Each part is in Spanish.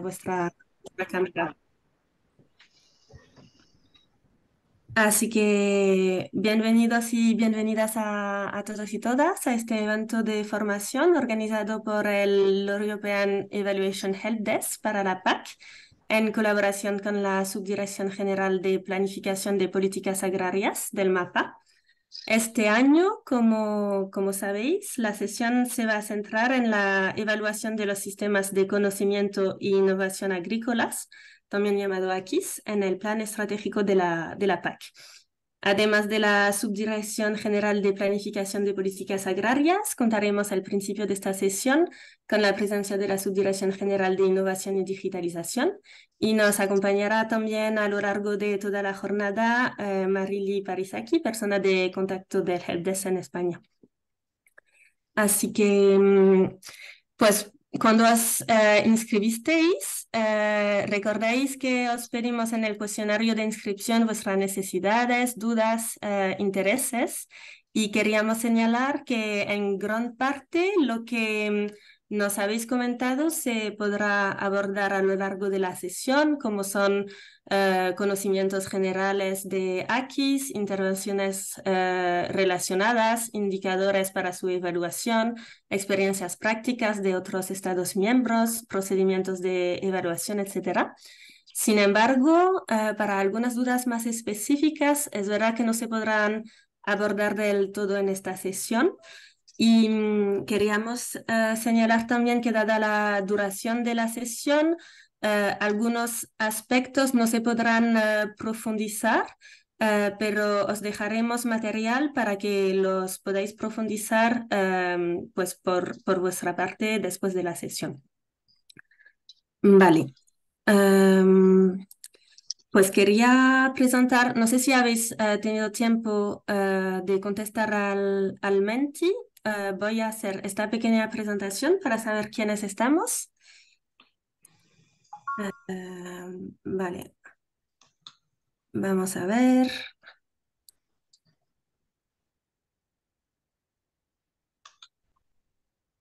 vuestra, cámara Así que bienvenidos y bienvenidas a, todos y todas a este evento de formación organizado por el European Evaluation Help Desk para la PAC en colaboración con la Subdirección General de Planificación de Políticas Agrarias del MAPA este año, como, sabéis, la sesión se va a centrar en la evaluación de los sistemas de conocimiento e innovación agrícolas, también llamado AQUIS, en el plan estratégico de la PAC. Además de la Subdirección General de Planificación de Políticas Agrarias, contaremos al principio de esta sesión con la presencia de la Subdirección General de Innovación y Digitalización y nos acompañará también a lo largo de toda la jornada Marili eh, Marily Parisaki, persona de contacto del Helpdesk en España. Así que, mm, pues cuando os eh, inscribisteis, eh, recordáis que os pedimos en el cuestionario de inscripción vuestras necesidades, dudas, eh, intereses y queríamos señalar que en gran parte lo que mm, nos habéis comentado se podrá abordar a lo largo de la sesión, como son eh, conocimientos generales de Aquis, intervenciones eh, relacionadas, indicadores para su evaluación, experiencias prácticas de otros Estados miembros, procedimientos de evaluación, etc. Sin embargo, eh, para algunas dudas más específicas, es verdad que no se podrán abordar del todo en esta sesión, y mm, queríamos eh, señalar también que dada la duración de la sesión, eh, algunos aspectos no se podrán eh, profundizar, pero os dejaremos material para que los podáis profundizar em, pues por, por, vuestra parte después de la sesión. Vale. Em, pues quería presentar, no sé si habéis tenido tiempo de contestar al, al Menti eh, voy a hacer esta pequeña presentación para saber quiénes estamos. Eh, vale. Vamos a ver.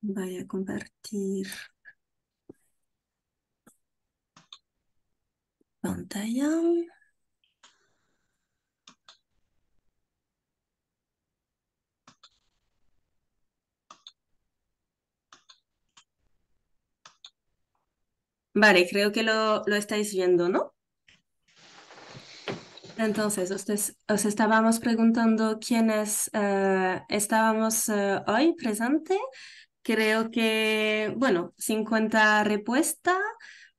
Voy a compartir pantalla. Vale, creo que lo, estáis viendo, ¿no? Entonces, ustedes, os estábamos preguntando quiénes eh, estábamos eh, hoy presente. Creo que, bueno, 50 respuestas,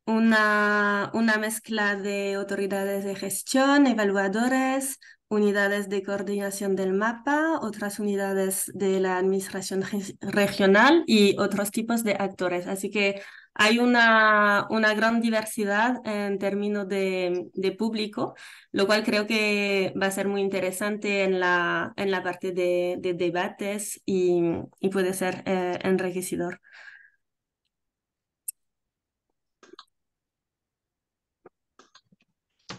una, una mezcla de autoridades de gestión, evaluadores, unidades de coordinación del mapa, otras unidades de la administración regional y otros tipos de actores. Así que hay una, una, gran diversidad en términos de, público, lo cual creo que va a ser muy interesante en la, en la parte de, debates y, puede ser eh, enriquecedor.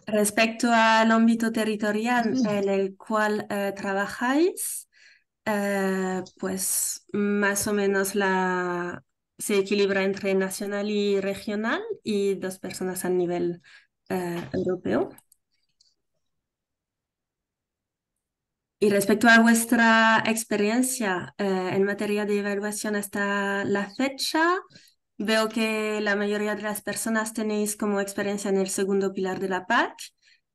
Respecto al ámbito territorial mm. en el cual eh, trabajáis, eh, pues más o menos la, se equilibra entre nacional y regional y dos personas a nivel eh, europeo. Y respecto a vuestra experiencia eh, en materia de evaluación hasta la fecha, veo que la mayoría de las personas tenéis como experiencia en el segundo pilar de la PAC,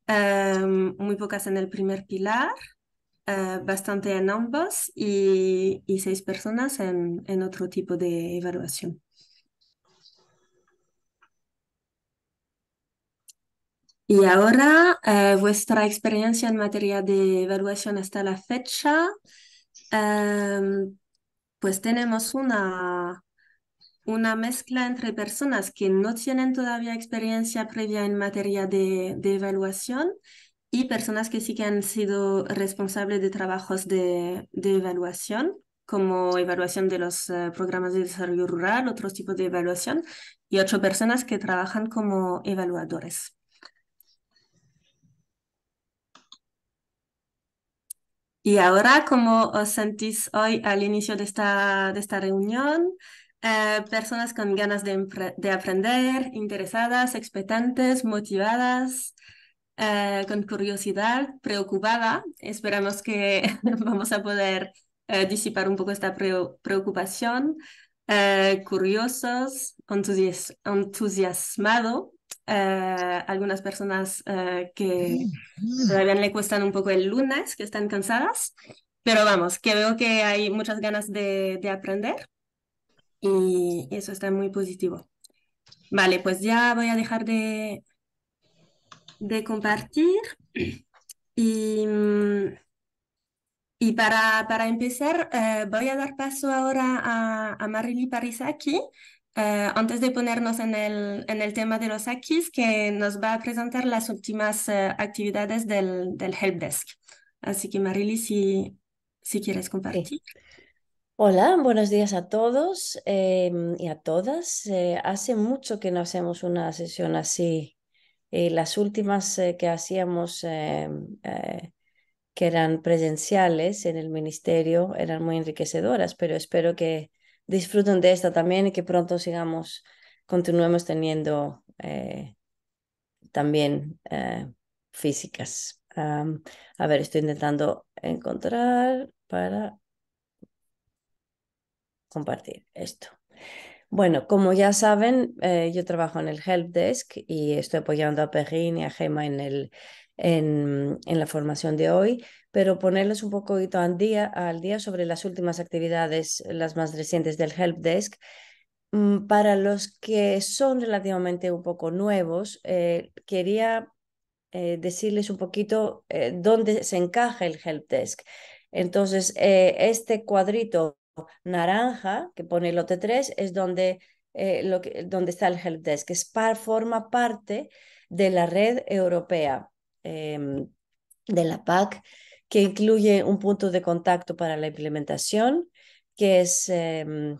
eh, muy pocas en el primer pilar. Eh, bastante en ambas y, seis personas en, otro tipo de evaluación. Y ahora, eh, vuestra experiencia en materia de evaluación hasta la fecha. Em, pues tenemos una, una mezcla entre personas que no tienen todavía experiencia previa en materia de evaluación y personas que sí que han sido responsables de trabajos de, evaluación, como evaluación de los eh, programas de desarrollo rural, otros tipos de evaluación, y ocho personas que trabajan como evaluadores. Y ahora, como os sentís hoy al inicio de esta, de esta reunión? Eh, personas con ganas de aprender, interesadas, expectantes, motivadas. Eh, con curiosidad, preocupada. Esperamos que vamos a poder eh, disipar un poco esta preocupación. Eh, curiosos, entusias entusiasmado. algunas personas que todavía le cuestan un poco el lunes, que están cansadas, pero vamos, que veo que hay muchas ganas de aprender y eso está muy positivo. Vale, pues ya voy a dejar de, de compartir. Y, y para, para empezar, eh, voy a dar paso ahora a, a Marily eh, antes de ponernos en el, en el tema de los AKIs, que nos va a presentar las últimas eh, actividades del, del helpdesk. Así que Marily, si, si quieres compartir. Hola, buenos días a todos y a todas. hace mucho que no hacemos una sesión así y eh, las últimas eh, que hacíamos, eh, que eran presenciales en el ministerio, eran muy enriquecedoras, pero espero que disfruten de esta también y que pronto sigamos, continuemos teniendo también físicas. a ver, estoy intentando encontrar para compartir esto. Bueno, como ya saben, eh, yo trabajo en el Help Desk y estoy apoyando a Perrin y a Gema en, el, en, la formación de hoy, pero ponerles un poquito al día, al día sobre las últimas actividades, las más recientes del Help Desk mm, Para los que son relativamente un poco nuevos, eh, quería eh, decirles un poquito dónde se encaja el Help Desk. Entonces, este cuadrito naranja que pone el ot 3 es donde, eh, lo que, donde está el helpdesk, que es forma parte de la red europea em, de la PAC, que incluye un punto de contacto para la implementación, que es em,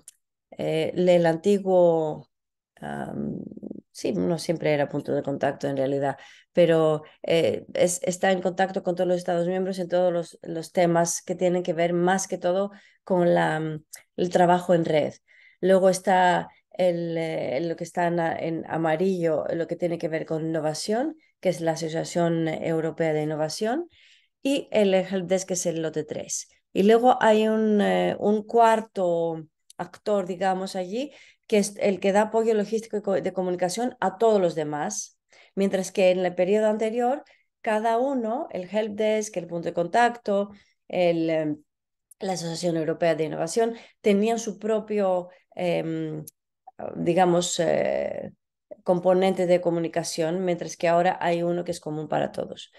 eh, el antiguo sí, no siempre era punto de contacto en realidad, pero eh, está en contacto con todos los Estados miembros en todos los, los, temas que tienen que ver más que todo con la, el trabajo en red. Luego está eh, lo que está en, amarillo, lo que tiene que ver con innovación, que es la Asociación Europea de Innovación, y el Helpdesk, que es el lote 3. Y luego hay un, eh, un cuarto actor, digamos, allí, que es el que da apoyo logístico de comunicación a todos los demás, mientras que en el periodo anterior, cada uno, el helpdesk, el punto de contacto, em, la Asociación Europea de Innovación, tenían su propio, em, ah, digamos, eh, componente de comunicación, mientras que ahora hay uno que es común para todos.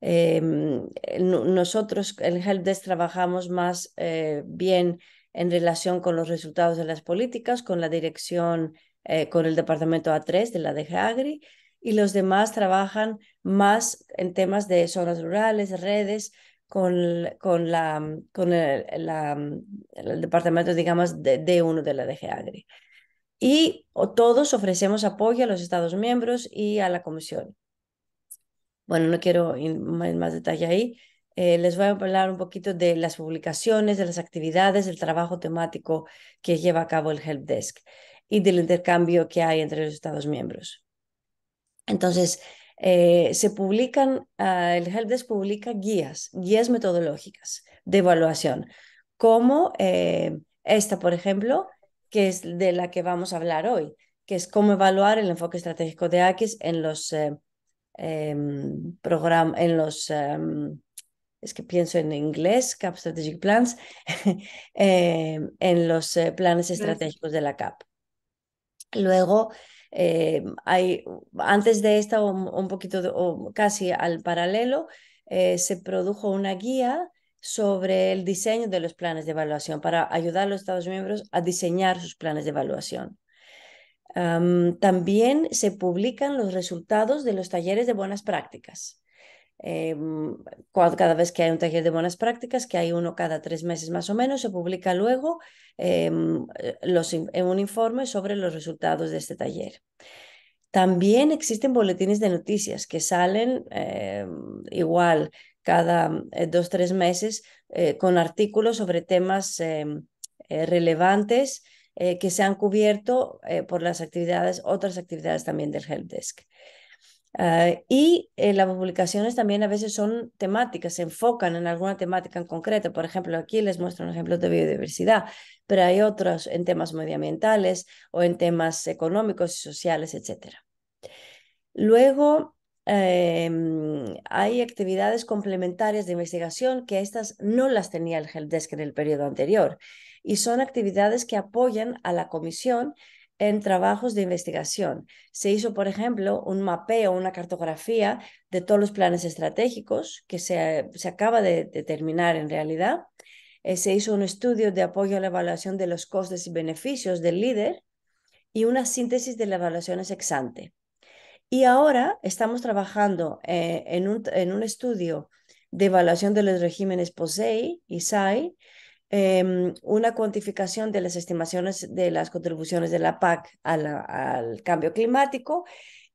Em, eh, nosotros, el helpdesk, trabajamos más eh, bien en relación con los resultados de las políticas, con la dirección, eh, con el departamento A3 de la Agri y los demás trabajan más en temas de zonas rurales, redes, con, con, la, mm, con mm, el, departamento, digamos, de, D1 de la Agri. Y todos ofrecemos apoyo a los Estados miembros y a la Comisión. Bueno, no quiero ir más, más detalle ahí. Eh, les voy a hablar un poquito de las publicaciones, de las actividades, del trabajo temático que lleva a cabo el Helpdesk y del intercambio que hay entre los Estados miembros. Entonces, eh, se publican, ah, el Helpdesk publica guías, guías metodológicas de evaluación, como eh, esta, por ejemplo, que es de la que vamos a hablar hoy, que es cómo evaluar el enfoque estratégico de Aquis en los em, programas, en los em, es que pienso en inglés, CAP Strategic Plans, em, en los eh, planes estratégicos de la CAP. Luego, eh, hay, antes de esta, un poquito, o casi al paralelo, eh, se produjo una guía sobre el diseño de los planes de evaluación para ayudar a los Estados miembros a diseñar sus planes de evaluación. también se publican los resultados de los talleres de buenas prácticas Em, cada vez que hay un taller de buenas prácticas, que hay uno cada tres meses más o menos, se publica luego em, un informe sobre los resultados de este taller. También existen boletines de noticias que salen em, igual cada eh, dos, o tres meses eh, con artículos sobre temas eh, relevantes que se han cubierto por las actividades, otras actividades también del helpdesk. Ah, y eh, las publicaciones también a veces son temáticas, se enfocan en alguna temática en concreto. Por ejemplo, aquí les muestro un ejemplo de biodiversidad, pero hay otros en temas medioambientales o en temas económicos y sociales, etc. Luego, em, hay actividades complementarias de investigación que estas no las tenía el helpdesk en el periodo anterior y son actividades que apoyan a la comisión en trabajos de investigación. Se hizo, por ejemplo, un mapeo, una cartografía de todos los planes estratégicos que se, acaba de, determinar terminar en realidad. Eh, se hizo un estudio de apoyo a la evaluación de los costes y beneficios del líder y una síntesis de las evaluaciones ex ante. Y ahora estamos trabajando eh, en, un, en, un, estudio de evaluación de los regímenes POSEI y SAI Em, una cuantificación de las estimaciones de las contribuciones de la PAC al, cambio climático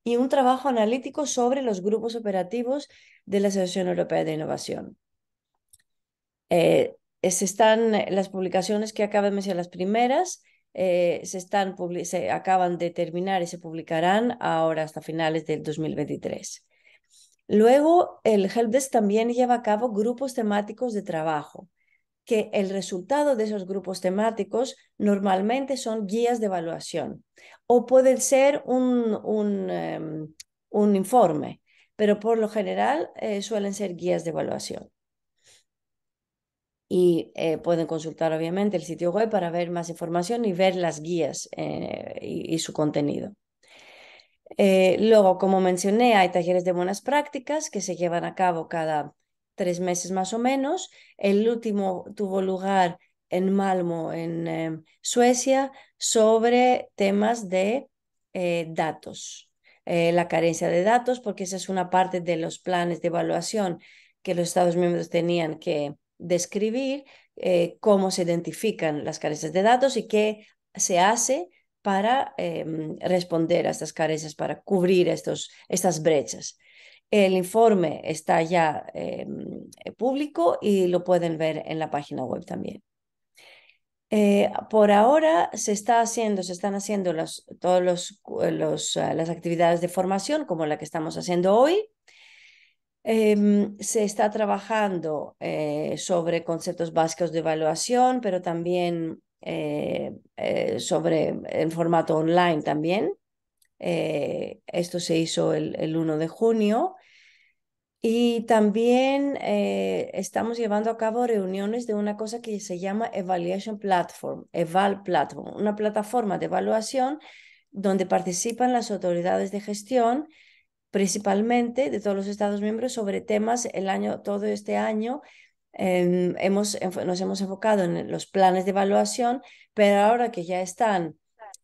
y un trabajo analítico sobre los grupos operativos de la Asociación Europea de Innovación. Eh, se están las publicaciones que acabo de mencionar, las primeras, eh, se, están, se acaban de terminar y se publicarán ahora hasta finales del 2023. Luego, el Helpdesk también lleva a cabo grupos temáticos de trabajo que el resultado de esos grupos temáticos normalmente son guías de evaluación o pueden ser un, em, un, informe, pero por lo general eh, suelen ser guías de evaluación. Y eh, pueden consultar obviamente el sitio web para ver más información y ver las guías eh, y, su contenido. luego, como mencioné, hay talleres de buenas prácticas que se llevan a cabo cada tres meses más o menos. El último tuvo lugar en Malmo, en em, Suecia, sobre temas de eh, datos, eh, la carencia de datos, porque esa es una parte de los planes de evaluación que los Estados miembros tenían que describir, eh, cómo se identifican las carencias de datos y qué se hace para em, responder a estas carencias, para cubrir estos, estas brechas. El informe está ya em, eh, público y lo pueden ver en la página web también. Eh, por ahora se está haciendo, se están haciendo todas ah, las actividades de formación como la que estamos haciendo hoy. Em, se está trabajando eh, sobre conceptos básicos de evaluación, pero también sobre en formato online también. Eh, esto se hizo el, el, 1 de junio. Y también eh, estamos llevando a cabo reuniones de una cosa que se llama Evaluation Platform, Eval Platform, una plataforma de evaluación donde participan las autoridades de gestión principalmente de todos los Estados miembros sobre temas el año, todo este año. Em, hemos, nos hemos enfocado en los planes de evaluación, pero ahora que ya están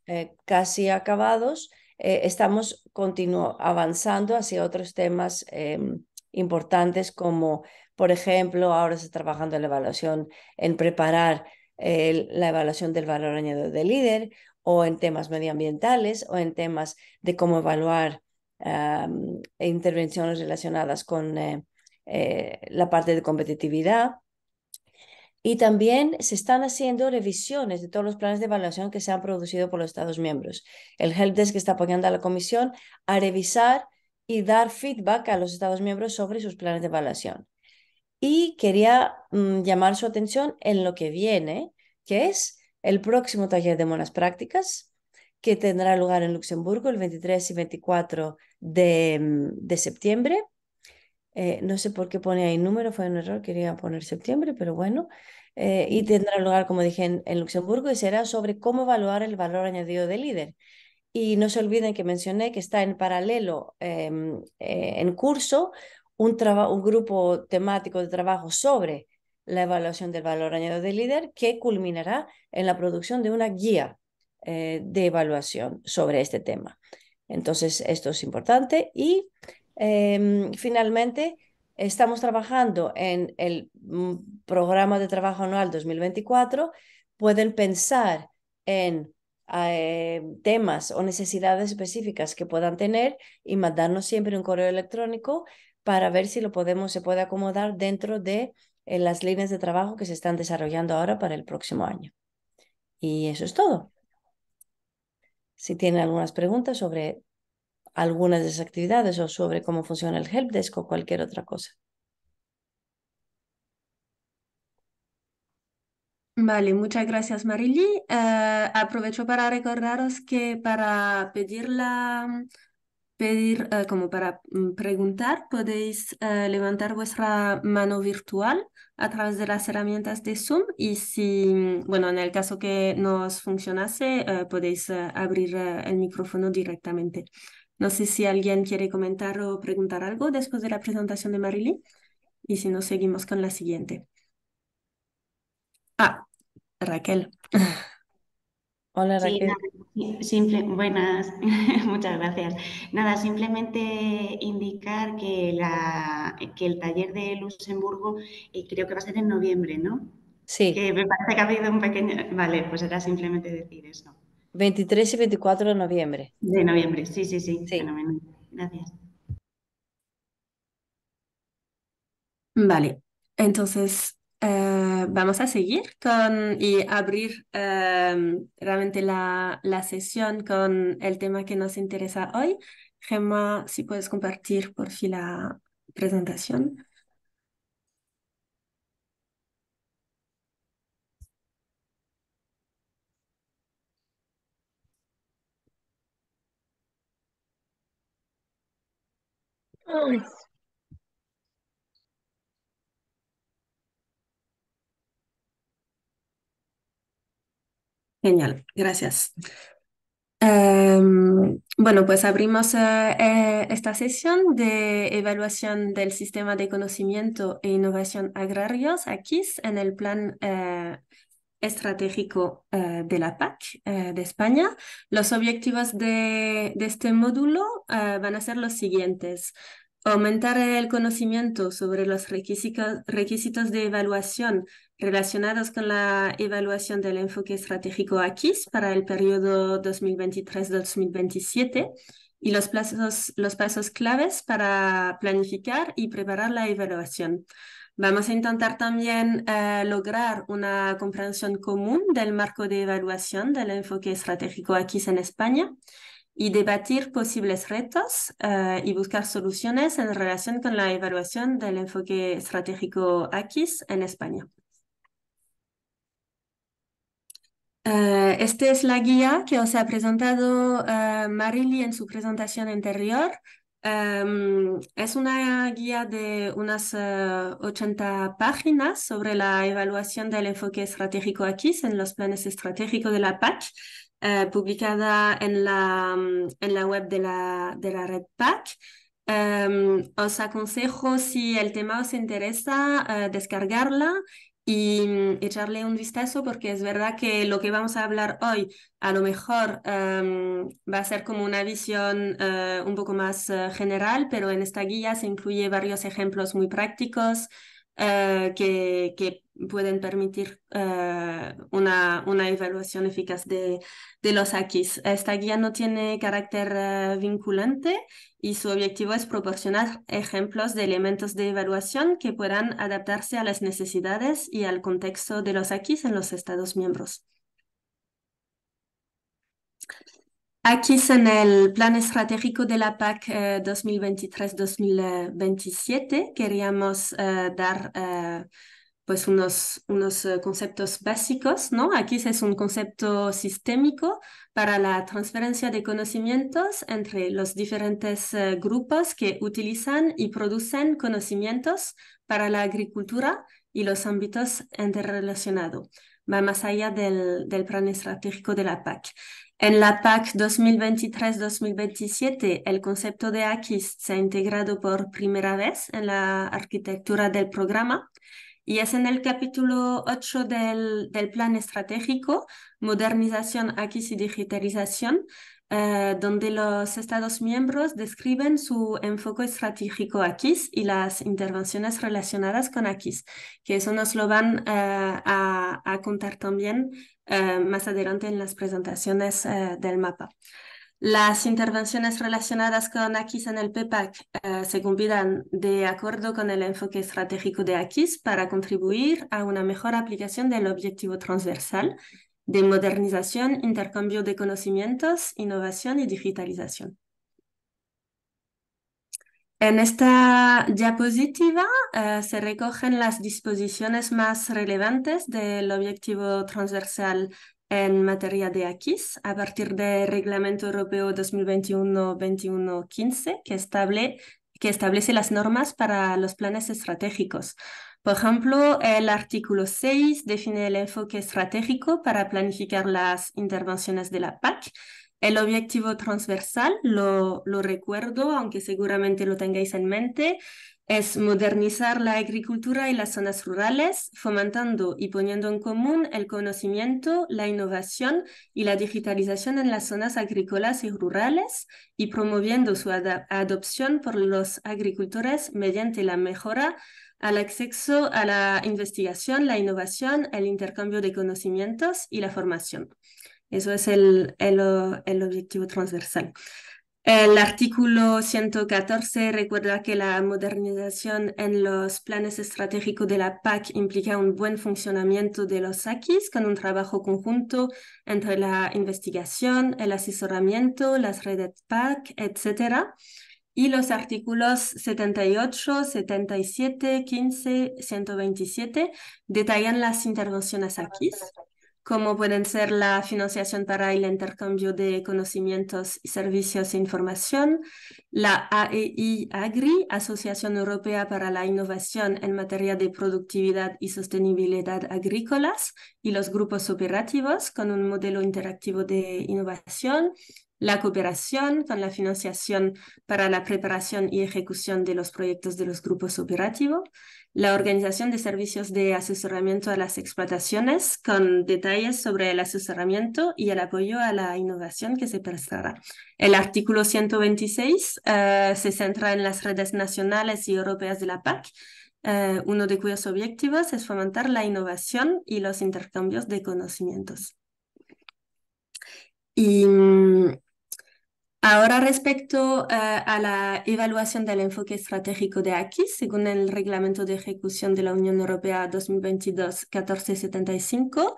eh, casi acabados, eh, estamos continuo avanzando hacia otros temas em, importantes como, por ejemplo, ahora se está trabajando en la evaluación, en preparar la evaluación del valor añadido del líder o en temas medioambientales o en temas de cómo evaluar intervenciones relacionadas con eh, eh, la parte de competitividad y también se están haciendo revisiones de todos los planes de evaluación que se han producido por los Estados miembros. El helpdesk está apoyando a la Comisión a revisar y dar feedback a los Estados miembros sobre sus planes de evaluación. Y quería mm, llamar su atención en lo que viene, que es el próximo taller de buenas prácticas, que tendrá lugar en Luxemburgo el 23 y 24 mm, de septiembre. Eh, no sé por qué pone ahí número, fue un error, quería poner septiembre, pero bueno. Eh, y tendrá lugar, como dije, en, Luxemburgo y será sobre cómo evaluar el valor añadido del líder. Y no se olviden que mencioné que está en paralelo, em, eh, en curso, un, un grupo temático de trabajo sobre la evaluación del valor añadido del líder que culminará en la producción de una guía de evaluación sobre este tema. Entonces, esto es importante y Em, finalmente estamos trabajando en el mm, programa de trabajo anual 2024, pueden pensar en ah, eh, temas o necesidades específicas que puedan tener y mandarnos siempre un correo electrónico para ver si lo podemos, se puede acomodar dentro de eh, las líneas de trabajo que se están desarrollando ahora para el próximo año. Y eso es todo. Si tienen algunas preguntas sobre algunas de esas actividades o sobre cómo funciona el helpdesk o cualquier otra cosa. Vale, muchas gracias Marily. Eh, aprovecho para recordaros que para pedirla, pedir, eh, como para mm, preguntar, podéis eh, levantar vuestra mano virtual a través de las herramientas de Zoom y si, bueno, en el caso que no os funcionase, podéis abrir el micrófono directamente. No sé si alguien quiere comentar o preguntar algo después de la presentación de Marilyn. Y si no, seguimos con la siguiente. Ah, Raquel. Hola Raquel. buenas, muchas gracias. Nada, simplemente indicar que, la, que el taller de Luxemburgo eh, creo que va a ser en noviembre, ¿no? Sí. Que me parece que ha habido un pequeño... Vale, pues era simplemente decir eso. 23 y 24 de noviembre. De noviembre, sí, sí, sí. sí. Gracias. Vale, entonces eh, vamos a seguir con y abrir em, realmente la, la, sesión con el tema que nos interesa hoy. Gemma, si puedes compartir por fin la presentación. Genial, gracias. Em, bueno, pues abrimos eh, eh, esta sesión de evaluación del sistema de conocimiento e innovación agrarios, aquí en el plan eh, estratégico eh, de la PAC eh, de España. Los objetivos de, este módulo eh, van a ser los siguientes. Aumentar el conocimiento sobre los requisitos, de evaluación relacionados con la evaluación del enfoque estratégico AQUIS para el periodo 2023-2027 y los, plazos, los pasos claves para planificar y preparar la evaluación. Vamos a intentar también eh, lograr una comprensión común del marco de evaluación del enfoque estratégico aquí en España y debatir posibles retos eh, y buscar soluciones en relación con la evaluación del enfoque estratégico AQUIS en España. Eh, esta es la guía que os ha presentado Marily en su presentación anterior Em, es una guía de unas 80 eh, páginas sobre la evaluación del enfoque estratégico aquí, en los planes estratégicos de la PAC, eh, publicada en la, mm, en la web de la, de la red PAC. Em, os aconsejo, si el tema os interesa, eh, descargarla y mm, echarle un vistazo porque es verdad que lo que vamos a hablar hoy a lo mejor em, va a ser como una visión eh, un poco más eh, general, pero en esta guía se incluye varios ejemplos muy prácticos eh, que, que pueden permitir eh, una, una, evaluación eficaz de, de, los AQIS. Esta guía no tiene carácter eh, vinculante y su objetivo es proporcionar ejemplos de elementos de evaluación que puedan adaptarse a las necesidades y al contexto de los AQIS en los Estados miembros. AQIS en el Plan Estratégico de la PAC 2023-2027 eh, queríamos dar pues unos, unos eh, conceptos básicos, ¿no? Aquí es un concepto sistémico para la transferencia de conocimientos entre los diferentes eh, grupos que utilizan y producen conocimientos para la agricultura y los ámbitos interrelacionados. Va más allá del, del plan estratégico de la PAC. En la PAC 2023-2027, el concepto de AQUIS se ha integrado por primera vez en la arquitectura del programa y es en el capítulo 8 del, del plan estratégico, modernización, AQUIS y digitalización, eh, donde los Estados miembros describen su enfoque estratégico AQUIS y las intervenciones relacionadas con AQUIS, que eso nos lo van eh, a, a, contar también eh, más adelante en las presentaciones del mapa. Las intervenciones relacionadas con AQUIS en el PEPAC se cumplirán de acuerdo con el enfoque estratégico de AQUIS para contribuir a una mejor aplicación del objetivo transversal de modernización, intercambio de conocimientos, innovación y digitalización. En esta diapositiva eh, se recogen las disposiciones más relevantes del objetivo transversal en materia de AQUIS a partir del Reglamento Europeo 2021-2115 que, estable, que establece las normas para los planes estratégicos. Por ejemplo, el artículo 6 define el enfoque estratégico para planificar las intervenciones de la PAC. El objetivo transversal, lo, lo recuerdo, aunque seguramente lo tengáis en mente, es modernizar la agricultura y las zonas rurales, fomentando y poniendo en común el conocimiento, la innovación y la digitalización en las zonas agrícolas y rurales y promoviendo su adopción por los agricultores mediante la mejora al acceso a la investigación, la innovación, el intercambio de conocimientos y la formación. Eso es el objetivo transversal. El artículo 114 recuerda que la modernización en los planes estratégicos de la PAC implica un buen funcionamiento de los Aquis, con un trabajo conjunto entre la investigación, el asesoramiento, las redes PAC, etc. Y los artículos 78, 77, 15, 127 detallan las intervenciones AQIs como pueden ser la financiación para el intercambio de conocimientos y servicios e información, la AEI Agri, Asociación Europea para la Innovación en materia de productividad y sostenibilidad agrícolas, y los grupos operativos con un modelo interactivo de innovación, la cooperación con la financiación para la preparación y ejecución de los proyectos de los grupos operativos, la Organización de Servicios de Asesoramiento a las Explotaciones, con detalles sobre el asesoramiento y el apoyo a la innovación que se prestará. El artículo 126 eh, se centra en las redes nacionales y europeas de la PAC, eh, uno de cuyos objetivos es fomentar la innovación y los intercambios de conocimientos. Y mm, Ahora, respecto eh, a la evaluación del enfoque estratégico de AQUIS, según el Reglamento de Ejecución de la Unión Europea 2022-1475,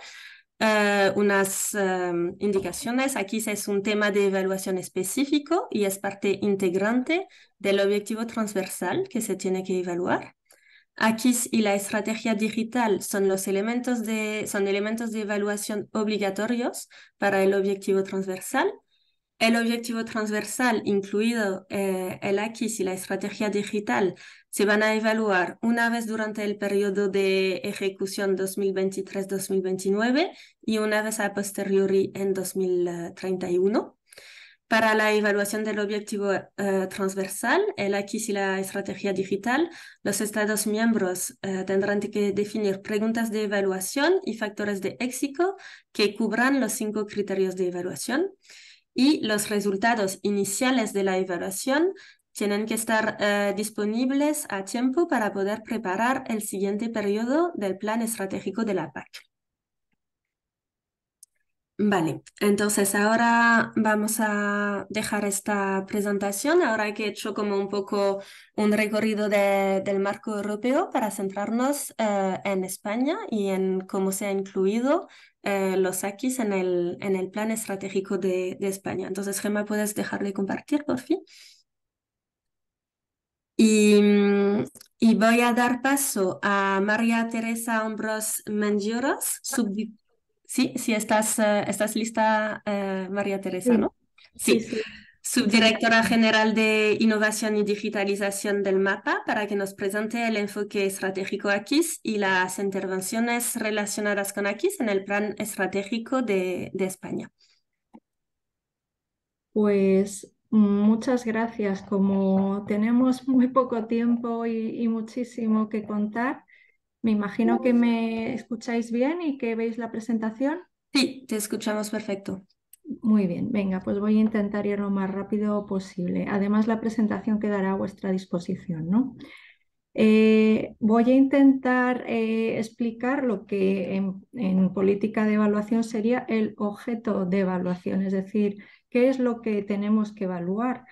eh, unas eh, indicaciones. Aquí es un tema de evaluación específico y es parte integrante del objetivo transversal que se tiene que evaluar. AQUIS y la estrategia digital son los elementos de, son elementos de evaluación obligatorios para el objetivo transversal el objetivo transversal, incluido eh, el AQIS y la estrategia digital, se van a evaluar una vez durante el periodo de ejecución 2023-2029 y una vez a posteriori en 2031. Para la evaluación del objetivo eh, transversal, el AQIS y la estrategia digital, los Estados miembros eh, tendrán que definir preguntas de evaluación y factores de éxito que cubran los cinco criterios de evaluación y los resultados iniciales de la evaluación tienen que estar eh, disponibles a tiempo para poder preparar el siguiente periodo del plan estratégico de la PAC. Vale, entonces ahora vamos a dejar esta presentación, ahora que he hecho como un poco un recorrido de, del marco europeo para centrarnos eh, en España y en cómo se ha incluido eh, los AKIs en el, en el plan estratégico de, de España. Entonces, Gemma, ¿puedes dejar de compartir, por fin? Y, mm, voy a dar paso a María Teresa ombros-mangiuros. sí, sí, estás, eh, estás lista, eh, María Teresa, ¿no? sí. sí subdirectora general de Innovación y Digitalización del MAPA, para que nos presente el enfoque estratégico AQUIS y las intervenciones relacionadas con AQUIS en el plan estratégico de, España. Pues muchas gracias. Como tenemos muy poco tiempo y muchísimo que contar, me imagino que me escucháis bien y que veis la presentación. Sí, te escuchamos perfecto. Muy bien, venga, pues voy a intentar ir lo más rápido posible. Además, la presentación quedará a vuestra disposición, ¿no? Eh, voy a intentar eh, explicar lo que en, política de evaluación sería el objeto de evaluación, es decir, qué es lo que tenemos que evaluar.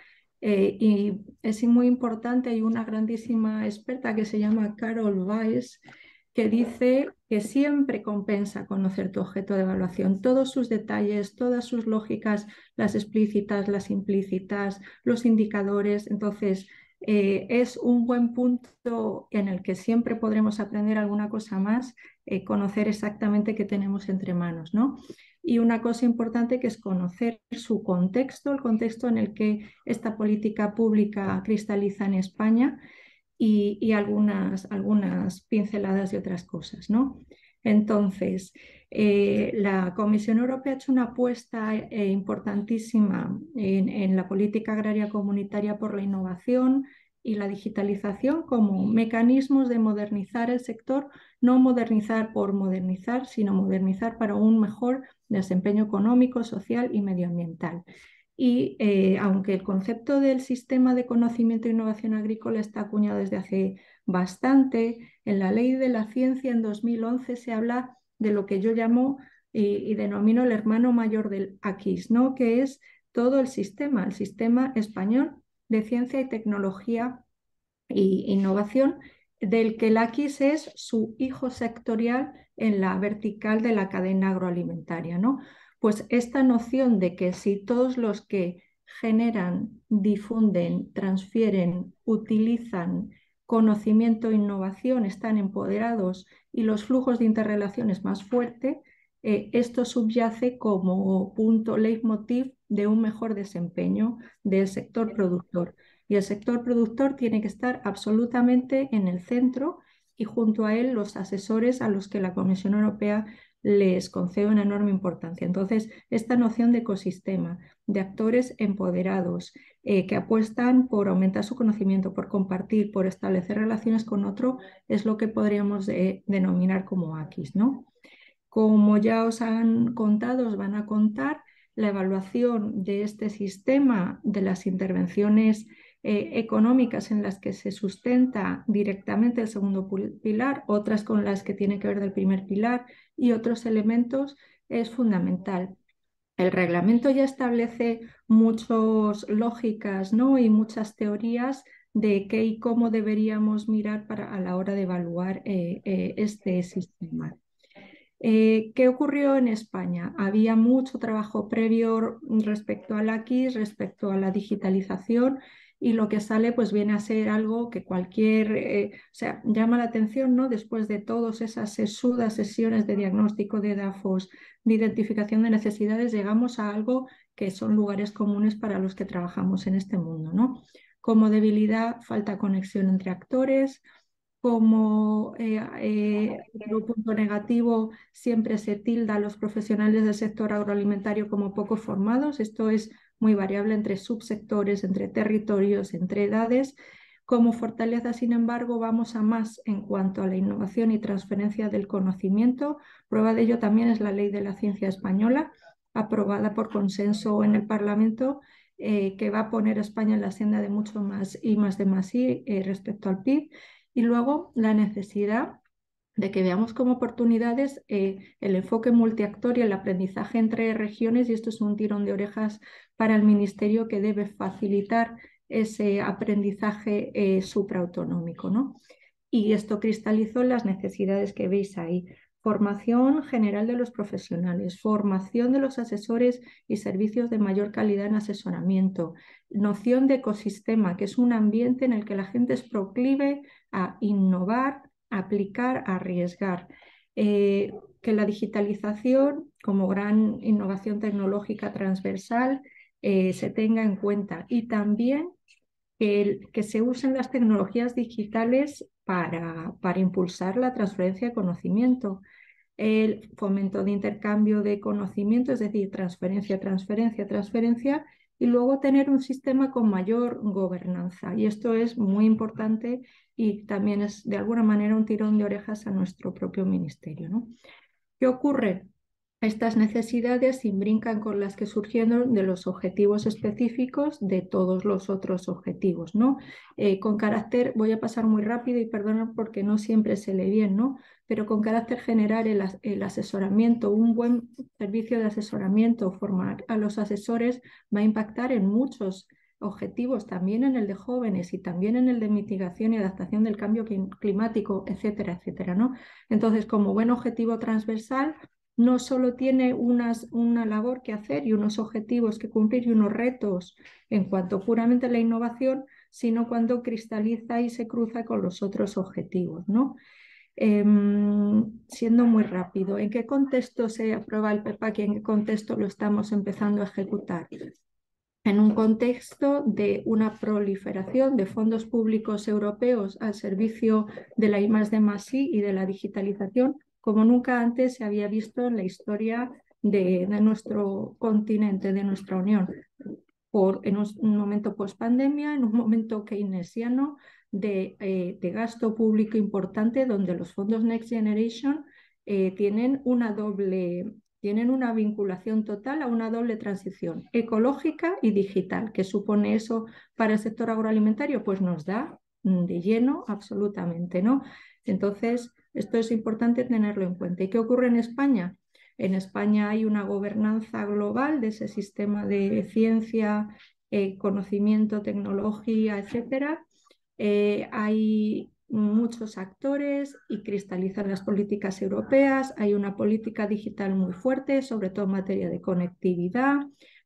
Eh, y es muy importante, hay una grandísima experta que se llama Carol Weiss, que dice que siempre compensa conocer tu objeto de evaluación, todos sus detalles, todas sus lógicas, las explícitas, las implícitas, los indicadores. Entonces, eh, es un buen punto en el que siempre podremos aprender alguna cosa más, eh, conocer exactamente qué tenemos entre manos, ¿no? Y una cosa importante que es conocer su contexto, el contexto en el que esta política pública cristaliza en España y, algunas, algunas pinceladas y otras cosas. ¿no? Entonces, eh, la Comisión Europea ha hecho una apuesta eh, importantísima en, la política agraria comunitaria por la innovación y la digitalización como mecanismos de modernizar el sector, no modernizar por modernizar, sino modernizar para un mejor desempeño económico, social y medioambiental y eh, aunque el concepto del sistema de conocimiento e innovación agrícola está acuñado desde hace bastante, en la ley de la ciencia en 2011 se habla de lo que yo llamo y, denomino el hermano mayor del AQUIS, ¿no? que es todo el sistema, el sistema español de ciencia y tecnología e innovación, del que el AQUIS es su hijo sectorial en la vertical de la cadena agroalimentaria. ¿no? Pues esta noción de que si todos los que generan, difunden, transfieren, utilizan conocimiento e innovación están empoderados y los flujos de interrelación es más fuerte, eh, esto subyace como punto leitmotiv de un mejor desempeño del sector productor. Y el sector productor tiene que estar absolutamente en el centro y junto a él los asesores a los que la Comisión Europea les concede una enorme importancia. Entonces, esta noción de ecosistema, de actores empoderados, eh, que apuestan por aumentar su conocimiento, por compartir, por establecer relaciones con otro, es lo que podríamos eh, denominar como AQUIS. ¿no? Como ya os han contado, os van a contar, la evaluación de este sistema, de las intervenciones eh, económicas en las que se sustenta directamente el segundo pilar, otras con las que tiene que ver del primer pilar, y otros elementos es fundamental. El reglamento ya establece muchas lógicas ¿no? y muchas teorías de qué y cómo deberíamos mirar para, a la hora de evaluar eh, eh, este sistema. Eh, ¿Qué ocurrió en España? Había mucho trabajo previo respecto al AQUIS, respecto a la digitalización y lo que sale pues viene a ser algo que cualquier, eh, o sea, llama la atención, ¿no? Después de todas esas sesudas sesiones de diagnóstico de DAFOS, de identificación de necesidades, llegamos a algo que son lugares comunes para los que trabajamos en este mundo, ¿no? Como debilidad, falta conexión entre actores, como eh, eh un punto negativo, siempre se tilda a los profesionales del sector agroalimentario como poco formados. Esto es muy variable entre subsectores, entre territorios, entre edades. Como fortaleza, sin embargo, vamos a más en cuanto a la innovación y transferencia del conocimiento. Prueba de ello también es la Ley de la Ciencia Española, aprobada por consenso en el Parlamento, eh, que va a poner a España en la senda de mucho más y más de más y eh, respecto al PIB. Y luego la necesidad de que veamos como oportunidades eh, el enfoque multiactor el aprendizaje entre regiones, y esto es un tirón de orejas para el Ministerio que debe facilitar ese aprendizaje eh, supraautonómico. ¿no? Y esto cristalizó las necesidades que veis ahí. Formación general de los profesionales, formación de los asesores y servicios de mayor calidad en asesoramiento, noción de ecosistema, que es un ambiente en el que la gente es proclive a innovar, aplicar, arriesgar. Eh, que la digitalización como gran innovación tecnológica transversal eh, se tenga en cuenta y también que, se usen las tecnologías digitales para, para impulsar la transferencia de conocimiento, el fomento de intercambio de conocimiento, es decir, transferencia, transferencia, transferencia, y luego tener un sistema con mayor gobernanza. Y esto es muy importante y también es de alguna manera un tirón de orejas a nuestro propio ministerio. ¿no? ¿Qué ocurre? Estas necesidades imbrincan con las que surgieron de los objetivos específicos de todos los otros objetivos, ¿no? Eh, con carácter, voy a pasar muy rápido y perdonad porque no siempre se lee bien, ¿no? Pero con carácter general el, el asesoramiento, un buen servicio de asesoramiento, formar a los asesores va a impactar en muchos objetivos, también en el de jóvenes y también en el de mitigación y adaptación del cambio climático, etcétera, etcétera, ¿no? Entonces, como buen objetivo transversal, no solo tiene unas, una labor que hacer y unos objetivos que cumplir y unos retos en cuanto puramente a la innovación, sino cuando cristaliza y se cruza con los otros objetivos. ¿no? Em, siendo muy rápido, ¿en qué contexto se aprueba el PEPAC y en qué contexto lo estamos empezando a ejecutar? En un contexto de una proliferación de fondos públicos europeos al servicio de la I+D+I y de la digitalización como nunca antes se había visto en la historia de, nuestro continente, de nuestra Unión, por, en un, momento post-pandemia, en un momento keynesiano eh, de, gasto público importante, donde los fondos Next Generation eh, tienen una doble tienen una vinculación total a una doble transición ecológica y digital. ¿Qué supone eso para el sector agroalimentario? Pues nos da de lleno absolutamente, ¿no? Entonces, esto es importante tenerlo en cuenta. ¿Y qué ocurre en España? En España hay una gobernanza global de ese sistema de ciencia, eh, conocimiento, tecnología, etcétera. Eh, hay muchos actores y cristalizan las políticas europeas. Hay una política digital muy fuerte, sobre todo en materia de conectividad.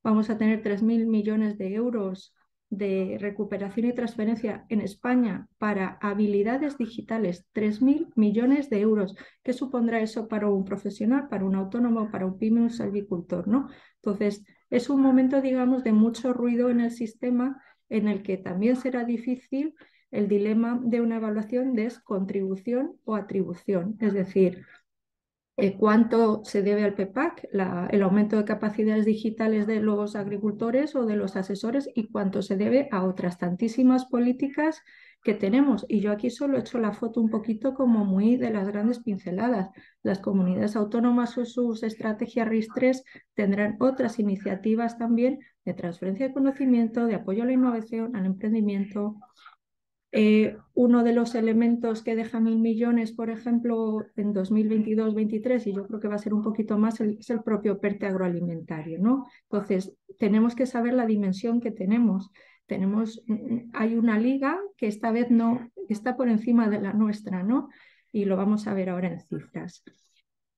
Vamos a tener 3.000 millones de euros de recuperación y transferencia en España para habilidades digitales, 3.000 millones de euros. ¿Qué supondrá eso para un profesional, para un autónomo, para un pyme, un salvicultor? ¿no? Entonces, es un momento, digamos, de mucho ruido en el sistema en el que también será difícil el dilema de una evaluación de contribución o atribución. Es decir, eh, cuánto se debe al PEPAC, el aumento de capacidades digitales de los agricultores o de los asesores y cuánto se debe a otras tantísimas políticas que tenemos. Y yo aquí solo he hecho la foto un poquito como muy de las grandes pinceladas. Las comunidades autónomas o sus estrategias RIS-3 tendrán otras iniciativas también de transferencia de conocimiento, de apoyo a la innovación, al emprendimiento, eh, uno de los elementos que deja mil millones, por ejemplo, en 2022-23, y yo creo que va a ser un poquito más, es el propio PERTE agroalimentario, ¿no? Entonces, tenemos que saber la dimensión que tenemos. tenemos mm, mm, hay una liga que esta vez no está por encima de la nuestra, ¿no? Y lo vamos a ver ahora en cifras.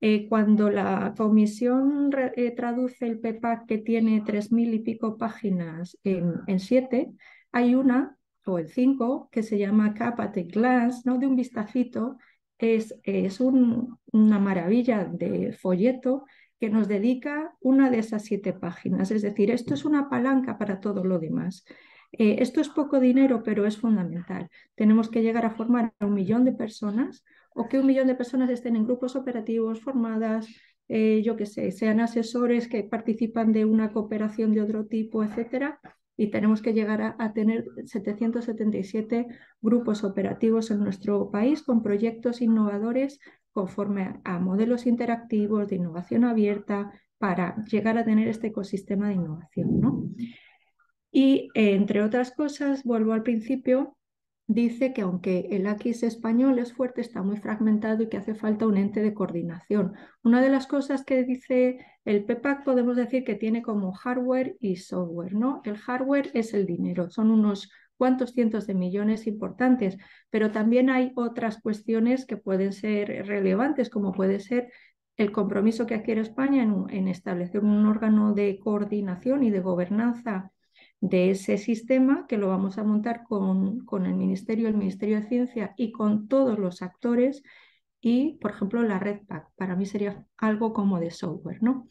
Eh, cuando la comisión eh, traduce el PEPAC que tiene tres mil y pico páginas en, en siete, hay una o el 5, que se llama Capa at Glance, ¿no? de un vistacito, es, es una maravilla de folleto que nos dedica una de esas siete páginas. Es decir, esto es una palanca para todo lo demás. Eh, esto es poco dinero, pero es fundamental. Tenemos que llegar a formar a un millón de personas o que un millón de personas estén en grupos operativos, formadas, eh, yo qué sé, sean asesores que participan de una cooperación de otro tipo, etcétera, y tenemos que llegar a, tener 777 grupos operativos en nuestro país con proyectos innovadores conforme a, modelos interactivos de innovación abierta para llegar a tener este ecosistema de innovación. Y eh, entre otras cosas, vuelvo al principio, dice que aunque el AQUIS español es fuerte, está muy fragmentado y que hace falta un ente de coordinación. Una de las cosas que dice el PEPAC podemos decir que tiene como hardware y software, ¿no? El hardware es el dinero, son unos cuantos cientos de millones importantes, pero también hay otras cuestiones que pueden ser relevantes, como puede ser el compromiso que adquiere España en establecer un órgano de coordinación y de gobernanza de ese sistema que lo vamos a montar con, el Ministerio, el Ministerio de Ciencia y con todos los actores y, por ejemplo, la red Pack, Para mí sería algo como de software, ¿no?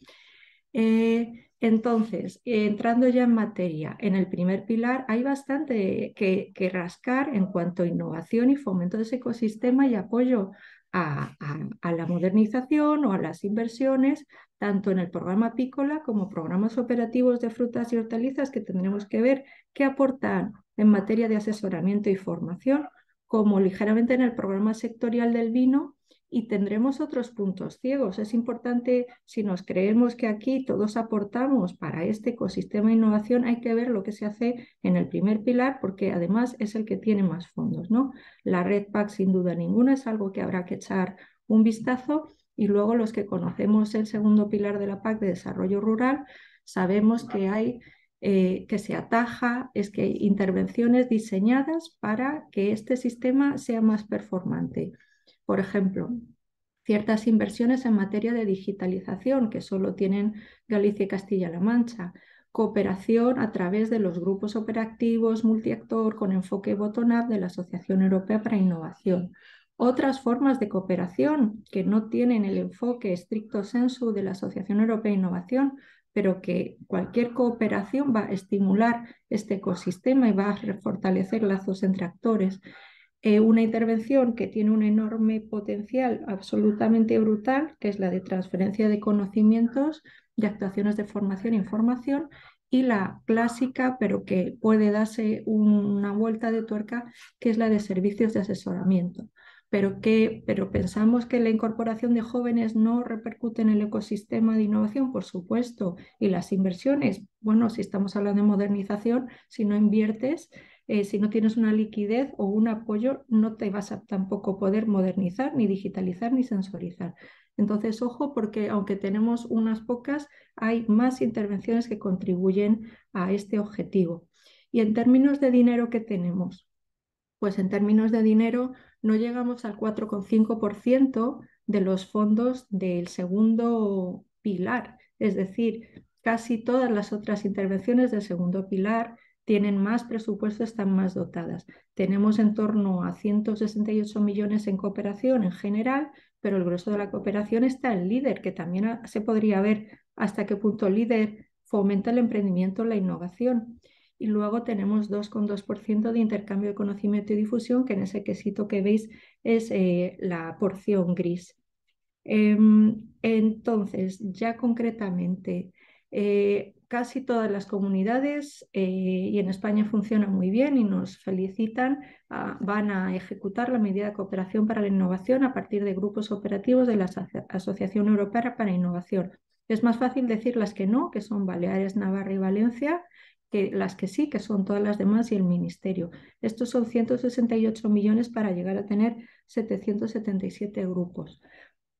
Eh, entonces, entrando ya en materia, en el primer pilar hay bastante que, que rascar en cuanto a innovación y fomento de ese ecosistema y apoyo a, la modernización o a las inversiones, tanto en el programa apícola como programas operativos de frutas y hortalizas que tendremos que ver qué aportan en materia de asesoramiento y formación, como ligeramente en el programa sectorial del vino, y tendremos otros puntos ciegos. Es importante, si nos creemos que aquí todos aportamos para este ecosistema de innovación, hay que ver lo que se hace en el primer pilar, porque además es el que tiene más fondos. ¿no? La red PAC, sin duda ninguna, es algo que habrá que echar un vistazo. Y luego los que conocemos el segundo pilar de la PAC de desarrollo rural, sabemos que hay eh, que se ataja es que hay intervenciones diseñadas para que este sistema sea más performante. Por ejemplo, ciertas inversiones en materia de digitalización que solo tienen Galicia y Castilla-La Mancha, cooperación a través de los grupos operativos multiactor con enfoque bottom-up de la Asociación Europea para Innovación. Otras formas de cooperación que no tienen el enfoque estricto sensu de la Asociación Europea de Innovación, pero que cualquier cooperación va a estimular este ecosistema y va a fortalecer lazos entre actores. Eh, una intervención que tiene un enorme potencial absolutamente brutal, que es la de transferencia de conocimientos, de actuaciones de formación e información, y la clásica, pero que puede darse una vuelta de tuerca, que es la de servicios de asesoramiento. Pero, que, pero pensamos que la incorporación de jóvenes no repercute en el ecosistema de innovación, por supuesto, y las inversiones. Bueno, si estamos hablando de modernización, si no inviertes, eh, si no tienes una liquidez o un apoyo, no te vas a tampoco poder modernizar, ni digitalizar, ni sensorizar. Entonces, ojo, porque aunque tenemos unas pocas, hay más intervenciones que contribuyen a este objetivo. Y en términos de dinero que tenemos, pues en términos de dinero no llegamos al 4,5% de los fondos del segundo pilar, es decir, casi todas las otras intervenciones del segundo pilar, tienen más presupuesto, están más dotadas. Tenemos en torno a 168 millones en cooperación en general, pero el grueso de la cooperación está en líder, que también se podría ver hasta qué punto líder fomenta el emprendimiento, la innovación. Y luego tenemos 2,2% de intercambio de conocimiento y difusión, que en ese quesito que veis es eh, la porción gris. Em, entonces, ya concretamente, eh, casi todas las comunidades eh, y en España funciona muy bien y nos felicitan, ah, van a ejecutar la medida de cooperación para la innovación a partir de grupos operativos de la Asociación Europea para Innovación. Es más fácil decir las que no, que son Baleares, Navarra y Valencia, que las que sí, que son todas las demás y el Ministerio. Estos son 168 millones para llegar a tener 777 grupos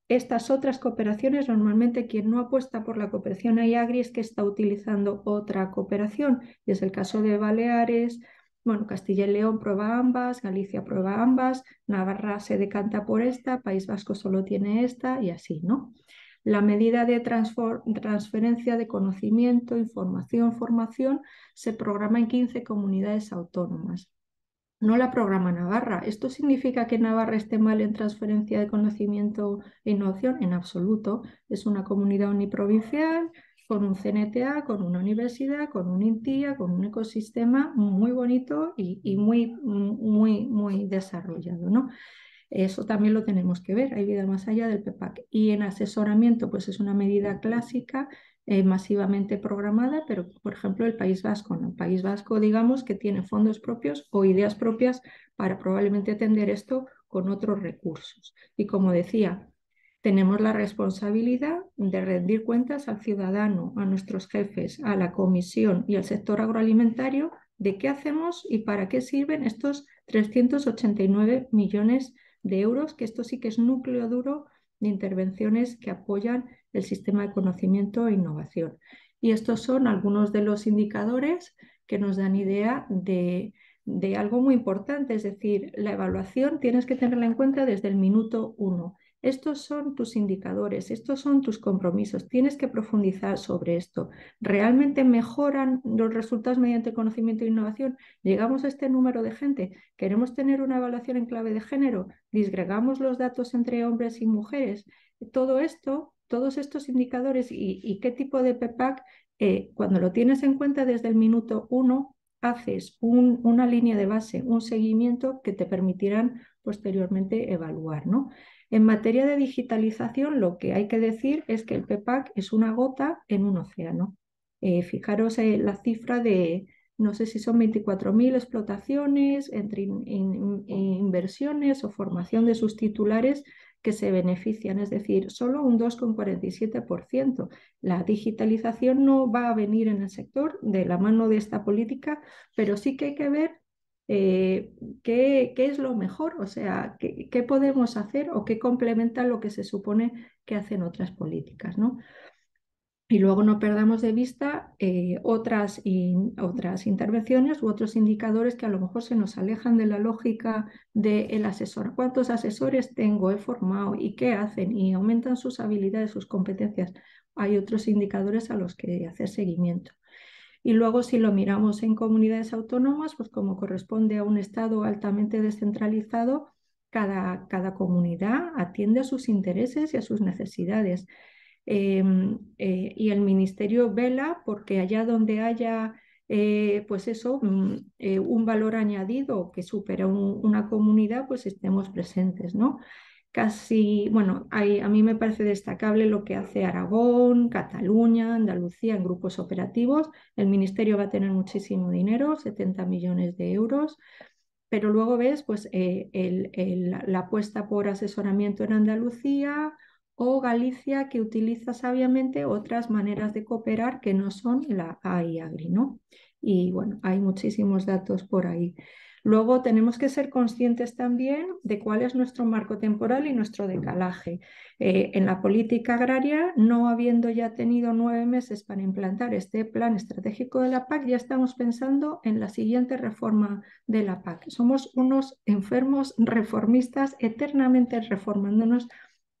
estas otras cooperaciones, normalmente quien no apuesta por la cooperación IAGRI es que está utilizando otra cooperación, y es el caso de Baleares, bueno, Castilla y León prueba ambas, Galicia prueba ambas, Navarra se decanta por esta, País Vasco solo tiene esta y así, ¿no? La medida de transferencia de conocimiento, información, formación se programa en 15 comunidades autónomas no la programa Navarra. ¿Esto significa que Navarra esté mal en transferencia de conocimiento e innovación? En absoluto. Es una comunidad uniprovincial con un CNTA, con una universidad, con un INTIA, con un ecosistema muy bonito y, muy, muy, muy desarrollado. ¿no? Eso también lo tenemos que ver, hay vida más allá del PEPAC. Y en asesoramiento, pues es una medida clásica eh, masivamente programada, pero por ejemplo el País Vasco, El País Vasco, digamos, que tiene fondos propios o ideas propias para probablemente atender esto con otros recursos. Y como decía, tenemos la responsabilidad de rendir cuentas al ciudadano, a nuestros jefes, a la comisión y al sector agroalimentario de qué hacemos y para qué sirven estos 389 millones de euros, que esto sí que es núcleo duro de intervenciones que apoyan el sistema de conocimiento e innovación. Y estos son algunos de los indicadores que nos dan idea de, de algo muy importante, es decir, la evaluación tienes que tenerla en cuenta desde el minuto uno. Estos son tus indicadores, estos son tus compromisos, tienes que profundizar sobre esto. ¿Realmente mejoran los resultados mediante conocimiento e innovación? ¿Llegamos a este número de gente? ¿Queremos tener una evaluación en clave de género? ¿Disgregamos los datos entre hombres y mujeres? Todo esto todos estos indicadores y, qué tipo de PEPAC, eh, cuando lo tienes en cuenta desde el minuto uno, haces una línea de base, un seguimiento que te permitirán posteriormente evaluar. ¿no? En materia de digitalización, lo que hay que decir es que el PEPAC es una gota en un océano. Eh, fijaros eh, la cifra de, no sé si son 24.000 explotaciones entre inversiones o formación de sus titulares que se benefician, es decir, solo un 2,47%. La digitalización no va a venir en el sector de la mano de esta política, pero sí que hay que ver eh, qué, es lo mejor, o sea, qué, qué podemos hacer o qué complementa lo que se supone que hacen otras políticas, ¿no? Y luego no perdamos de vista eh, otras, otras intervenciones u otros indicadores que a lo mejor se nos alejan de la lógica del asesor. ¿Cuántos asesores tengo, he formado y qué hacen? Y aumentan sus habilidades, sus competencias. Hay otros indicadores a los que hacer seguimiento. Y luego si lo miramos en comunidades autónomas, pues como corresponde a un Estado altamente descentralizado, cada, cada comunidad atiende a sus intereses y a sus necesidades. Em, eh, y el ministerio vela porque allá donde haya, eh, pues eso, mm, eh, un, valor añadido que supera una comunidad, pues estemos presentes, ¿no? Casi, bueno, a mí me parece destacable lo que hace Aragón, Cataluña, Andalucía en grupos operativos. El ministerio va a tener muchísimo dinero, 70 millones de euros pero luego ves pues la apuesta por asesoramiento en Andalucía, o Galicia que utiliza sabiamente otras maneras de cooperar que no son la A y ¿no? Y bueno, hay muchísimos datos por ahí. Luego tenemos que ser conscientes también de cuál es nuestro marco temporal y nuestro decalaje. Eh, en la política agraria, no habiendo ya tenido nueve meses para implantar este plan estratégico de la PAC, ya estamos pensando en la siguiente reforma de la PAC. Somos unos enfermos reformistas eternamente reformándonos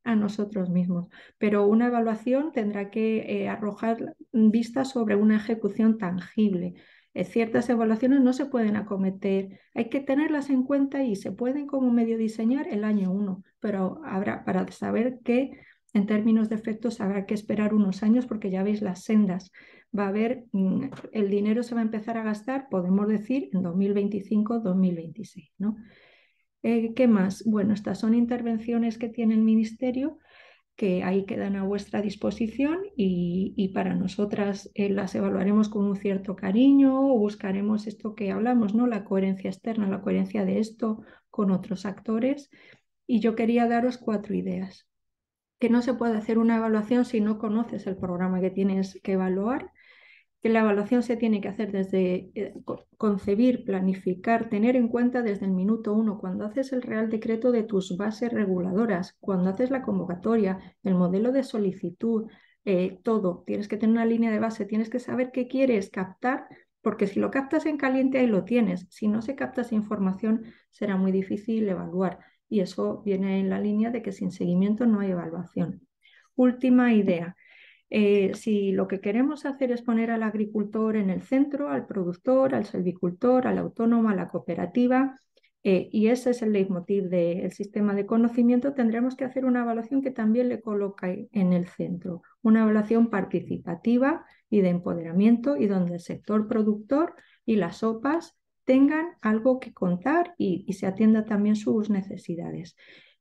a nosotros mismos. Pero una evaluación tendrá que eh, arrojar vistas sobre una ejecución tangible. Eh, ciertas evaluaciones no se pueden acometer, hay que tenerlas en cuenta y se pueden como medio diseñar el año uno, pero habrá para saber que en términos de efectos habrá que esperar unos años porque ya veis las sendas. Va a haber, mm, el dinero se va a empezar a gastar, podemos decir, en 2025-2026. ¿no? Eh, ¿Qué más? Bueno, estas son intervenciones que tiene el Ministerio que ahí quedan a vuestra disposición y, para nosotras eh, las evaluaremos con un cierto cariño o buscaremos esto que hablamos, ¿no? La coherencia externa, la coherencia de esto con otros actores. Y yo quería daros cuatro ideas. Que no se puede hacer una evaluación si no conoces el programa que tienes que evaluar, la evaluación se tiene que hacer desde eh, concebir, planificar, tener en cuenta desde el minuto uno, cuando haces el Real Decreto de tus bases reguladoras, cuando haces la convocatoria, el modelo de solicitud, eh, todo. Tienes que tener una línea de base, tienes que saber qué quieres captar, porque si lo captas en caliente ahí lo tienes. Si no se capta esa información, será muy difícil evaluar. Y eso viene en la línea de que sin seguimiento no hay evaluación. Última idea eh, si lo que queremos hacer es poner al agricultor en el centro, al productor, al silvicultor, al autónomo, a la cooperativa, eh, y ese es el leitmotiv del sistema de conocimiento, tendremos que hacer una evaluación que también le coloque en el centro, una evaluación participativa y de empoderamiento y donde el sector productor y las OPAs tengan algo que contar y se atienda también sus necesidades.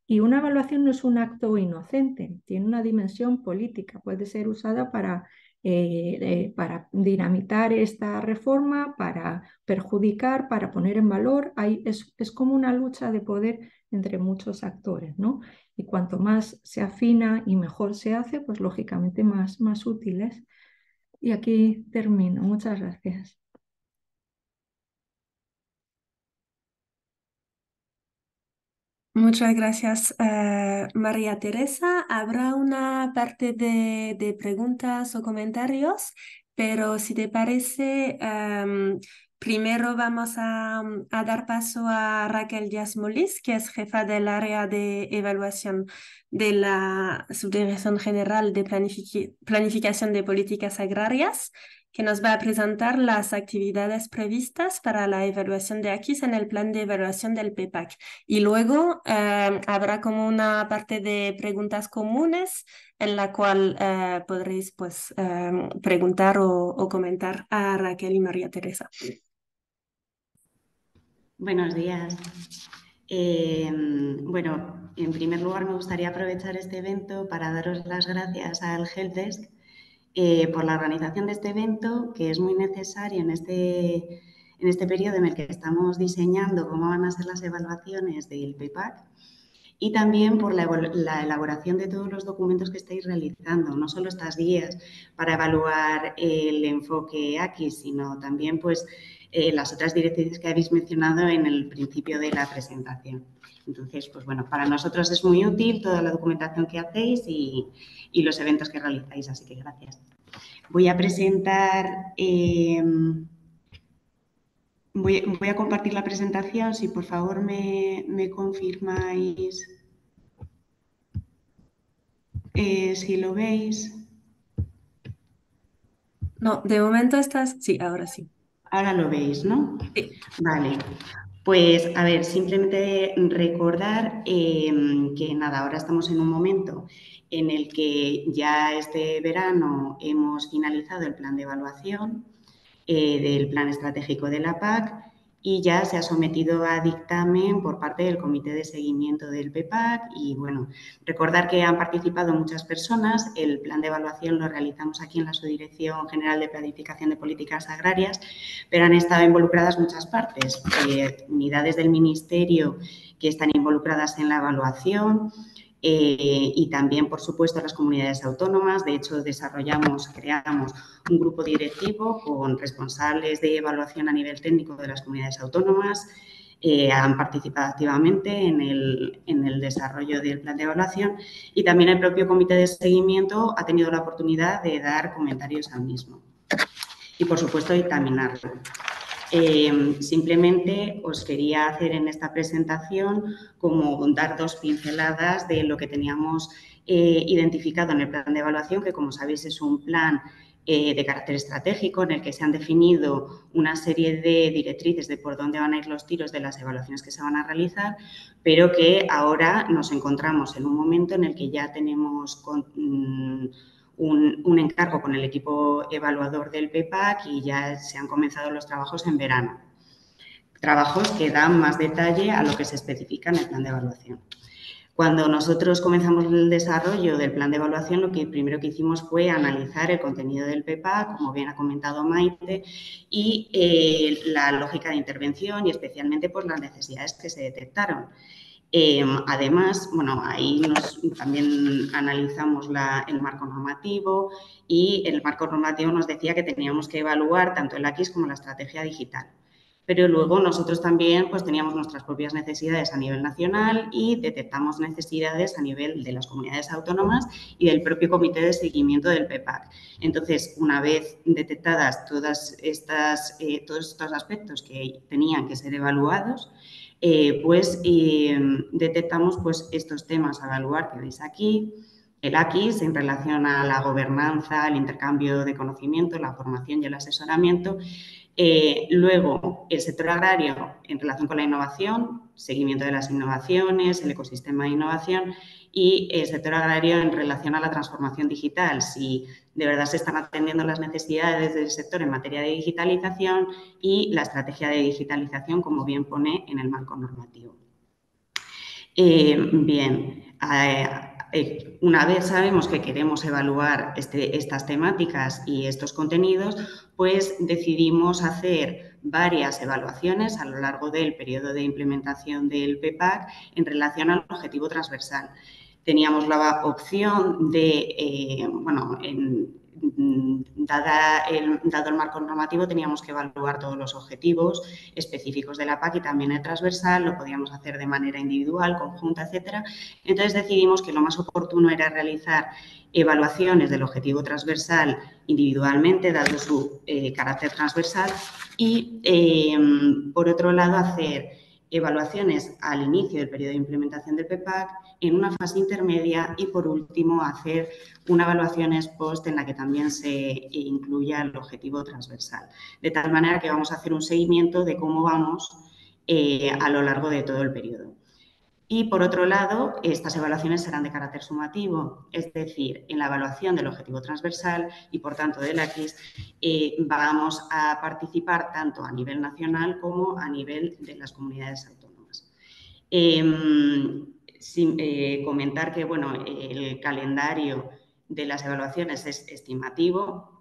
Y una evaluación no es un acto inocente, tiene una dimensión política, puede ser usada para, eh, eh, para dinamitar esta reforma, para perjudicar, para poner en valor. es, es, como una lucha de poder entre muchos actores, ¿no? Y cuanto más se afina y mejor se hace, pues lógicamente más, más útiles. Y aquí termino. Muchas gracias. Muchas gracias, eh, María Teresa. Habrá una parte de, preguntas o comentarios, pero si te parece, em, primero vamos a, dar paso a Raquel Díaz Molís, que es jefa del área de evaluación de la Subdirección General de Planificación de Políticas Agrarias que nos va a presentar las actividades previstas para la evaluación de AQUIS en el plan de evaluación del PEPAC. Y luego eh, habrá como una parte de preguntas comunes en la cual eh, podréis pues, eh, preguntar o, o, comentar a Raquel y María Teresa. Buenos días. bueno, en primer lugar me gustaría aprovechar este evento para daros las gracias al Helpdesk eh, por la organización de este evento, que es muy necesario en este, en este periodo en el que estamos diseñando cómo van a ser las evaluaciones del PEPAC y también por la, elaboración de todos los documentos que estáis realizando, no solo estas guías para evaluar el enfoque aquí, sino también pues eh, las otras directrices que habéis mencionado en el principio de la presentación. Entonces, pues bueno, para nosotros es muy útil toda la documentación que hacéis y, los eventos que realizáis, así que gracias. Voy a presentar, eh, voy, a compartir la presentación, si por favor me, confirmáis eh, si lo veis. No, de momento estás, sí, ahora sí. Ahora lo veis, ¿no? Vale. Pues a ver, simplemente recordar em, que nada, ahora estamos en un momento en el que ya este verano hemos finalizado el plan de evaluación eh, del plan estratégico de la PAC y ya se ha sometido a dictamen por parte del Comité de Seguimiento del PEPAC y bueno, recordar que han participado muchas personas, el plan de evaluación lo realizamos aquí en la Subdirección General de Planificación de Políticas Agrarias, pero han estado involucradas muchas partes, eh, unidades del Ministerio que están involucradas en la evaluación, eh, y también, por supuesto, las comunidades autónomas. De hecho, desarrollamos, creamos un grupo directivo con responsables de evaluación a nivel técnico de las comunidades autónomas. Eh, han participado activamente en el, en el, desarrollo del plan de evaluación y también el propio comité de seguimiento ha tenido la oportunidad de dar comentarios al mismo y, por supuesto, dictaminarlo. Eh, simplemente os quería hacer en esta presentación como dar dos pinceladas de lo que teníamos eh, identificado en el plan de evaluación, que como sabéis es un plan eh, de carácter estratégico en el que se han definido una serie de directrices de por dónde van a ir los tiros de las evaluaciones que se van a realizar, pero que ahora nos encontramos en un momento en el que ya tenemos... Con, mm, un, encargo con el equipo evaluador del PEPAC y ya se han comenzado los trabajos en verano. Trabajos que dan más detalle a lo que se especifica en el plan de evaluación. Cuando nosotros comenzamos el desarrollo del plan de evaluación, lo que primero que hicimos fue analizar el contenido del PEPAC, como bien ha comentado Maite, y eh, la lógica de intervención y especialmente pues, las necesidades que se detectaron. Eh, además, bueno, ahí nos, también analizamos el marco normativo y el marco normativo nos decía que teníamos que evaluar tanto el AQUIS como la estrategia digital. Pero luego nosotros también pues, teníamos nuestras propias necesidades a nivel nacional y detectamos necesidades a nivel de las comunidades autónomas y del propio comité de seguimiento del PEPAC. Entonces, una vez detectadas todas estas, eh, todos estos aspectos que tenían que ser evaluados, eh, pues eh, detectamos pues, estos temas a evaluar que veis aquí. El AQUIS en relación a la gobernanza, el intercambio de conocimiento, la formación y el asesoramiento. Eh, luego, el sector agrario en relación con la innovación, seguimiento de las innovaciones, el ecosistema de innovación y el sector agrario en relación a la transformación digital, si de verdad se están atendiendo las necesidades del sector en materia de digitalización y la estrategia de digitalización, como bien pone en el marco normativo. Eh, bien, eh, eh, una vez sabemos que queremos evaluar este, estas temáticas y estos contenidos, pues decidimos hacer varias evaluaciones a lo largo del periodo de implementación del PEPAC en relación al objetivo transversal teníamos la opción de, eh, bueno, dado el marco normativo, teníamos que evaluar todos los objetivos específicos de la PAC y también el transversal, lo podíamos hacer de manera individual, conjunta, etcétera. Entonces decidimos que lo más oportuno era realizar evaluaciones del objetivo transversal individualmente, dado su eh, carácter transversal, y em, por otro lado hacer evaluaciones al inicio del periodo de implementación del PEPAC en una fase intermedia y por último hacer una evaluación ex post en la que también se incluya el objetivo transversal. De tal manera que vamos a hacer un seguimiento de cómo vamos eh, a lo largo de todo el periodo. Y por otro lado, estas evaluaciones serán de carácter sumativo, es decir, en la evaluación del objetivo transversal y por tanto del ACIS, eh, vamos a participar tanto a nivel nacional como a nivel de las comunidades autónomas. Em, sin, eh, comentar que bueno, el calendario de las evaluaciones es estimativo,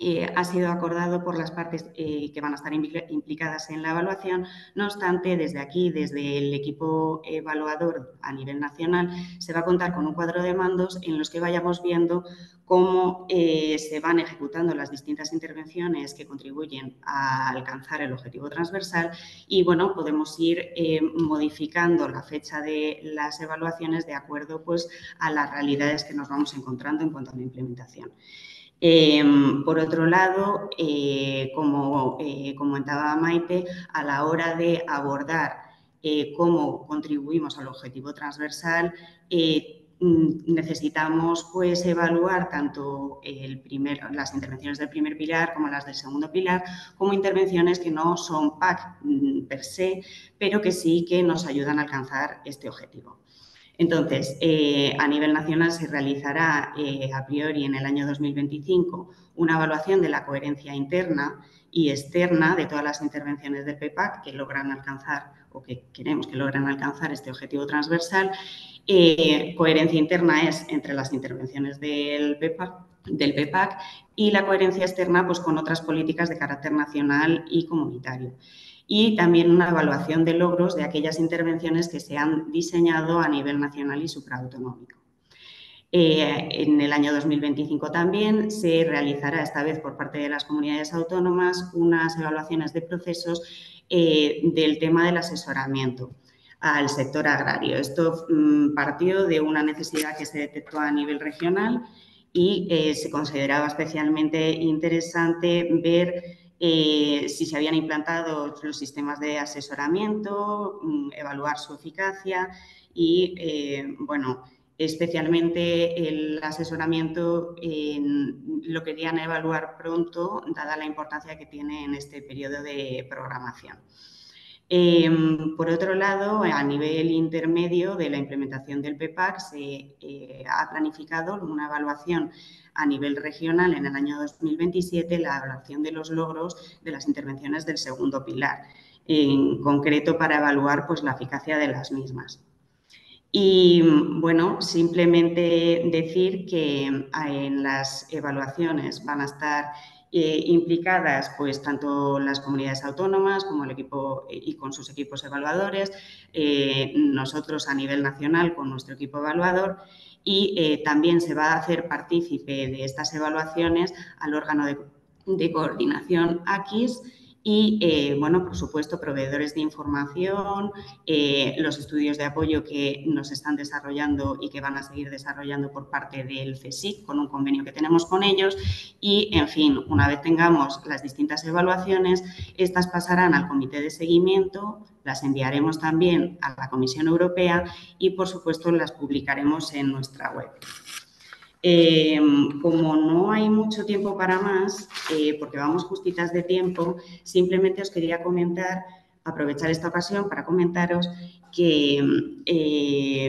eh, ha sido acordado por las partes eh, que van a estar implicadas en la evaluación. No obstante, desde aquí, desde el equipo evaluador a nivel nacional, se va a contar con un cuadro de mandos en los que vayamos viendo cómo eh, se van ejecutando las distintas intervenciones que contribuyen a alcanzar el objetivo transversal y, bueno, podemos ir modificando la fecha de las evaluaciones de acuerdo pues, a las realidades que nos vamos encontrando en cuanto a la implementación. Em, por otro lado, eh, como eh, comentaba Maite, a la hora de abordar eh, cómo contribuimos al objetivo transversal, mm, necesitamos pues, evaluar tanto las intervenciones del primer pilar como las del segundo pilar, como intervenciones que no son PAC mm, per se, pero que sí que nos ayudan a alcanzar este objetivo. Entonces, eh, a nivel nacional se realizará eh, a priori en el año 2025 una evaluación de la coherencia interna y externa de todas las intervenciones del PEPAC que logran alcanzar o que queremos que logran alcanzar este objetivo transversal. Eh, coherencia interna es entre las intervenciones del PEPAC, e y la coherencia externa pues, con otras políticas de carácter nacional y comunitario y también una evaluación de logros de aquellas intervenciones que se han diseñado a nivel nacional y supraautonómico. Eh, en el año 2025 también se realizará, esta vez por parte de las comunidades autónomas, unas evaluaciones de procesos eh, del tema del asesoramiento al sector agrario. Esto mm, partió de una necesidad que se detectó a nivel regional y eh, se consideraba especialmente interesante ver eh, si se habían implantado los sistemas de asesoramiento, mm, evaluar su eficacia y, eh, bueno, especialmente el asesoramiento lo querían evaluar pronto, dada la importancia que tiene en este periodo de programación. Em, por otro lado, a nivel intermedio de la implementación del PEPAC se eh, ha planificado una evaluación a nivel regional en el año 2027, la evaluación de los logros de las intervenciones del segundo pilar, en concreto para evaluar pues, la eficacia de las mismas. Y bueno, simplemente decir que em, en las evaluaciones van a estar eh, implicadas pues tanto las comunidades autónomas como el equipo eh, y con sus equipos evaluadores, eh, nosotros a nivel nacional con nuestro equipo evaluador y también se va a hacer partícipe de estas evaluaciones al órgano de, de coordinación AQUIS y, eh, bueno, por supuesto, proveedores de información, eh, los estudios de apoyo que nos están desarrollando y que van a seguir desarrollando por parte del CSIC con un convenio que tenemos con ellos y, en fin, una vez tengamos las distintas evaluaciones, estas pasarán al comité de seguimiento, las enviaremos también a la Comisión Europea y, por supuesto, las publicaremos en nuestra web. Eh, como no hay mucho tiempo para más, eh, porque vamos justitas de tiempo, simplemente os quería comentar, aprovechar esta ocasión para comentaros que eh,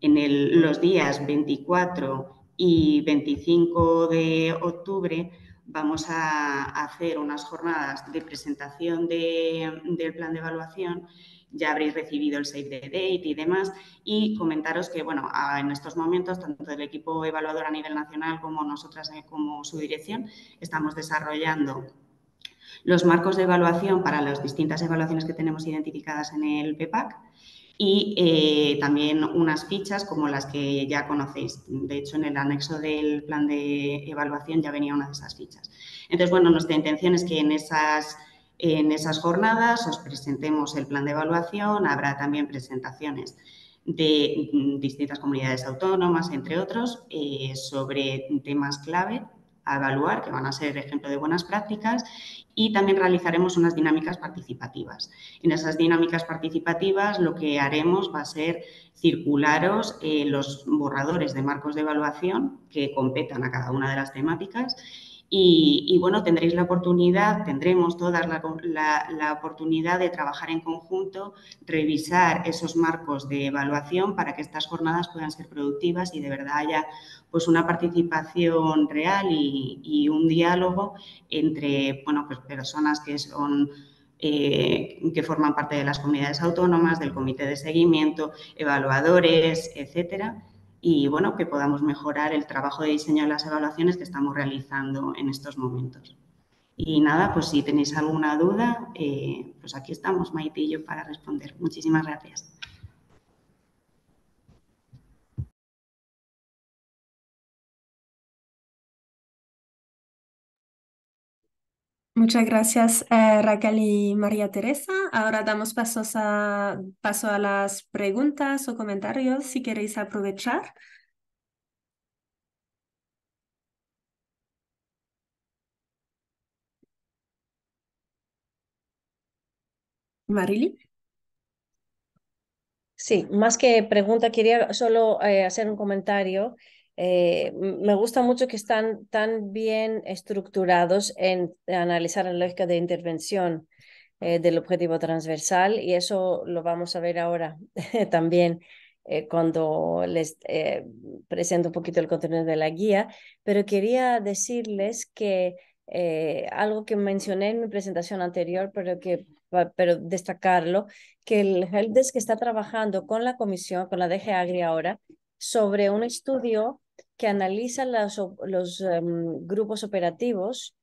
en los días 24 y 25 de octubre vamos a hacer unas jornadas de presentación del plan de evaluación ya habréis recibido el save the date y demás. Y comentaros que, bueno, en estos momentos, tanto el equipo evaluador a nivel nacional como nosotras, eh, como su dirección, estamos desarrollando los marcos de evaluación para las distintas evaluaciones que tenemos identificadas en el PEPAC y eh, también unas fichas como las que ya conocéis. De hecho, en el anexo del plan de evaluación ya venía una de esas fichas. Entonces, bueno, nuestra intención es que en esas en esas jornadas os presentemos el plan de evaluación, habrá también presentaciones de mm, distintas comunidades autónomas, entre otros, eh, sobre temas clave a evaluar, que van a ser ejemplo de buenas prácticas, y también realizaremos unas dinámicas participativas. En esas dinámicas participativas lo que haremos va a ser circularos eh, los borradores de marcos de evaluación que competan a cada una de las temáticas y, bueno, tendréis la oportunidad, tendremos todas la, oportunidad de trabajar en conjunto, revisar esos marcos de evaluación para que estas jornadas puedan ser productivas y de verdad haya pues una participación real y, un diálogo entre pues, personas que son eh, que forman parte de las comunidades autónomas, del comité de seguimiento, evaluadores, etcétera y bueno, que podamos mejorar el trabajo de diseño de las evaluaciones que estamos realizando en estos momentos. Y nada, pues si tenéis alguna duda, eh, pues aquí estamos Maite y yo para responder. Muchísimas gracias. Muchas gracias, eh, Raquel y María Teresa. Ahora damos pasos a, paso a las preguntas o comentarios si queréis aprovechar. Marily. Sí, más que pregunta, quería solo eh, hacer un comentario eh, me gusta mucho que están tan bien estructurados en analizar la lógica de intervención eh, del objetivo transversal y eso lo vamos a ver ahora también eh, cuando les presento un poquito el contenido de la guía, pero quería decirles que algo que mencioné en mi presentación anterior, pero que pero destacarlo, que el que está trabajando con la comisión, con la DG Agri ahora, sobre un estudio que analiza los em, grupos operativos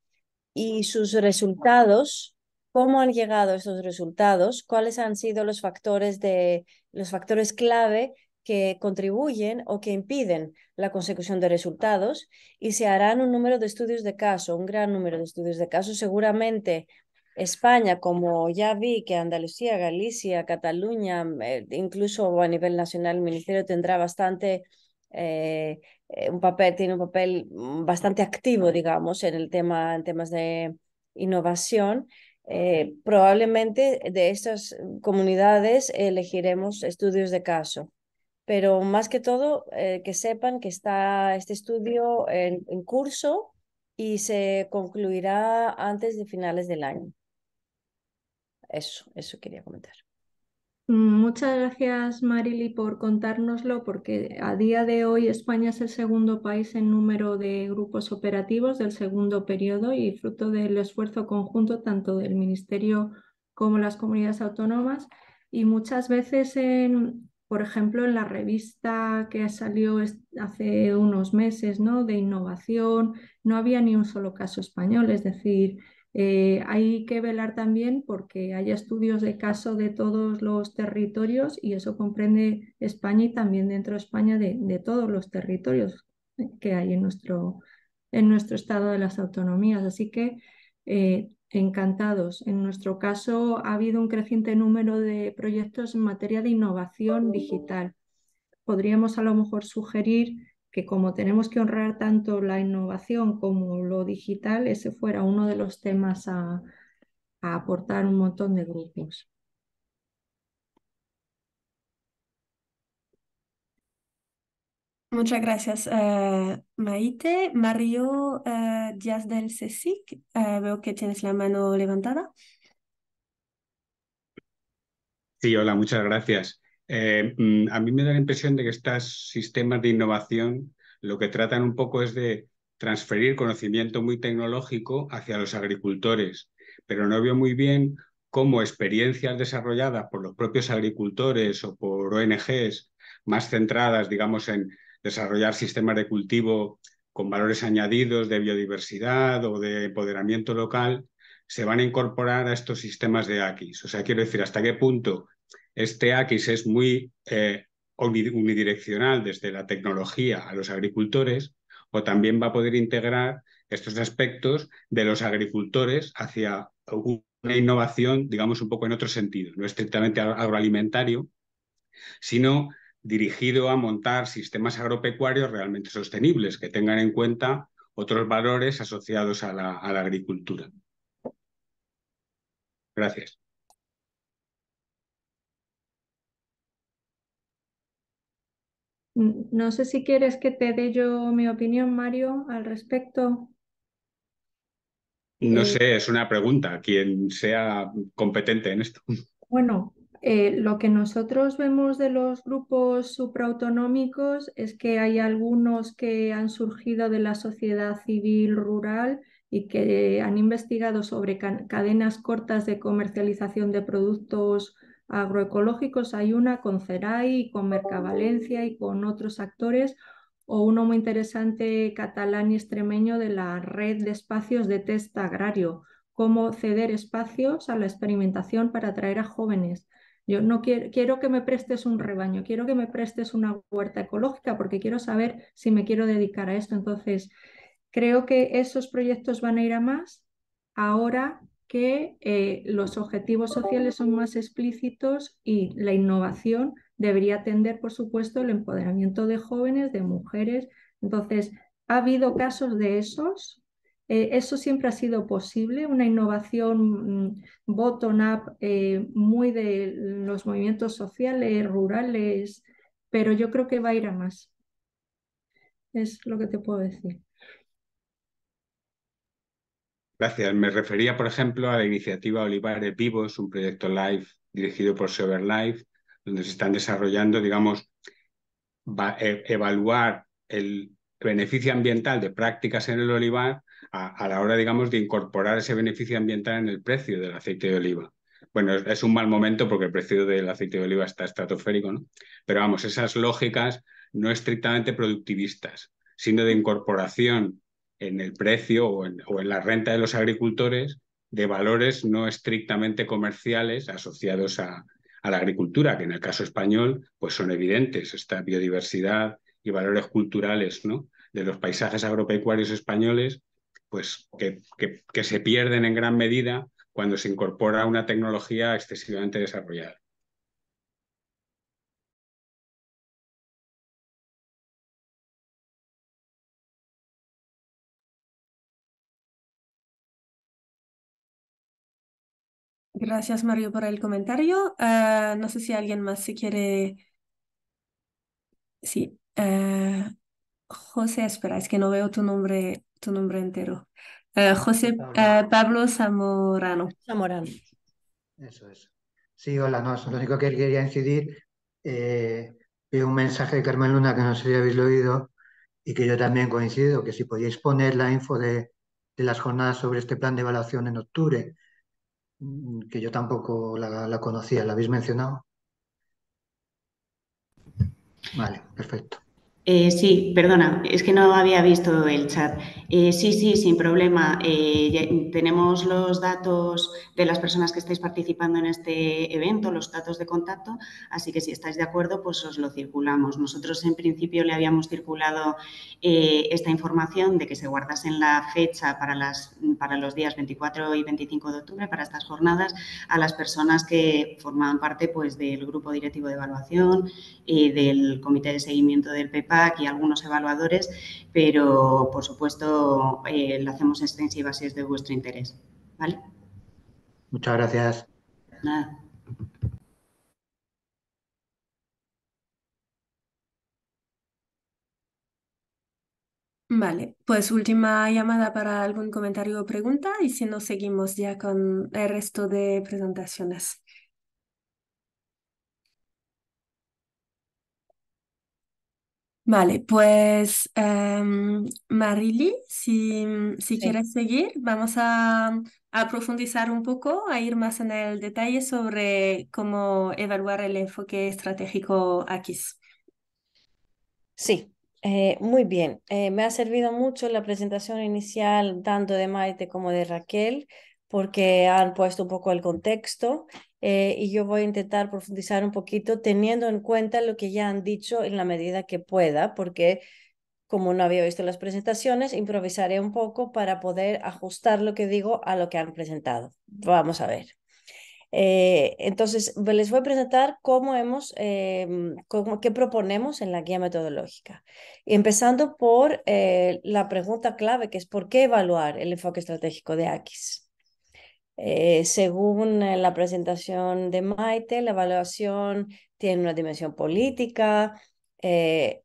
y sus resultados, cómo han llegado esos resultados, cuáles han sido los factores, de, los factores clave que contribuyen o que impiden la consecución de resultados y se harán un número de estudios de caso, un gran número de estudios de caso. Seguramente España, como ya vi que Andalucía, Galicia, Cataluña, eh, incluso a nivel nacional el Ministerio tendrá bastante eh, eh, un papel, tiene un papel mm, bastante activo, digamos, en el tema, en temas de innovación. Eh, probablemente de estas comunidades elegiremos estudios de caso, pero más que todo que sepan que está este estudio en curso y se concluirá antes de finales del año. Eso, eso quería comentar. Muchas gracias, Marily, por contárnoslo, porque a día de hoy España es el segundo país en número de grupos operativos del segundo periodo y fruto del esfuerzo conjunto tanto del Ministerio como las comunidades autónomas. Y muchas veces, por ejemplo, en la revista que salió hace unos meses ¿no? de innovación, no había ni un solo caso español, es decir, eh, hay que velar también porque hay estudios de caso de todos los territorios y eso comprende España y también dentro de España de, todos los territorios que hay en nuestro, en nuestro estado de las autonomías. Así que eh, encantados. En nuestro caso ha habido un creciente número de proyectos en materia de innovación digital. Podríamos a lo mejor sugerir que como tenemos que honrar tanto la innovación como lo digital, ese fuera uno de los temas a, aportar un montón de grupos. Muchas gracias, eh, Maite. Mario uh, eh, Díaz del CSIC, eh, veo que tienes la mano levantada. Sí, hola, muchas gracias. Eh, mm, a mí me da la impresión de que estos sistemas de innovación lo que tratan un poco es de transferir conocimiento muy tecnológico hacia los agricultores, pero no veo muy bien cómo experiencias desarrolladas por los propios agricultores o por ONGs más centradas, digamos, en desarrollar sistemas de cultivo con valores añadidos de biodiversidad o de empoderamiento local, se van a incorporar a estos sistemas de Aquis. O sea, quiero decir, hasta qué punto este AX es muy eh, unidireccional desde la tecnología a los agricultores o también va a poder integrar estos aspectos de los agricultores hacia una innovación, digamos, un poco en otro sentido, no estrictamente agroalimentario, sino dirigido a montar sistemas agropecuarios realmente sostenibles que tengan en cuenta otros valores asociados a la agricultura. Gracias. No sé si quieres que te dé yo mi opinión, Mario, al respecto. No eh, sé, es una pregunta, quien sea competente en esto. Bueno, eh, lo que nosotros vemos de los grupos supraautonómicos es que hay algunos que han surgido de la sociedad civil rural y que han investigado sobre cadenas cortas de comercialización de productos agroecológicos hay una con CERAI y con Mercavalencia y con otros actores, o uno muy interesante catalán y extremeño de la red de espacios de test agrario, cómo ceder espacios a la experimentación para atraer a jóvenes. Yo no quiero, quiero que me prestes un rebaño, quiero que me prestes una huerta ecológica porque quiero saber si me quiero dedicar a esto. Entonces, creo que esos proyectos van a ir a más. Ahora que eh, los objetivos sociales son más explícitos y la innovación debería atender, por supuesto, el empoderamiento de jóvenes, de mujeres. Entonces, ¿ha habido casos de esos? Eh, eso siempre ha sido posible, una innovación mm, bottom-up eh, muy de los movimientos sociales, rurales, pero yo creo que va a ir a más. Es lo que te puedo decir. Gracias. Me refería, por ejemplo, a la iniciativa Olivares Vivos, un proyecto live dirigido por Sober Life, donde se están desarrollando, digamos, e, evaluar el beneficio ambiental de prácticas en el olivar a, la hora, digamos, de incorporar ese beneficio ambiental en el precio del aceite de oliva. Bueno, es un mal momento porque el precio del aceite de oliva está estratosférico, ¿no? Pero vamos, esas lógicas no estrictamente productivistas, sino de incorporación en el precio o en, la renta de los agricultores de valores no estrictamente comerciales asociados a, la agricultura, que en el caso español pues son evidentes, esta biodiversidad y valores culturales ¿no? de los paisajes agropecuarios españoles, pues que, que se pierden en gran medida cuando se incorpora una tecnología excesivamente desarrollada. Gracias, Mario, por el comentario. Ah, no sé si alguien más se quiere... Sí. Ah, José, espera, es que no veo tu nombre, tu nombre entero. Ah, José Pablo Zamorano. Zamorano. Eso es. Sí, hola, no, lo único que quería incidir. Eh, un mensaje de Carmen Luna que no sé si habéis oído y que yo también coincido, que si podíais poner la info de, de las jornadas sobre este plan de evaluación en octubre, Mm, que yo tampoco la, conocía, ¿la habéis mencionado? Vale, perfecto. Eh, sí, perdona, es que no había visto el chat. Eh, sí, sí, sin problema. Eh, tenemos los datos de las personas que estáis participando en este evento, los datos de contacto, así que si estáis de acuerdo, pues os lo circulamos. Nosotros en principio le habíamos circulado esta información de que se guardasen la fecha para, los días 24 y 25 de octubre, para estas jornadas, a las personas que formaban parte pues, del grupo directivo de evaluación y del comité de seguimiento del PP y algunos evaluadores, pero por supuesto eh, lo hacemos extensiva si es de vuestro interés. ¿Vale? Muchas gracias. Vale, pues última llamada para algún comentario o pregunta y si no seguimos ya con el resto de presentaciones. Vale, pues em, Marily, si, quieres seguir, vamos a, profundizar un poco, a ir más en el detalle sobre cómo evaluar el enfoque estratégico aquí. Sí, eh, muy bien. Eh, me ha servido mucho la presentación inicial, tanto de Maite como de Raquel, porque han puesto un poco el contexto eh, y yo voy a intentar profundizar un poquito teniendo en cuenta lo que ya han dicho en la medida que pueda, porque como no había visto las presentaciones, improvisaré un poco para poder ajustar lo que digo a lo que han presentado. Vamos a ver. Eh, entonces, pues, les voy a presentar cómo hemos, eh, qué proponemos en la guía metodológica. Empezando por la pregunta clave, que es ¿por qué evaluar el enfoque estratégico de AQUIS. Eh, según eh, la presentación de Maite, la evaluación tiene una dimensión política, eh,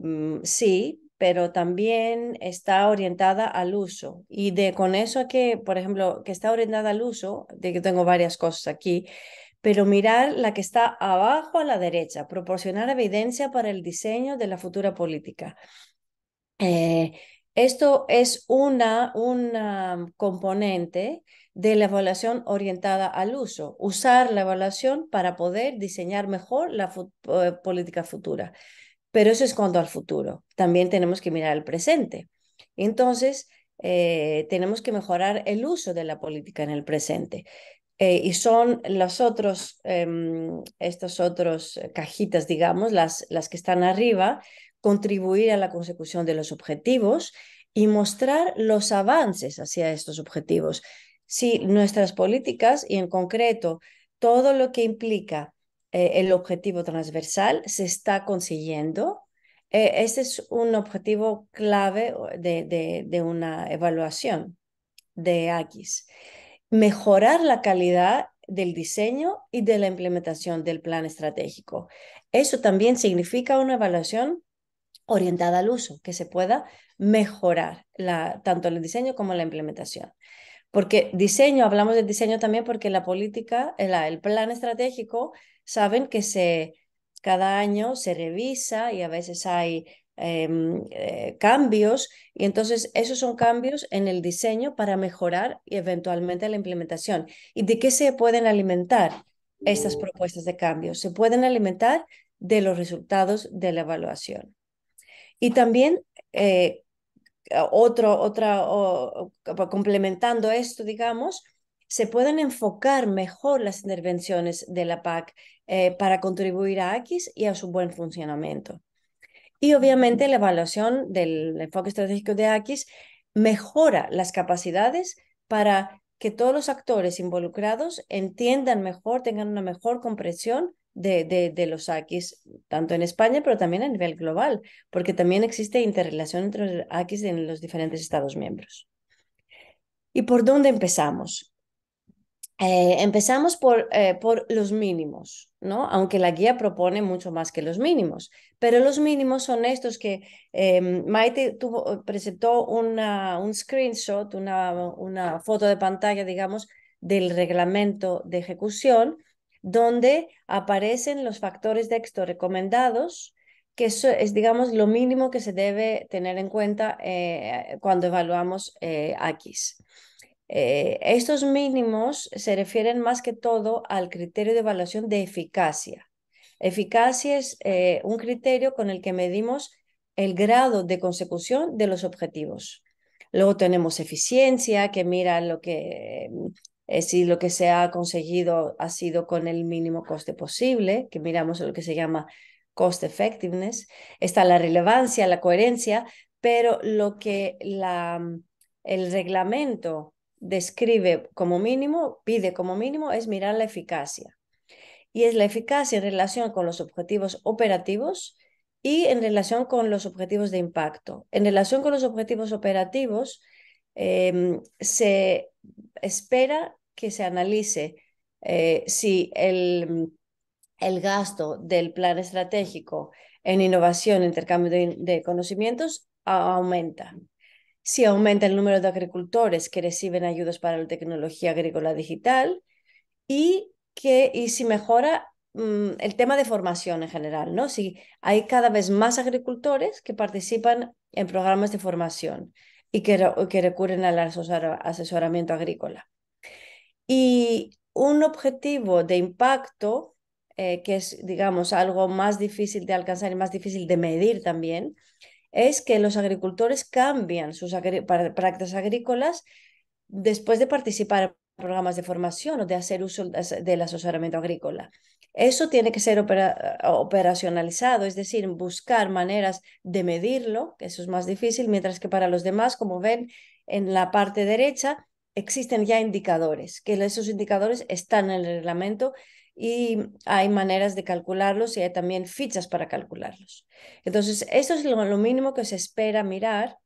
mm, sí, pero también está orientada al uso. Y de con eso que, por ejemplo, que está orientada al uso, de que tengo varias cosas aquí, pero mirar la que está abajo a la derecha, proporcionar evidencia para el diseño de la futura política. Eh, esto es una, componente de la evaluación orientada al uso, usar la evaluación para poder diseñar mejor la eh, política futura. Pero eso es cuando al futuro. También tenemos que mirar al presente. Entonces, eh, tenemos que mejorar el uso de la política en el presente. Eh, y son las otros, em, otras cajitas, digamos, las, las que están arriba, contribuir a la consecución de los objetivos y mostrar los avances hacia estos objetivos. Si nuestras políticas y en concreto todo lo que implica eh, el objetivo transversal se está consiguiendo, eh, ese es un objetivo clave de, una evaluación de AGIS. Mejorar la calidad del diseño y de la implementación del plan estratégico. Eso también significa una evaluación orientada al uso, que se pueda mejorar la, tanto el diseño como la implementación. Porque diseño, hablamos de diseño también porque la política, el, plan estratégico, saben que se, cada año se revisa y a veces hay em, eh, cambios y entonces esos son cambios en el diseño para mejorar eventualmente la implementación. ¿Y de qué se pueden alimentar estas propuestas de cambio? Se pueden alimentar de los resultados de la evaluación. Y también eh, otro, otra, complementando esto, digamos, se pueden enfocar mejor las intervenciones de la PAC eh, para contribuir a AQUIS y a su buen funcionamiento. Y obviamente la evaluación del enfoque estratégico de AX mejora las capacidades para que todos los actores involucrados entiendan mejor, tengan una mejor comprensión de, los AKIs, tanto en España, pero también a nivel global, porque también existe interrelación entre los AKIs en los diferentes Estados miembros. ¿Y por dónde empezamos? Eh, empezamos eh, por, los mínimos, ¿no? Aunque la guía propone mucho más que los mínimos, pero los mínimos son estos que em, Maite presentó un screenshot, una, una foto de pantalla, digamos, del reglamento de ejecución, donde aparecen los factores de éxito recomendados, que es, digamos, lo mínimo que se debe tener en cuenta eh, cuando evaluamos eh, eh, estos mínimos se refieren más que todo al criterio de evaluación de eficacia. Eficacia es eh, un criterio con el que medimos el grado de consecución de los objetivos. Luego tenemos eficiencia, que mira lo que eh, si lo que se ha conseguido ha sido con el mínimo coste posible, que miramos lo que se llama cost effectiveness, está la relevancia, la coherencia, pero lo que la, mm, el reglamento describe como mínimo, pide como mínimo, es mirar la eficacia. Y es la eficacia en relación con los objetivos operativos y en relación con los objetivos de impacto. En relación con los objetivos operativos, em, se espera que se analice eh, si el, gasto del plan estratégico en innovación, intercambio de, conocimientos, aumenta. Si aumenta el número de agricultores que reciben ayudas para la tecnología agrícola digital y, que, y si mejora mm, el tema de formación en general, ¿no? Si hay cada vez más agricultores que participan en programas de formación y que, que recurren al asesoramiento agrícola y un objetivo de impacto, eh, que es, digamos, algo más difícil de alcanzar y más difícil de medir también, es que los agricultores cambian sus prácticas agrícolas después de participar en programas de formación o de hacer uso del asesoramiento agrícola. Eso tiene que ser operacionalizado, es decir, buscar maneras de medirlo, que eso es más difícil, mientras que para los demás, como ven en la parte derecha, existen ya indicadores, que esos indicadores están en el reglamento y hay maneras de calcularlos y hay también fichas para calcularlos. Entonces, eso es lo, mínimo que se espera mirar,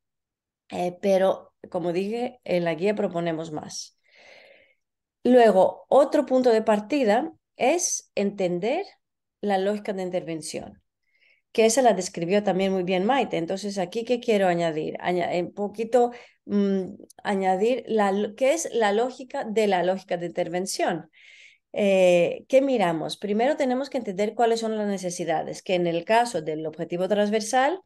eh, pero como dije, en la guía proponemos más. Luego, otro punto de partida es entender la lógica de intervención que esa la describió también muy bien Maite. Entonces, aquí, ¿qué quiero añadir? un eh, poquito mm, añadir la, qué es la lógica de la lógica de intervención. Eh, ¿Qué miramos? Primero tenemos que entender cuáles son las necesidades, que en el caso del objetivo transversal,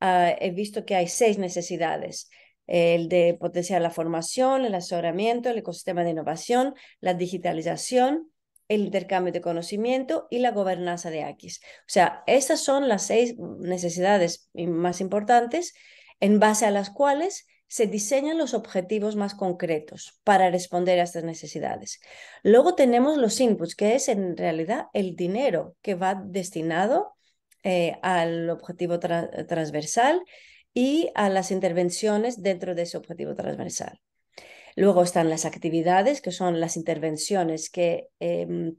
ah, he visto que hay seis necesidades el de potenciar la formación, el asesoramiento, el ecosistema de innovación, la digitalización, el intercambio de conocimiento y la gobernanza de AQUIS. O sea, estas son las seis necesidades más importantes en base a las cuales se diseñan los objetivos más concretos para responder a estas necesidades. Luego tenemos los inputs, que es en realidad el dinero que va destinado eh, al objetivo transversal y a las intervenciones dentro de ese objetivo transversal. Luego están las actividades, que son las intervenciones que em,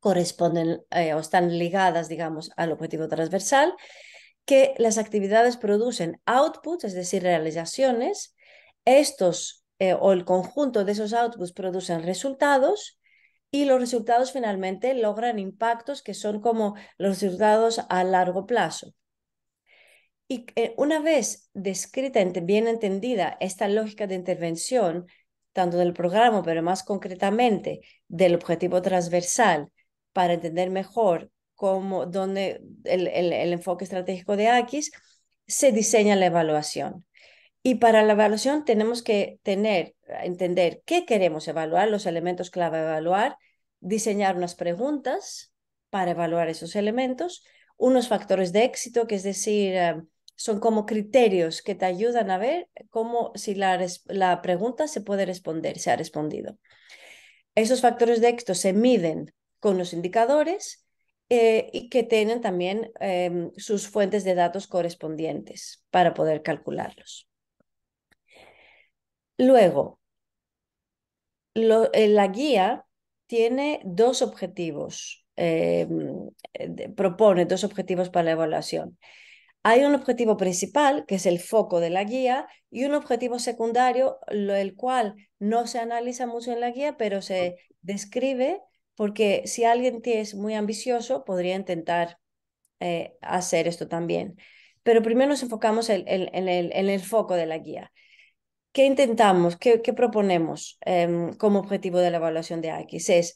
corresponden eh, o están ligadas, digamos, al objetivo transversal, que las actividades producen outputs, es decir, realizaciones. Estos eh, o el conjunto de esos outputs producen resultados y los resultados finalmente logran impactos que son como los resultados a largo plazo. Y eh, una vez descrita, bien entendida esta lógica de intervención, tanto del programa, pero más concretamente del objetivo transversal, para entender mejor cómo, dónde el, enfoque estratégico de AQUIS, se diseña la evaluación. Y para la evaluación tenemos que tener, entender qué queremos evaluar, los elementos clave a evaluar, diseñar unas preguntas para evaluar esos elementos, unos factores de éxito, que es decir, eh, son como criterios que te ayudan a ver cómo si la, pregunta se puede responder, se ha respondido. Esos factores de éxito se miden con los indicadores eh, y que tienen también em, sus fuentes de datos correspondientes para poder calcularlos. Luego, eh, la guía tiene dos objetivos, em, propone dos objetivos para la evaluación. Hay un objetivo principal, que es el foco de la guía, y un objetivo secundario, el cual no se analiza mucho en la guía, pero se describe porque si alguien es muy ambicioso, podría intentar eh, hacer esto también. Pero primero nos enfocamos en, el, foco de la guía. ¿Qué intentamos? ¿Qué, proponemos em, como objetivo de la evaluación de AX? Es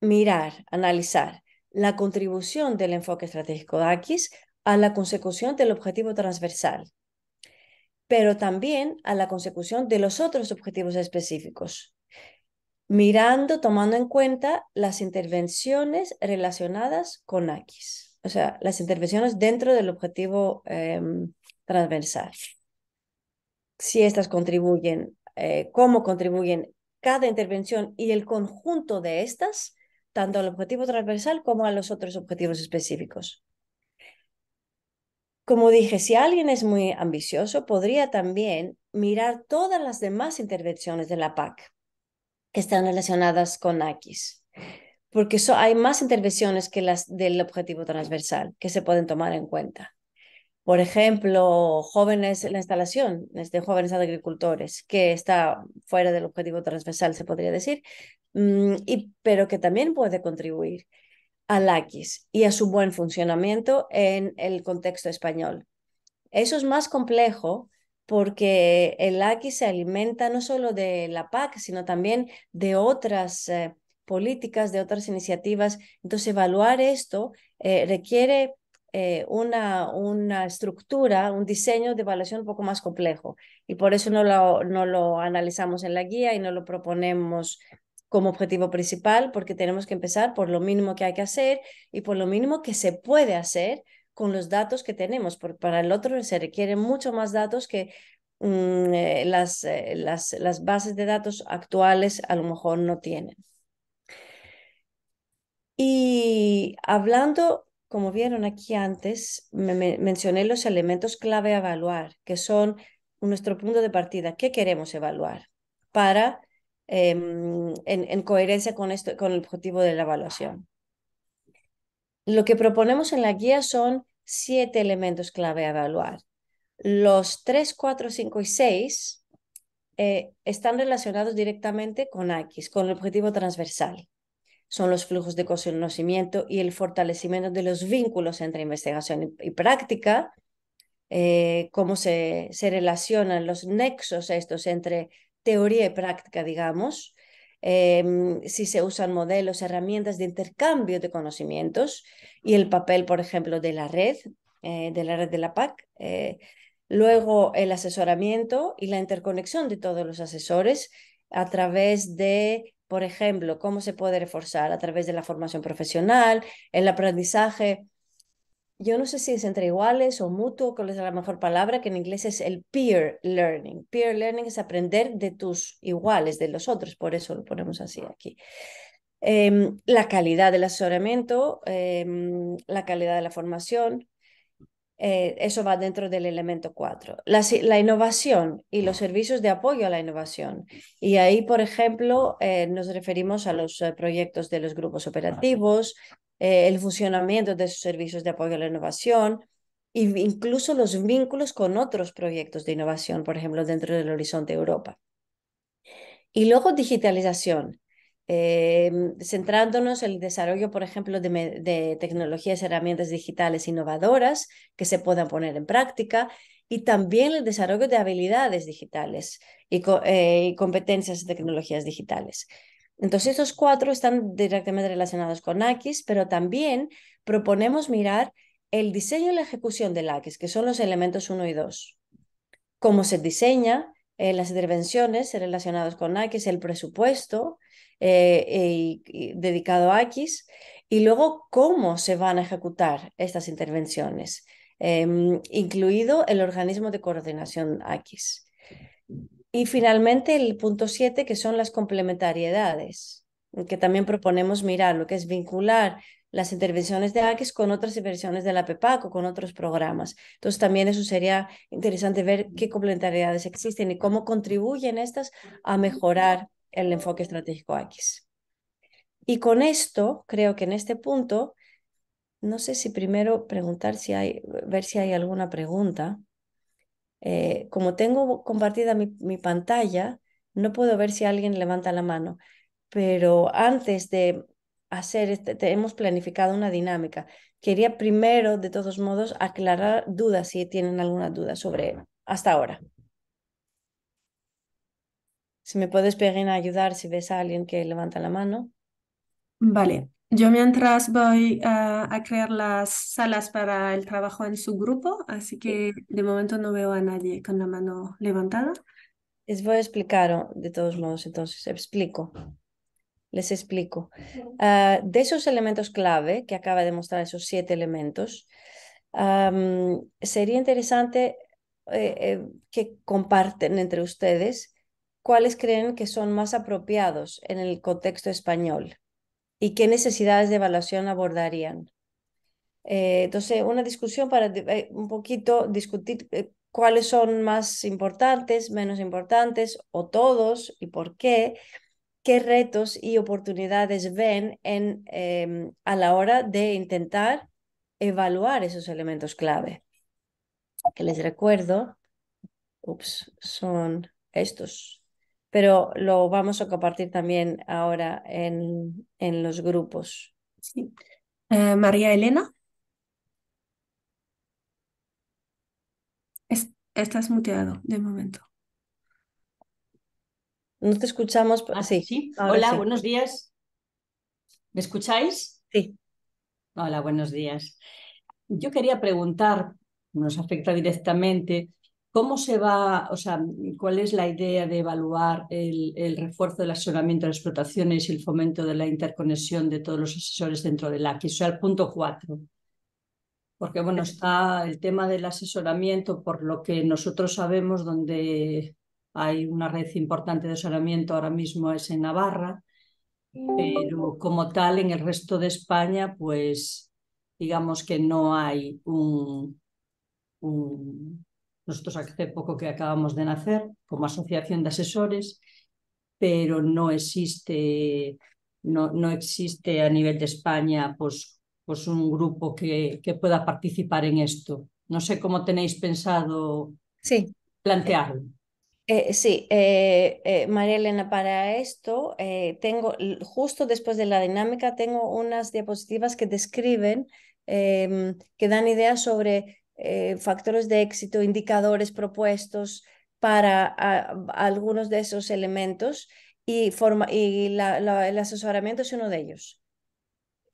mirar, analizar la contribución del enfoque estratégico de AX a la consecución del objetivo transversal, pero también a la consecución de los otros objetivos específicos, mirando, tomando en cuenta las intervenciones relacionadas con X, o sea, las intervenciones dentro del objetivo em, transversal. Si estas contribuyen, eh, cómo contribuyen cada intervención y el conjunto de estas, tanto al objetivo transversal como a los otros objetivos específicos. Como dije, si alguien es muy ambicioso, podría también mirar todas las demás intervenciones de la PAC que están relacionadas con AQUIS, porque hay más intervenciones que las del objetivo transversal que se pueden tomar en cuenta. Por ejemplo, jóvenes en la instalación, de este, jóvenes agricultores, que está fuera del objetivo transversal, se podría decir, mm, pero que también puede contribuir al y a su buen funcionamiento en el contexto español. Eso es más complejo porque el AQUIS se alimenta no solo de la PAC, sino también de otras eh, políticas, de otras iniciativas. Entonces, evaluar esto eh, requiere eh, una, una estructura, un diseño de evaluación un poco más complejo. Y por eso no no lo analizamos en la guía y no lo proponemos como objetivo principal porque tenemos que empezar por lo mínimo que hay que hacer y por lo mínimo que se puede hacer con los datos que tenemos. porque para el otro se requieren mucho más datos que mm, eh, eh, las, las, bases de datos actuales a lo mejor no tienen. Y hablando, como vieron aquí antes, mencioné los elementos clave a evaluar, que son nuestro punto de partida, qué queremos evaluar para Em, en, coherencia con, esto, con el objetivo de la evaluación. Lo que proponemos en la guía son siete elementos clave a evaluar. Los 3, 4, 5 y 6 eh, están relacionados directamente con X, con el objetivo transversal. Son los flujos de conocimiento y el fortalecimiento de los vínculos entre investigación y, práctica, eh, cómo se, se, relacionan los nexos estos entre teoría y práctica, digamos, em, si se usan modelos, herramientas de intercambio de conocimientos y el papel, por ejemplo, de la red, eh, de la red de la PAC. Eh, luego el asesoramiento y la interconexión de todos los asesores a través de, por ejemplo, cómo se puede reforzar a través de la formación profesional, el aprendizaje yo no sé si es entre iguales o mutuo, cuál es la mejor palabra, que en inglés es el peer learning. Peer learning es aprender de tus iguales, de los otros, por eso lo ponemos así aquí. Em, la calidad del asesoramiento, em, la calidad de la formación, eh, eso va dentro del elemento 4. La, innovación y los servicios de apoyo a la innovación. Y ahí, por ejemplo, eh, nos referimos a los eh, proyectos de los grupos operativos, eh, el funcionamiento de sus servicios de apoyo a la innovación e incluso los vínculos con otros proyectos de innovación, por ejemplo, dentro del Horizonte Europa. Y luego digitalización, em, centrándonos en el desarrollo, por ejemplo, de, tecnologías y herramientas digitales innovadoras que se puedan poner en práctica y también el desarrollo de habilidades digitales y, eh, competencias y tecnologías digitales. Entonces, estos cuatro están directamente relacionados con AQUIS, pero también proponemos mirar el diseño y la ejecución del AQUIS, que son los elementos 1 y 2. Cómo se diseña, eh, las intervenciones relacionadas con AQUIS, el presupuesto eh, eh, dedicado a AQUIS, y luego cómo se van a ejecutar estas intervenciones, em, incluido el organismo de coordinación AXIS. Y finalmente el punto 7, que son las complementariedades, que también proponemos mirar, lo que es vincular las intervenciones de AQUES con otras inversiones de la PEPAC o con otros programas. Entonces también eso sería interesante ver qué complementariedades existen y cómo contribuyen estas a mejorar el enfoque estratégico AQUES. Y con esto, creo que en este punto, no sé si primero preguntar si hay, ver si hay alguna pregunta. Eh, como tengo compartida mi, pantalla, no puedo ver si alguien levanta la mano, pero antes de hacer, este, hemos planificado una dinámica. Quería primero, de todos modos, aclarar dudas, si tienen alguna duda sobre hasta ahora. Si me puedes, en ayudar si ves a alguien que levanta la mano. Vale. Yo mientras voy a, crear las salas para el trabajo en su grupo, así que de momento no veo a nadie con la mano levantada. Les voy a explicar, oh, de todos modos, entonces, explico. Les explico. Ah, de esos elementos clave que acaba de mostrar, esos siete elementos, sería interesante eh, eh, que comparten entre ustedes cuáles creen que son más apropiados en el contexto español y qué necesidades de evaluación abordarían. Eh, entonces, una discusión para eh, un poquito discutir eh, cuáles son más importantes, menos importantes o todos y por qué, qué retos y oportunidades ven en, em, a la hora de intentar evaluar esos elementos clave. Que les recuerdo, ups, son estos pero lo vamos a compartir también ahora en, los grupos. Eh, María Elena. estás muteado de momento. No te escuchamos. Ah, sí. Hola, buenos días. ¿Me escucháis? Sí. Hola, buenos días. Yo quería preguntar, nos afecta directamente, ¿Cómo se va, o sea, cuál es la idea de evaluar el, refuerzo del asesoramiento de explotaciones y el fomento de la interconexión de todos los asesores dentro del AQI? O sea, el punto cuatro. Porque, bueno, está el tema del asesoramiento, por lo que nosotros sabemos, donde hay una red importante de asesoramiento ahora mismo es en Navarra, pero como tal, en el resto de España, pues digamos que no hay un nosotros hace poco que acabamos de nacer como asociación de asesores, pero no existe, no, no existe a nivel de España pues, pues un grupo que, que pueda participar en esto. No sé cómo tenéis pensado plantearlo. Eh, eh, sí, eh, María Elena, para esto tengo, justo después de la dinámica, tengo unas diapositivas que describen, em, que dan ideas sobre eh, factores de éxito, indicadores propuestos para ah, algunos de esos elementos y, y el asesoramiento es uno de ellos.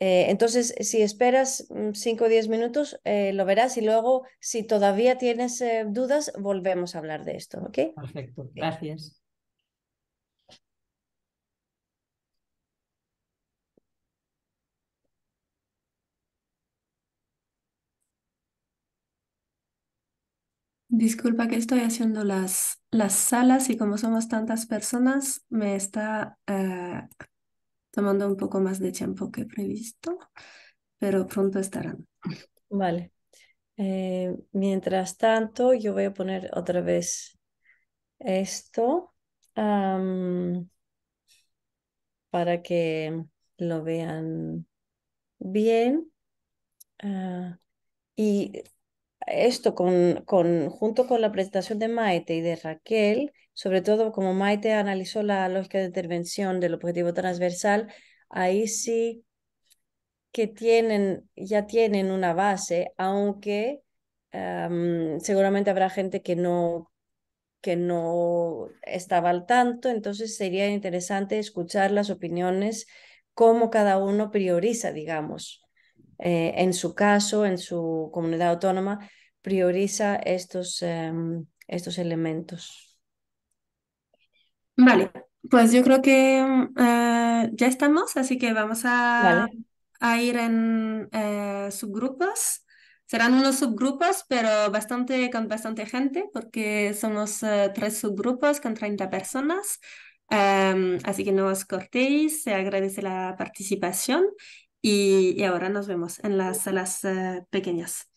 Eh, entonces, si esperas 5 mm, o 10 minutos, eh, lo verás y luego, si todavía tienes dudas, volvemos a hablar de esto. Perfecto, gracias. Disculpa que estoy haciendo las, las salas y como somos tantas personas, me está eh, tomando un poco más de tiempo que previsto, pero pronto estarán. Vale. Eh, mientras tanto, yo voy a poner otra vez esto para que lo vean bien. Ah, y esto con, junto con la presentación de Maite y de Raquel, sobre todo como Maite analizó la lógica de intervención del objetivo transversal, ahí sí que tienen, ya tienen una base, aunque seguramente habrá gente que no, que no estaba al tanto, entonces sería interesante escuchar las opiniones, cómo cada uno prioriza, digamos, eh, en su caso, en su comunidad autónoma, prioriza estos, em, estos elementos. Vale, pues yo creo que em, eh, ya estamos, así que vamos a, a ir en eh, subgrupos. Serán unos subgrupos, pero bastante, con bastante gente, porque somos tres subgrupos con 30 personas. Em, así que no os cortéis, se agradece la participación y, ahora nos vemos en las salas eh, pequeñas.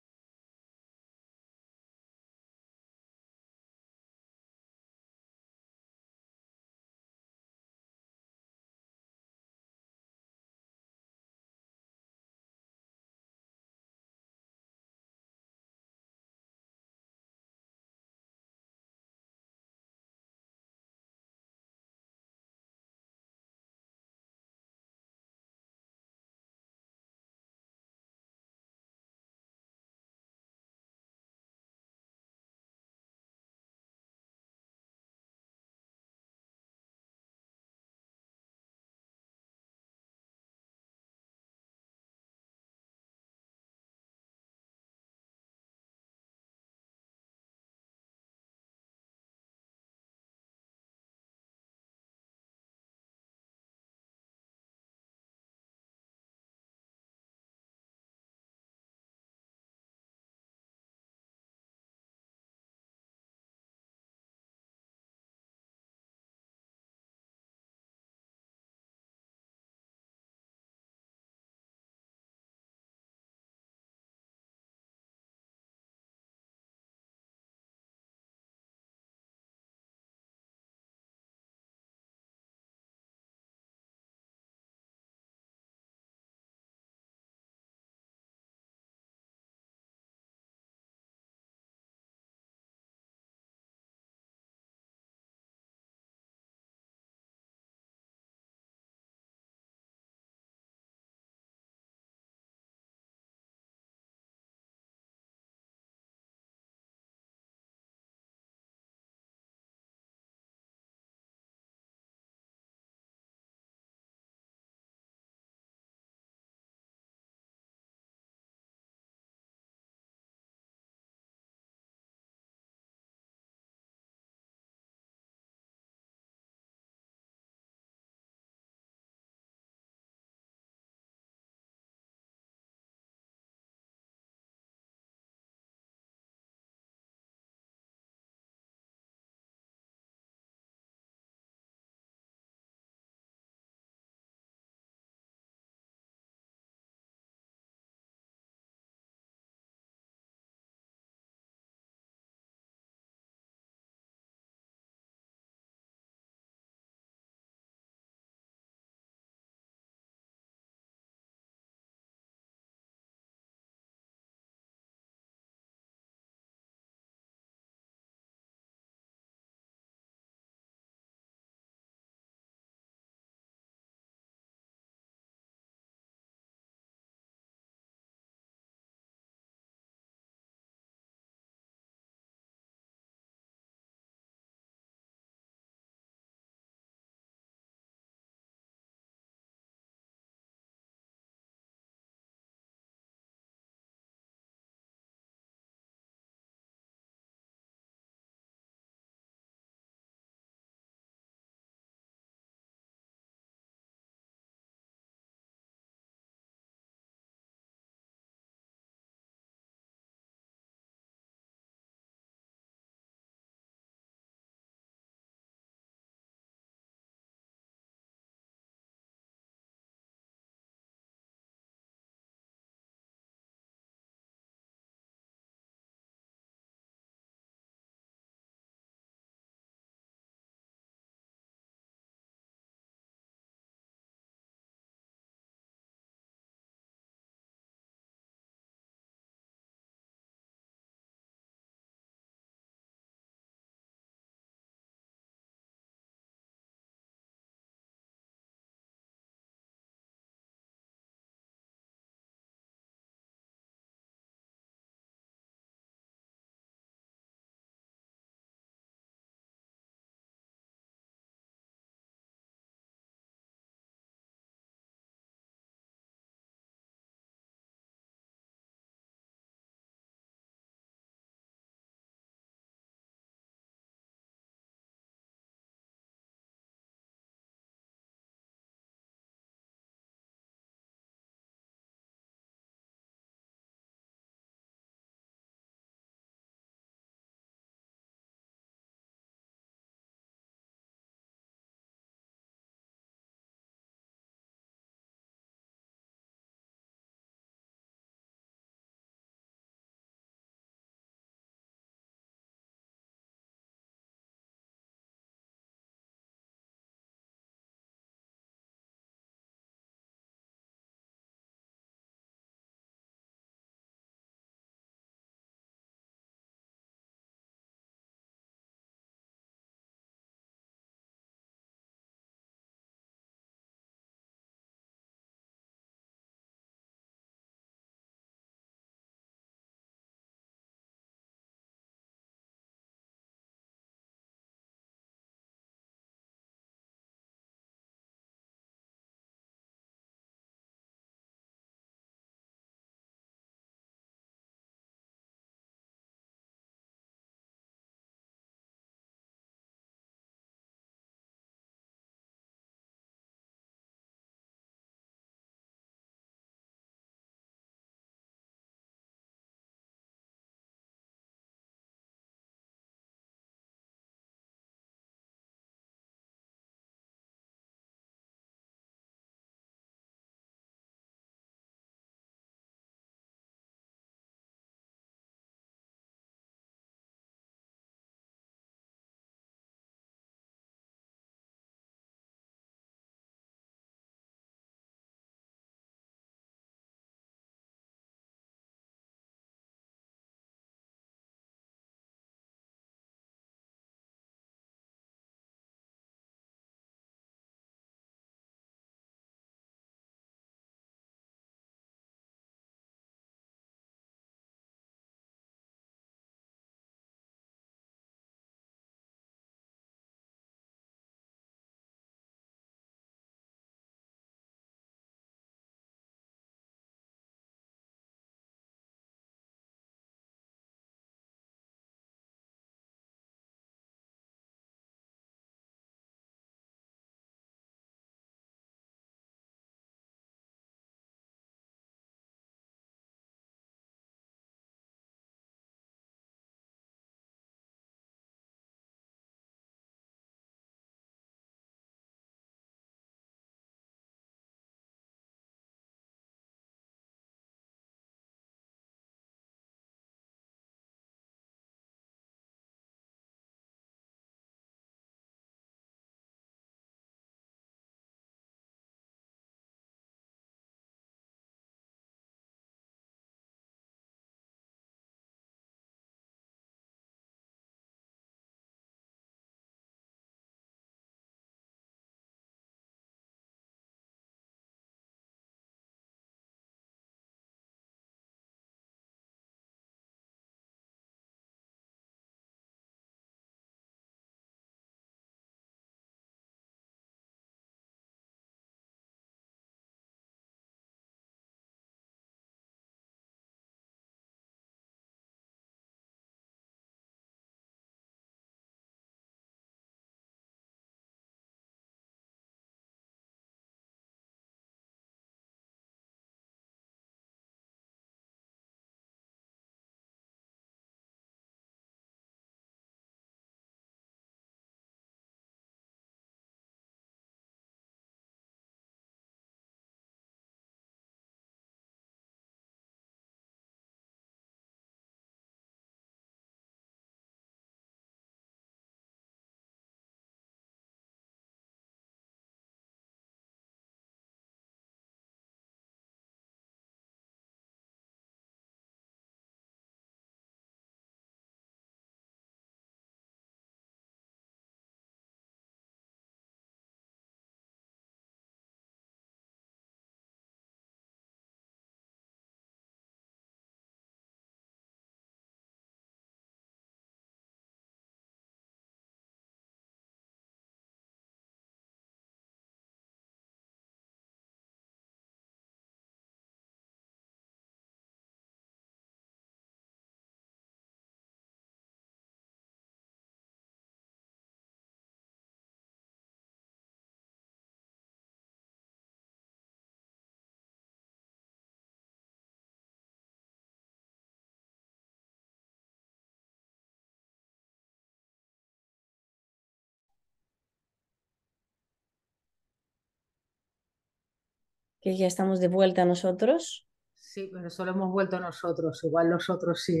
que ya estamos de vuelta nosotros. Sí, pero solo hemos vuelto nosotros, igual nosotros otros sí.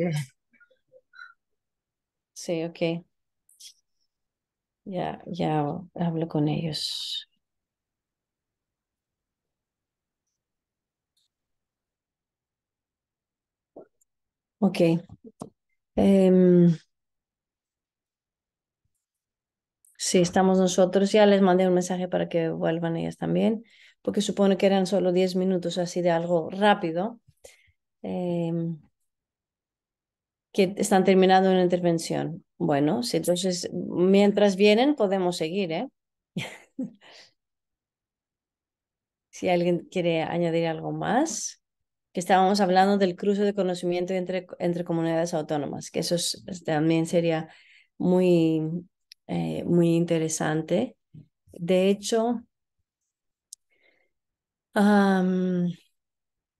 Sí, ok. Ya, ya hablo con ellos. Ok. Em, sí, estamos nosotros. Ya les mandé un mensaje para que vuelvan ellas también porque supone que eran solo 10 minutos así de algo rápido, eh, que están terminando una intervención. Bueno, si entonces mientras vienen podemos seguir, ¿eh? si alguien quiere añadir algo más, que estábamos hablando del cruce de conocimiento entre, entre comunidades autónomas, que eso también sería muy, eh, muy interesante. De hecho,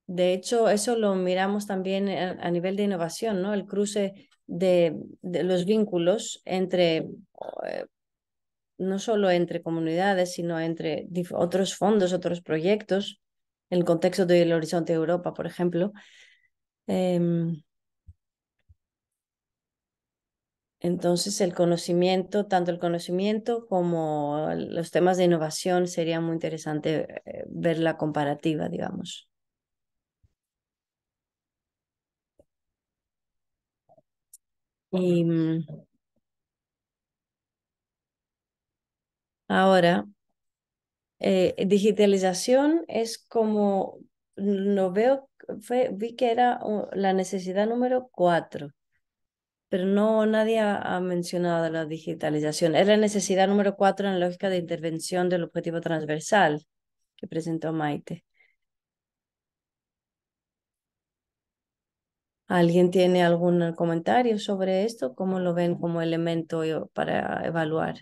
de hecho, eso lo miramos también eh, a nivel de innovación, ¿no? El cruce de, los vínculos entre, eh, no solo entre comunidades, sino entre otros fondos, otros proyectos, en el contexto del Horizonte Europa, por ejemplo. Em, Entonces, el conocimiento, tanto el conocimiento como los temas de innovación, sería muy interesante eh, ver la comparativa, digamos. Mm, ahora, eh, digitalización es como, no veo, vi que era oh, la necesidad número cuatro pero no nadie ha, ha mencionado la digitalización. Es la necesidad número cuatro en la lógica de intervención del objetivo transversal que presentó Maite. ¿Alguien tiene algún comentario sobre esto? ¿Cómo lo ven como elemento eh, para evaluar?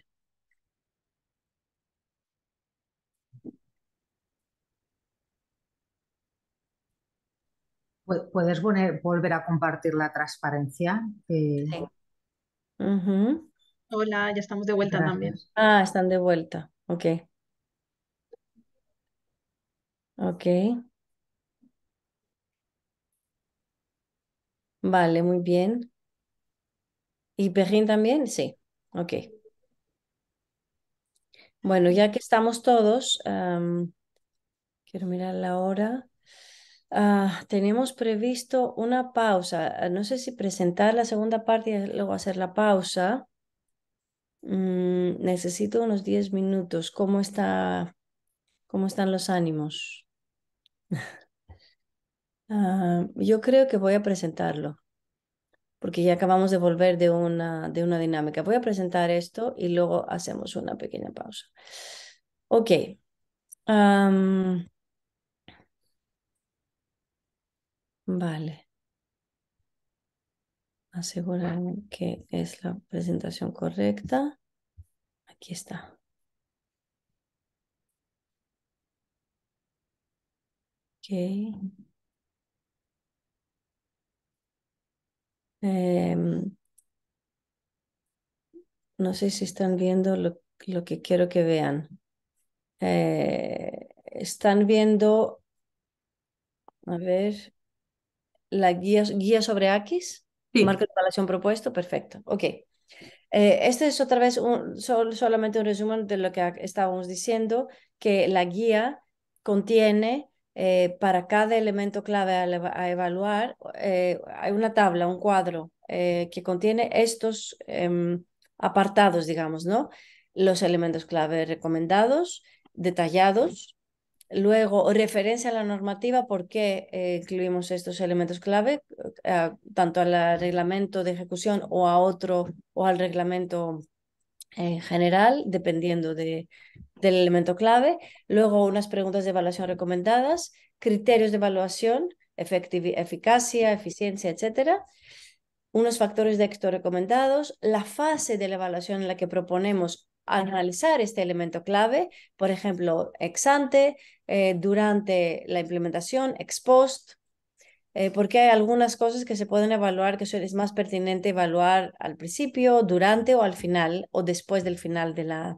¿Puedes volver a compartir la transparencia? Eh. Hola, ya estamos de vuelta también. Ah, están de vuelta. Ok. Ok. Vale, muy bien. ¿Y Pejín también? Sí. Ok. Bueno, ya que estamos todos, quiero mirar la hora. Ah, tenemos previsto una pausa. Ah, no sé si presentar la segunda parte y luego hacer la pausa. Mm, necesito unos 10 minutos. ¿Cómo, está, ¿Cómo están los ánimos? Ah, yo creo que voy a presentarlo, porque ya acabamos de volver de una, de una dinámica. Voy a presentar esto y luego hacemos una pequeña pausa. Ok. Vale. Asegurarme que es la presentación correcta. Aquí está. Em, no sé si están viendo lo, lo que quiero que vean. Eh, están viendo, a ver, la guía, guía sobre X, sí. marco de evaluación propuesto, perfecto, ok. Eh, este es otra vez un, solamente un resumen de lo que estábamos diciendo, que la guía contiene eh, para cada elemento clave a, evaluar, eh, hay una tabla, un cuadro eh, que contiene estos em, apartados, digamos, ¿no? Los elementos clave recomendados, detallados, Luego, referencia a la normativa, ¿por qué eh, incluimos estos elementos clave, eh, tanto al reglamento de ejecución o a otro o al reglamento eh, general, dependiendo del elemento clave? Luego, unas preguntas de evaluación recomendadas, criterios de evaluación, eficacia, eficiencia, etcétera unos factores de éxito recomendados, la fase de la evaluación en la que proponemos analizar este elemento clave, por ejemplo, ex ante, eh, durante la implementación, ex post, eh, porque hay algunas cosas que se pueden evaluar que es más pertinente evaluar al principio, durante o al final o después del final de la,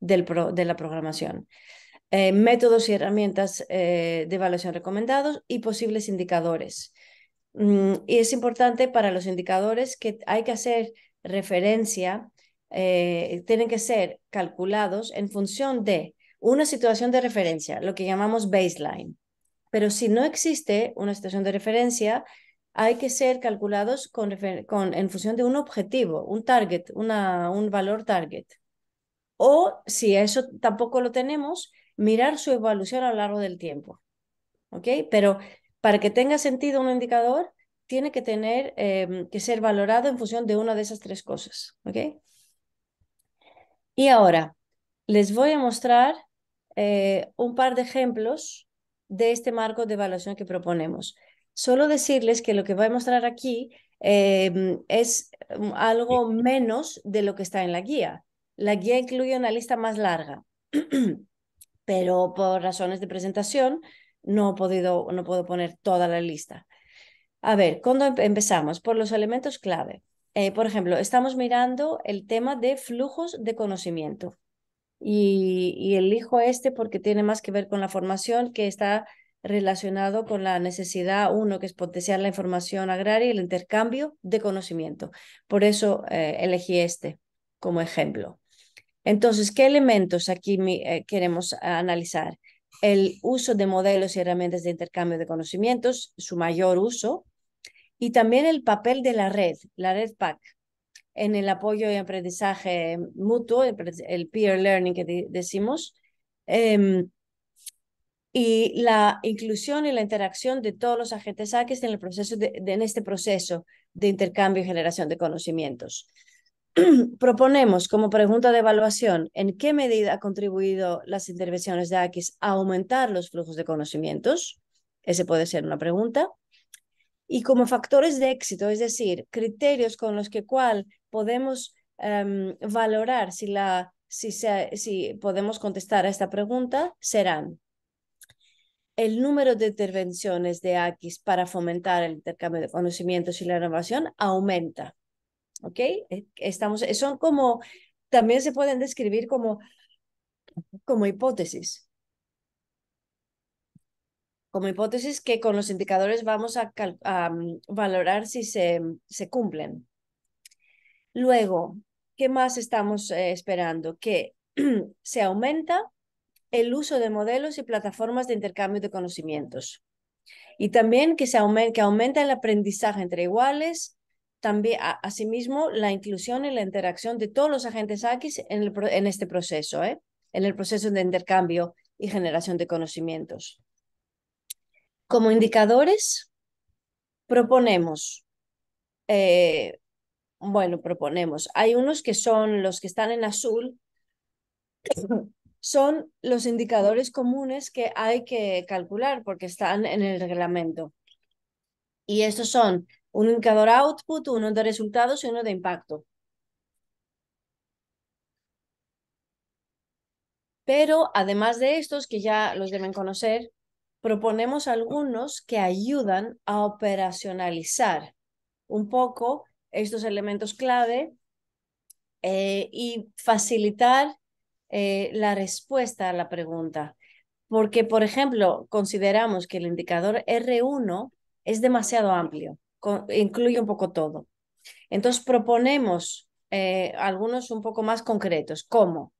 del de la programación. Eh, métodos y herramientas de evaluación recomendados y posibles indicadores. Mm, y es importante para los indicadores que hay que hacer referencia, tienen que ser calculados en función de una situación de referencia, lo que llamamos baseline. Pero si no existe una situación de referencia, hay que ser calculados con, con, en función de un objetivo, un target, una, un valor target. O si eso tampoco lo tenemos, mirar su evolución a lo largo del tiempo. ¿Ok? Pero para que tenga sentido un indicador, tiene que tener em, que ser valorado en función de una de esas tres cosas. ¿Ok? Y ahora, les voy a mostrar eh, un par de ejemplos de este marco de evaluación que proponemos. Solo decirles que lo que voy a mostrar aquí eh, es mm, algo menos de lo que está en la guía. La guía incluye una lista más larga, pero por razones de presentación no, he podido, no puedo poner toda la lista. A ver, ¿cuándo empezamos? Por los elementos clave. Eh, por ejemplo, estamos mirando el tema de flujos de conocimiento y, elijo este porque tiene más que ver con la formación que está relacionado con la necesidad, uno, que es potenciar la información agraria y el intercambio de conocimiento. Por eso eh, elegí este como ejemplo. Entonces, ¿qué elementos aquí eh, queremos analizar? El uso de modelos y herramientas de intercambio de conocimientos, su mayor uso, y también el papel de la red, la red PAC, en el apoyo y aprendizaje mutuo, el peer learning que decimos, em, y la inclusión y la interacción de todos los agentes Aquis en, el proceso en este proceso de intercambio y generación de conocimientos. Proponemos como pregunta de evaluación en qué medida ha contribuido las intervenciones de Aquis a aumentar los flujos de conocimientos. Ese puede ser una pregunta y como factores de éxito, es decir, criterios con los que cual podemos em, valorar si, la, si, si podemos contestar a esta pregunta, serán el número de intervenciones de AQUIS para fomentar el intercambio de conocimientos y la innovación aumenta. ¿Ok? E, estamos, son como, también se pueden describir como, como hipótesis como hipótesis que con los indicadores vamos a, mm, valorar si se, cumplen. Luego, ¿qué más estamos eh, esperando? Que se aumenta el uso de modelos y plataformas de intercambio de conocimientos. Y también que, se que aumenta el aprendizaje entre iguales, también asimismo la inclusión y la interacción de todos los agentes AX en, este proceso, ¿eh? en el proceso de intercambio y generación de conocimientos. Como indicadores, proponemos, eh, bueno, proponemos, hay unos que son los que están en azul, son los indicadores comunes que hay que calcular porque están en el reglamento. Y estos son un indicador output, uno de resultados y uno de impacto. Pero además de estos, que ya los deben conocer, proponemos algunos que ayudan a operacionalizar un poco estos elementos clave eh, y facilitar eh, la respuesta a la pregunta. Porque, por ejemplo, consideramos que el indicador R1 es demasiado amplio, incluye un poco todo. Entonces, proponemos eh, algunos un poco más concretos, ¿Cómo?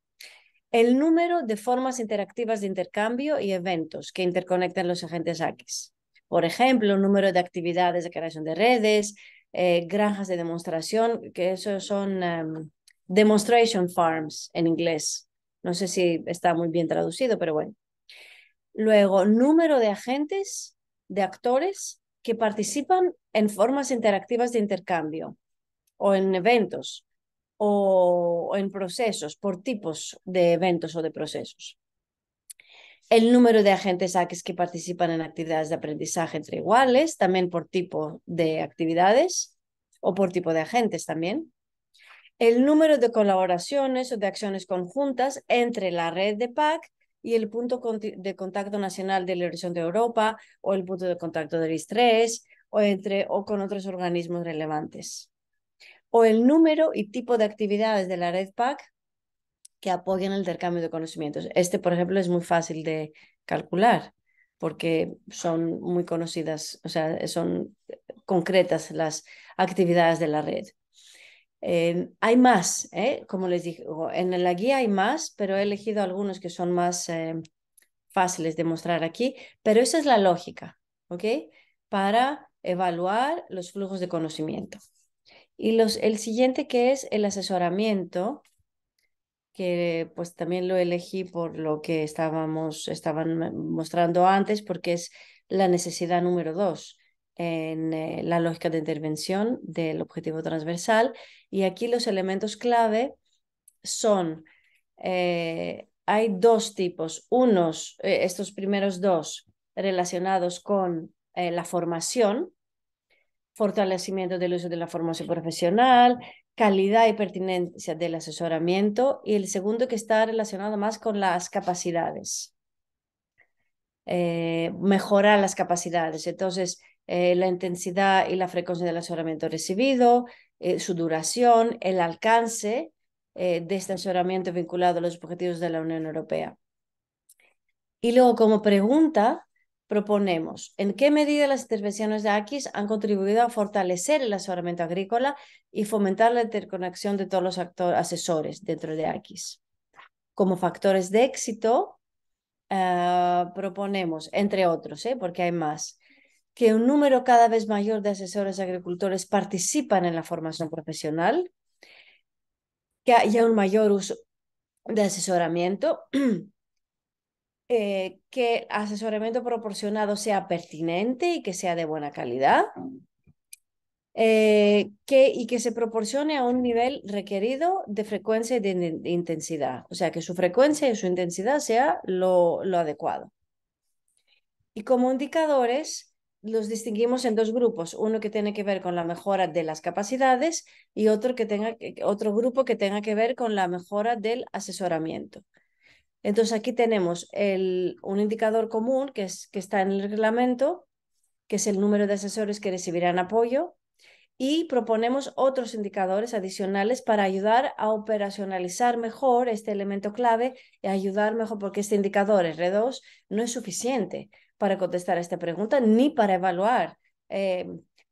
el número de formas interactivas de intercambio y eventos que interconectan los agentes X. Por ejemplo, número de actividades de creación de redes, eh, granjas de demostración, que eso son em, demonstration farms en inglés. No sé si está muy bien traducido, pero bueno. Luego, número de agentes, de actores que participan en formas interactivas de intercambio o en eventos o en procesos, por tipos de eventos o de procesos. El número de agentes ACES que participan en actividades de aprendizaje entre iguales, también por tipo de actividades o por tipo de agentes también. El número de colaboraciones o de acciones conjuntas entre la red de PAC y el punto de contacto nacional de la Horizonte de Europa o el punto de contacto del IS3 o, entre, o con otros organismos relevantes o el número y tipo de actividades de la red Pack que apoyan el intercambio de conocimientos. Este, por ejemplo, es muy fácil de calcular porque son muy conocidas, o sea, son concretas las actividades de la red. Eh, hay más, ¿eh? como les dije, en la guía hay más, pero he elegido algunos que son más eh, fáciles de mostrar aquí, pero esa es la lógica, ¿ok? Para evaluar los flujos de conocimiento. Y los, el siguiente que es el asesoramiento, que pues también lo elegí por lo que estábamos estaban mostrando antes, porque es la necesidad número dos en eh, la lógica de intervención del objetivo transversal. Y aquí los elementos clave son, eh, hay dos tipos, unos, eh, estos primeros dos relacionados con la formación, fortalecimiento del uso de la formación profesional, calidad y pertinencia del asesoramiento y el segundo que está relacionado más con las capacidades. Eh, mejorar las capacidades. Entonces, eh, la intensidad y la frecuencia del asesoramiento recibido, eh, su duración, el alcance de este asesoramiento vinculado a los objetivos de la Unión Europea. Y luego, como pregunta, proponemos en qué medida las intervenciones de AQUIS han contribuido a fortalecer el asesoramiento agrícola y fomentar la interconexión de todos los actores asesores dentro de AQUIS. Como factores de éxito, eh, proponemos, entre otros, eh, porque hay más, que un número cada vez mayor de asesores agricultores participan en la formación profesional, que haya un mayor uso de asesoramiento Eh, que el asesoramiento proporcionado sea pertinente y que sea de buena calidad. Eh, y que se proporcione a un nivel requerido de frecuencia y de, intensidad. O sea, que su frecuencia y su intensidad sea lo, lo adecuado. Y como indicadores, los distinguimos en dos grupos, uno que tiene que ver con la mejora de las capacidades y otro, que tenga, otro grupo que tenga que ver con la mejora del asesoramiento. Entonces aquí tenemos un indicador común que, está en el reglamento, que es el número de asesores que recibirán apoyo, y proponemos otros indicadores adicionales para ayudar a operacionalizar mejor este elemento clave y ayudar mejor, porque este indicador R2 no es suficiente para contestar a esta pregunta ni para evaluar eh,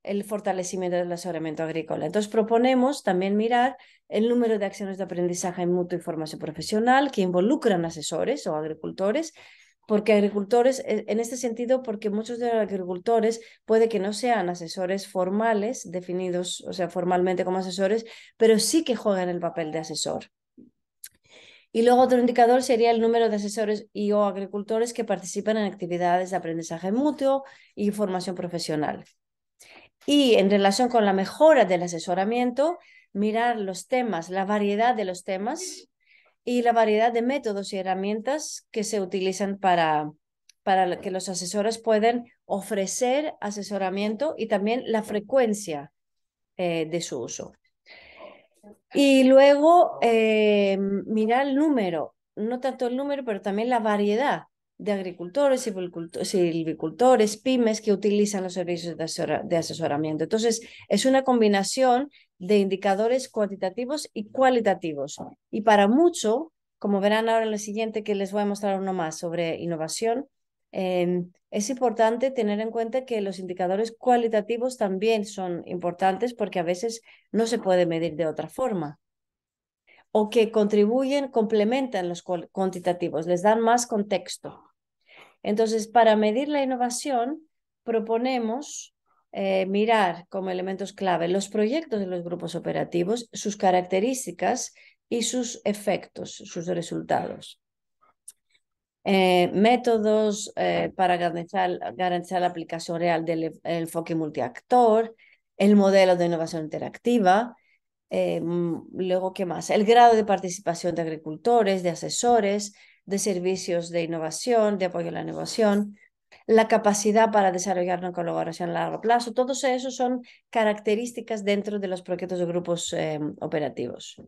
el fortalecimiento del asesoramiento agrícola. Entonces proponemos también mirar el número de acciones de aprendizaje en mutuo y formación profesional que involucran asesores o agricultores, porque agricultores, eh, en este sentido, porque muchos de los agricultores puede que no sean asesores formales, definidos, o sea, formalmente como asesores, pero sí que juegan el papel de asesor. Y luego otro indicador sería el número de asesores y o agricultores que participan en actividades de aprendizaje mutuo y formación profesional. Y en relación con la mejora del asesoramiento, mirar los temas, la variedad de los temas y la variedad de métodos y herramientas que se utilizan para, para que los asesores puedan ofrecer asesoramiento y también la frecuencia eh, de su uso. Y luego eh, mirar el número, no tanto el número, pero también la variedad de agricultores, silvicultores, pymes que utilizan los servicios de asesoramiento. Entonces, es una combinación de indicadores cuantitativos y cualitativos. Y para mucho, como verán ahora en lo siguiente, que les voy a mostrar uno más sobre innovación, em, es importante tener en cuenta que los indicadores cualitativos también son importantes porque a veces no se puede medir de otra forma o que contribuyen, complementan los cuantitativos, les dan más contexto. Entonces, para medir la innovación, proponemos eh, mirar como elementos clave los proyectos de los grupos operativos, sus características y sus efectos, sus resultados. Eh, métodos eh, para garantizar, garantizar, la aplicación real del e-, enfoque multiactor, el modelo de innovación interactiva, mm, luego, ¿qué más? El grado de participación de agricultores, de asesores, de servicios de innovación, de apoyo a la innovación, la capacidad para desarrollar una colaboración a largo plazo. Todos esos son características dentro de los proyectos de grupos em, operativos.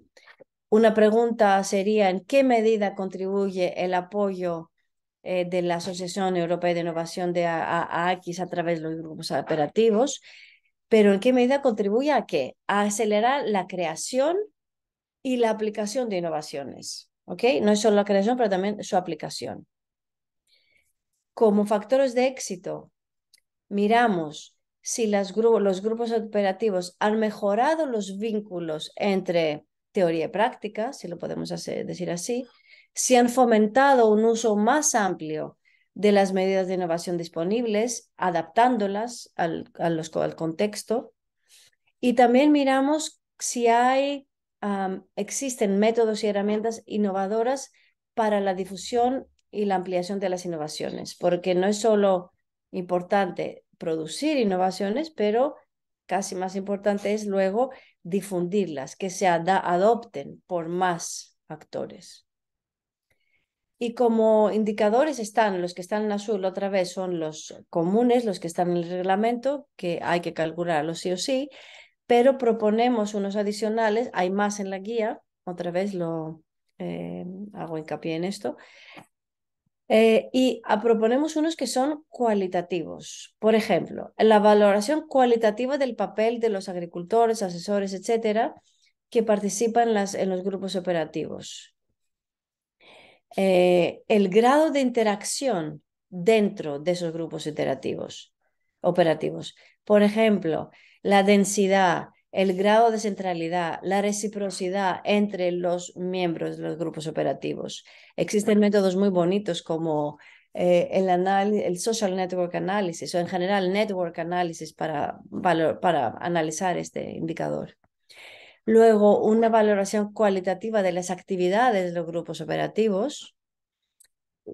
Una pregunta sería, ¿en qué medida contribuye el apoyo eh, de la Asociación Europea de Innovación de Ax a través de los grupos operativos? Pero ¿en qué medida contribuye a qué? A acelerar la creación y la aplicación de innovaciones. No es solo la creación, pero también su aplicación. Como factores de éxito, miramos si los grupos operativos han mejorado los vínculos entre teoría y práctica, si lo podemos decir así, si han fomentado un uso más amplio de las medidas de innovación disponibles, adaptándolas al, al contexto. Y también miramos si hay existen métodos y herramientas innovadoras para la difusión y la ampliación de las innovaciones, porque no es solo importante producir innovaciones, pero casi más importante es luego difundirlas, que se adopten por más actores. Y como indicadores están los que están en azul otra vez son los comunes, los que están en el reglamento, que hay que calcularlos sí o sí, pero proponemos unos adicionales, hay más en la guía, otra vez lo eh, hago hincapié en esto, eh, y proponemos unos que son cualitativos. Por ejemplo, la valoración cualitativa del papel de los agricultores, asesores, etcétera, que participan en, las, en los grupos operativos. Eh, el grado de interacción dentro de esos grupos operativos. Por ejemplo, la densidad, el grado de centralidad, la reciprocidad entre los miembros de los grupos operativos. Existen métodos muy bonitos como eh, el, social network analysis o en general network analysis para analizar este indicador. Luego, una valoración cualitativa de las actividades de los grupos operativos,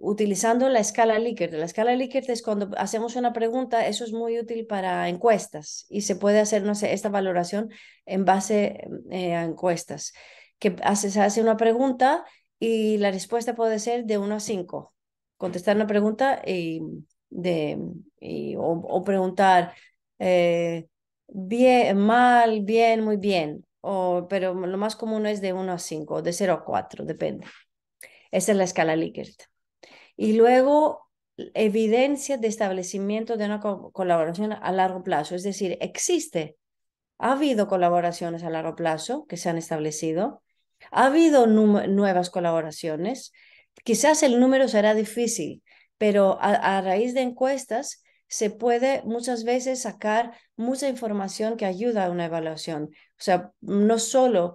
utilizando la escala Likert. La escala Likert es cuando hacemos una pregunta, eso es muy útil para encuestas y se puede hacer, no sé, esta valoración en base eh, a encuestas, que haces se hace una pregunta y la respuesta puede ser de 1 a 5. Contestar una pregunta y, de, o, preguntar eh, bien, mal, bien, muy bien, o, pero lo más común es de 1 a 5, de 0 a 4, depende. Esa es la escala Likert. Y luego, evidencia de establecimiento de una colaboración a largo plazo. Es decir, existe, ha habido colaboraciones a largo plazo que se han establecido, ha habido nuevas colaboraciones. Quizás el número será difícil, pero a raíz de encuestas se puede muchas veces sacar mucha información que ayuda a una evaluación. O sea, no solo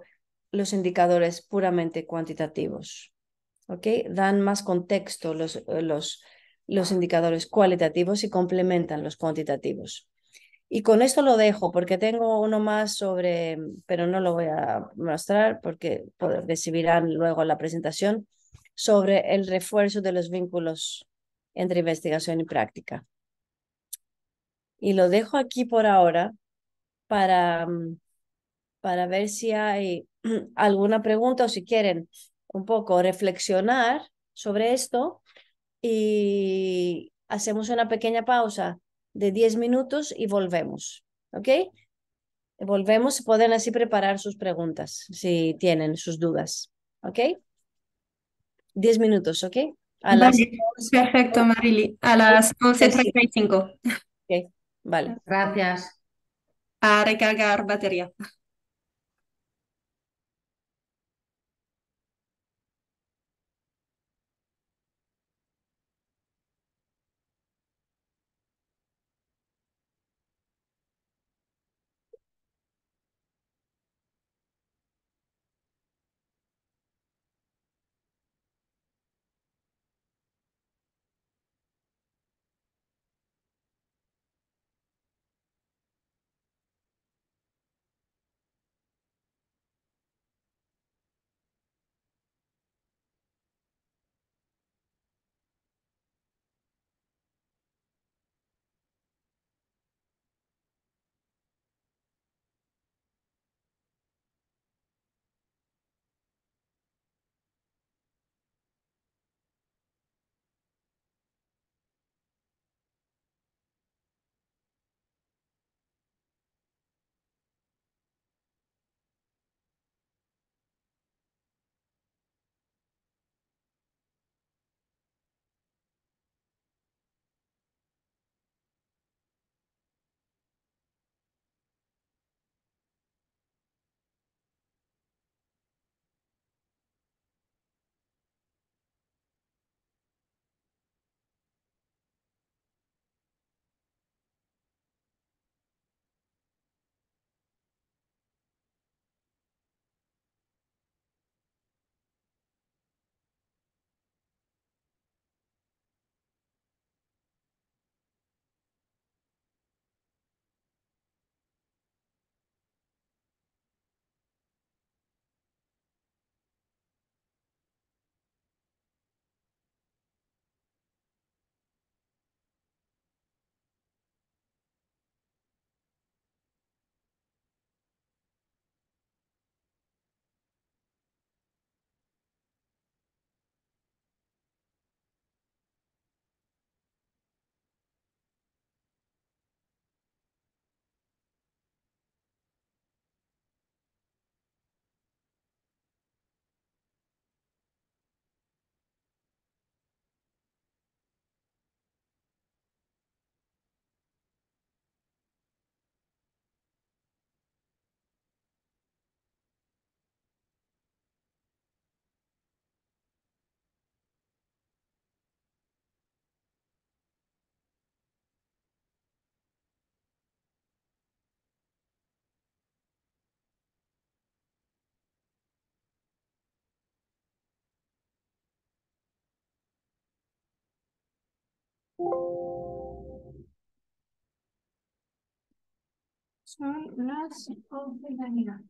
los indicadores puramente cuantitativos. ¿okay? dan más contexto los, eh, los, los indicadores cualitativos y complementan los cuantitativos. Y con esto lo dejo porque tengo uno más sobre, pero no lo voy a mostrar porque pues, recibirán luego la presentación, sobre el refuerzo de los vínculos entre investigación y práctica. Y lo dejo aquí por ahora para, mm, para ver si hay alguna pregunta o si quieren un poco reflexionar sobre esto y hacemos una pequeña pausa de 10 minutos y volvemos, ¿ok? Volvemos, pueden así preparar sus preguntas si tienen sus dudas, ¿ok? 10 minutos, ¿ok? A las... perfecto, Marily. A las 11.35. Ok, vale. Gracias. A recargar batería. Son las 11 de la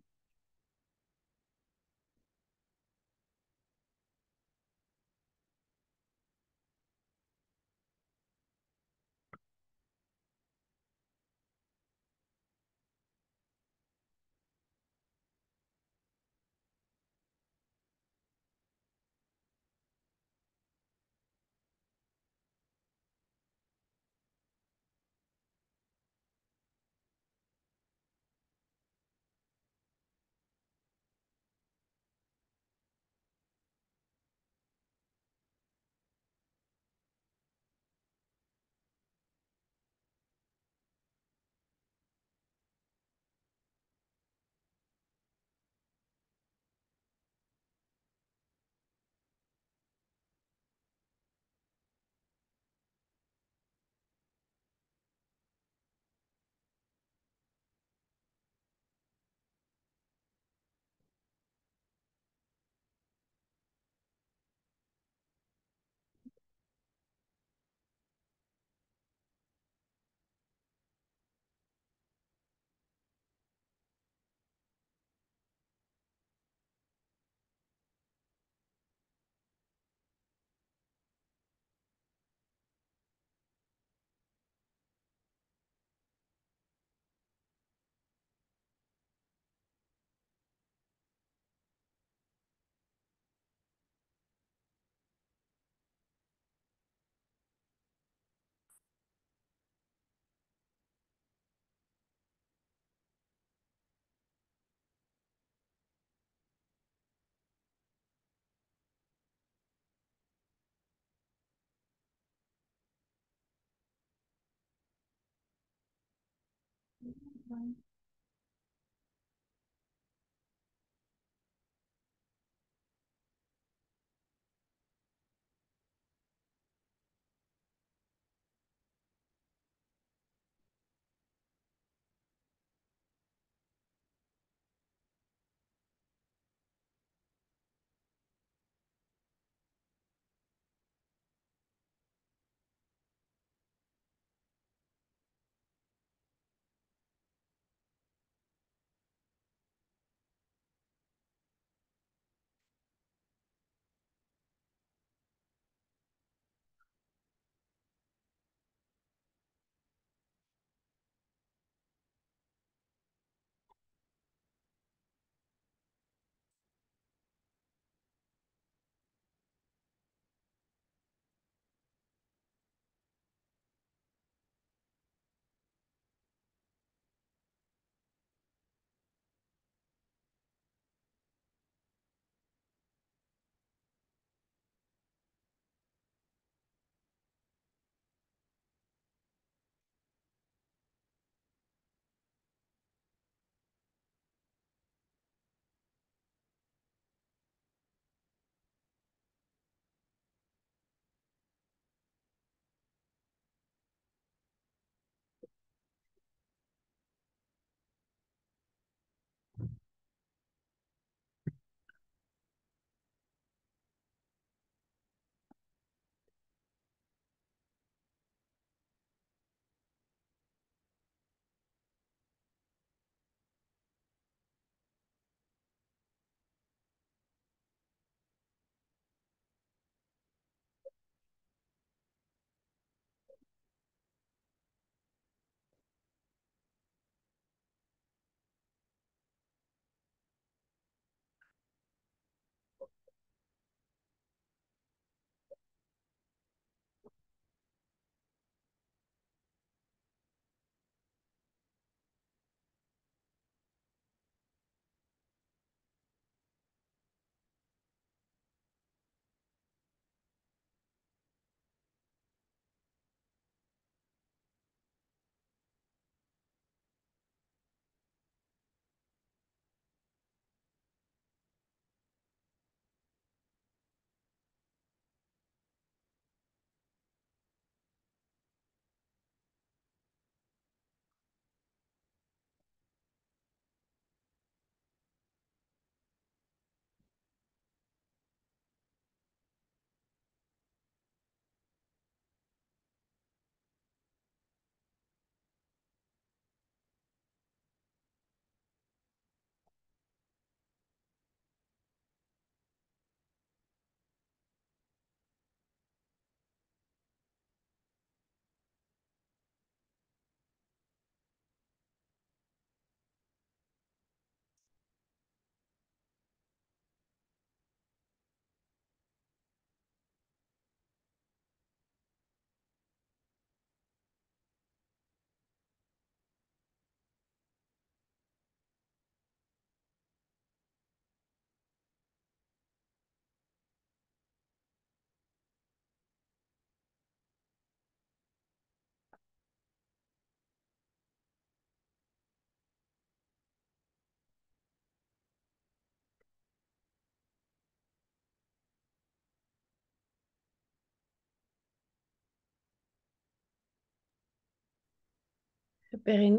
Bye.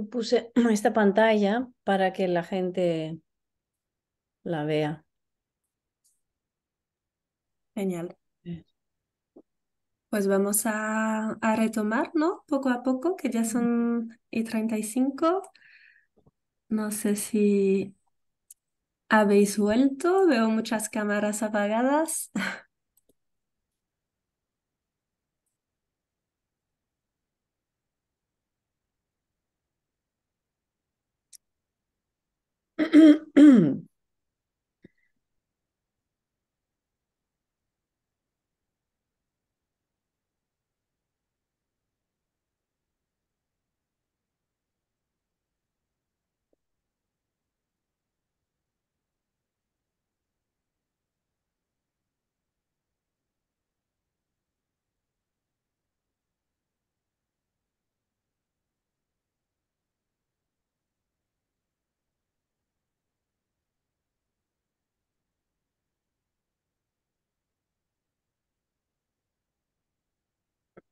puse esta pantalla para que la gente la vea. Genial. Eh. Pues vamos a, a, retomar, ¿no? Poco a poco, que ya son y 35. No sé si habéis vuelto, veo muchas cámaras apagadas. 嗯嗯。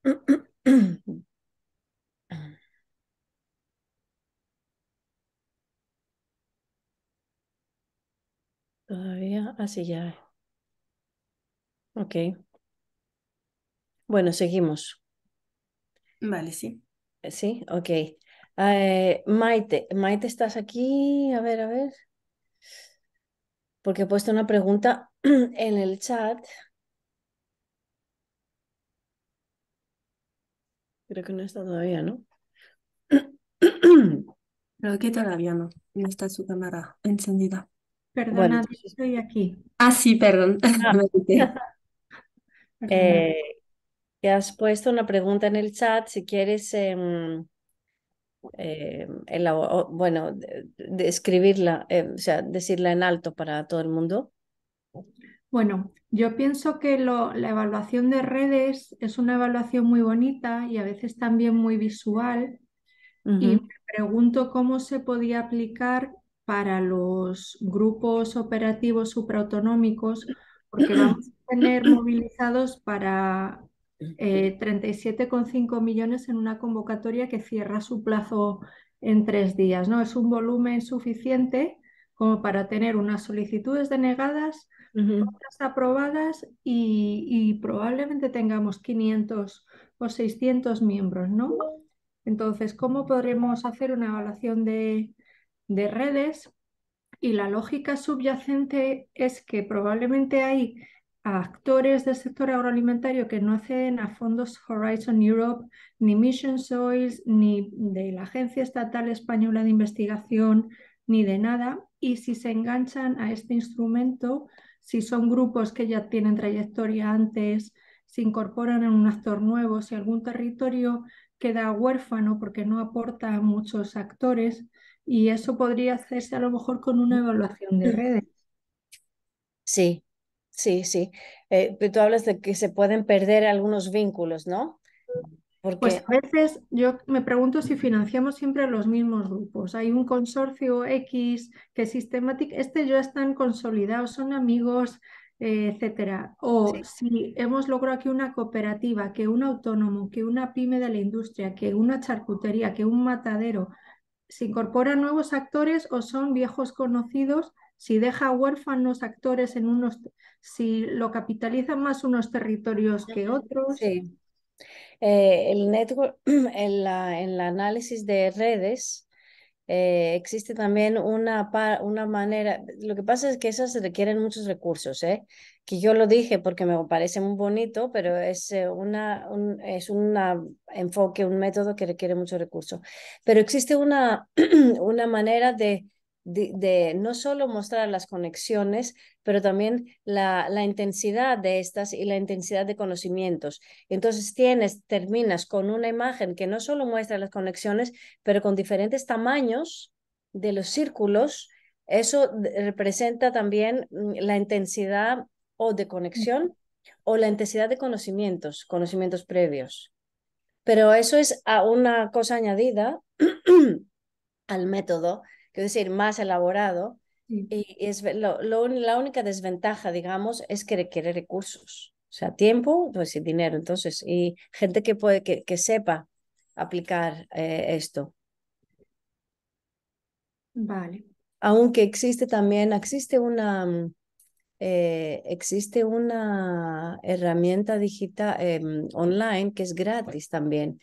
Todavía, así ah, ya. Ok. Bueno, seguimos. Vale, sí. Eh, sí, ok. Eh, Maite, Maite, ¿estás aquí? A ver, a ver. Porque he puesto una pregunta en el chat Creo que no está todavía, ¿no? Pero aquí todavía no. No está su cámara encendida. Perdona, estoy aquí. Ah, sí, perdón. Te ah. eh, has puesto una pregunta en el chat. Si quieres em, em, bueno, describirla, em, o sea, decirla en alto para todo el mundo. Bueno, yo pienso que la evaluación de redes es una evaluación muy bonita y a veces también muy visual. Y me pregunto cómo se podía aplicar para los grupos operativos supraautonómicos, porque vamos a tener movilizados para eh, 37,5 millones en una convocatoria que cierra su plazo en tres días. ¿no? Es un volumen suficiente como para tener unas solicitudes denegadas aprobadas y, probablemente tengamos 500 o 600 miembros, ¿no? Entonces, ¿cómo podremos hacer una evaluación de, redes? Y la lógica subyacente es que probablemente hay actores del sector agroalimentario que no acceden a fondos Horizon Europe, ni Mission Soils, ni de la Agencia Estatal Española de Investigación, ni de nada. Y si se enganchan a este instrumento, si son grupos que ya tienen trayectoria antes, se incorporan en un actor nuevo, si algún territorio queda huérfano porque no aporta muchos actores, y eso podría hacerse a lo mejor con una evaluación de redes. Sí, sí, sí. Eh, pero tú hablas de que se pueden perder algunos vínculos, ¿no? Pues a veces yo me pregunto si financiamos siempre los mismos grupos. Hay un consorcio X que Systematic, este ya están consolidados, son amigos, eh, etcétera. O si hemos logrado aquí una cooperativa, que un autónomo, que una pyme de la industria, que una charcutería, que un matadero, se incorporan nuevos actores o son viejos conocidos, si deja huérfanos actores en unos, si lo capitalizan más unos territorios que otros. Eh, el network, en, la, en el análisis de redes, eh, existe también una, una manera, lo que pasa es que esas requieren muchos recursos, ¿eh? que yo lo dije porque me parece muy bonito, pero es una, un es enfoque, un método que requiere muchos recursos. Pero existe una, una manera de de, no solo mostrar las conexiones, pero también la, la, intensidad de estas y la intensidad de conocimientos. Entonces tienes, terminas con una imagen que no solo muestra las conexiones, pero con diferentes tamaños de los círculos. Eso representa también mm, la intensidad o de mm. conexión o la intensidad de conocimientos, conocimientos previos. Pero eso es una cosa añadida al método es decir, más elaborado. Y es lo, la única desventaja, digamos, es que requiere recursos, o sea, tiempo pues, y dinero. Entonces, y gente que, puede, que, sepa aplicar eh, esto. Vale. Aunque existe también, existe una, mm, eh, existe una herramienta digital eh, online que es gratis también,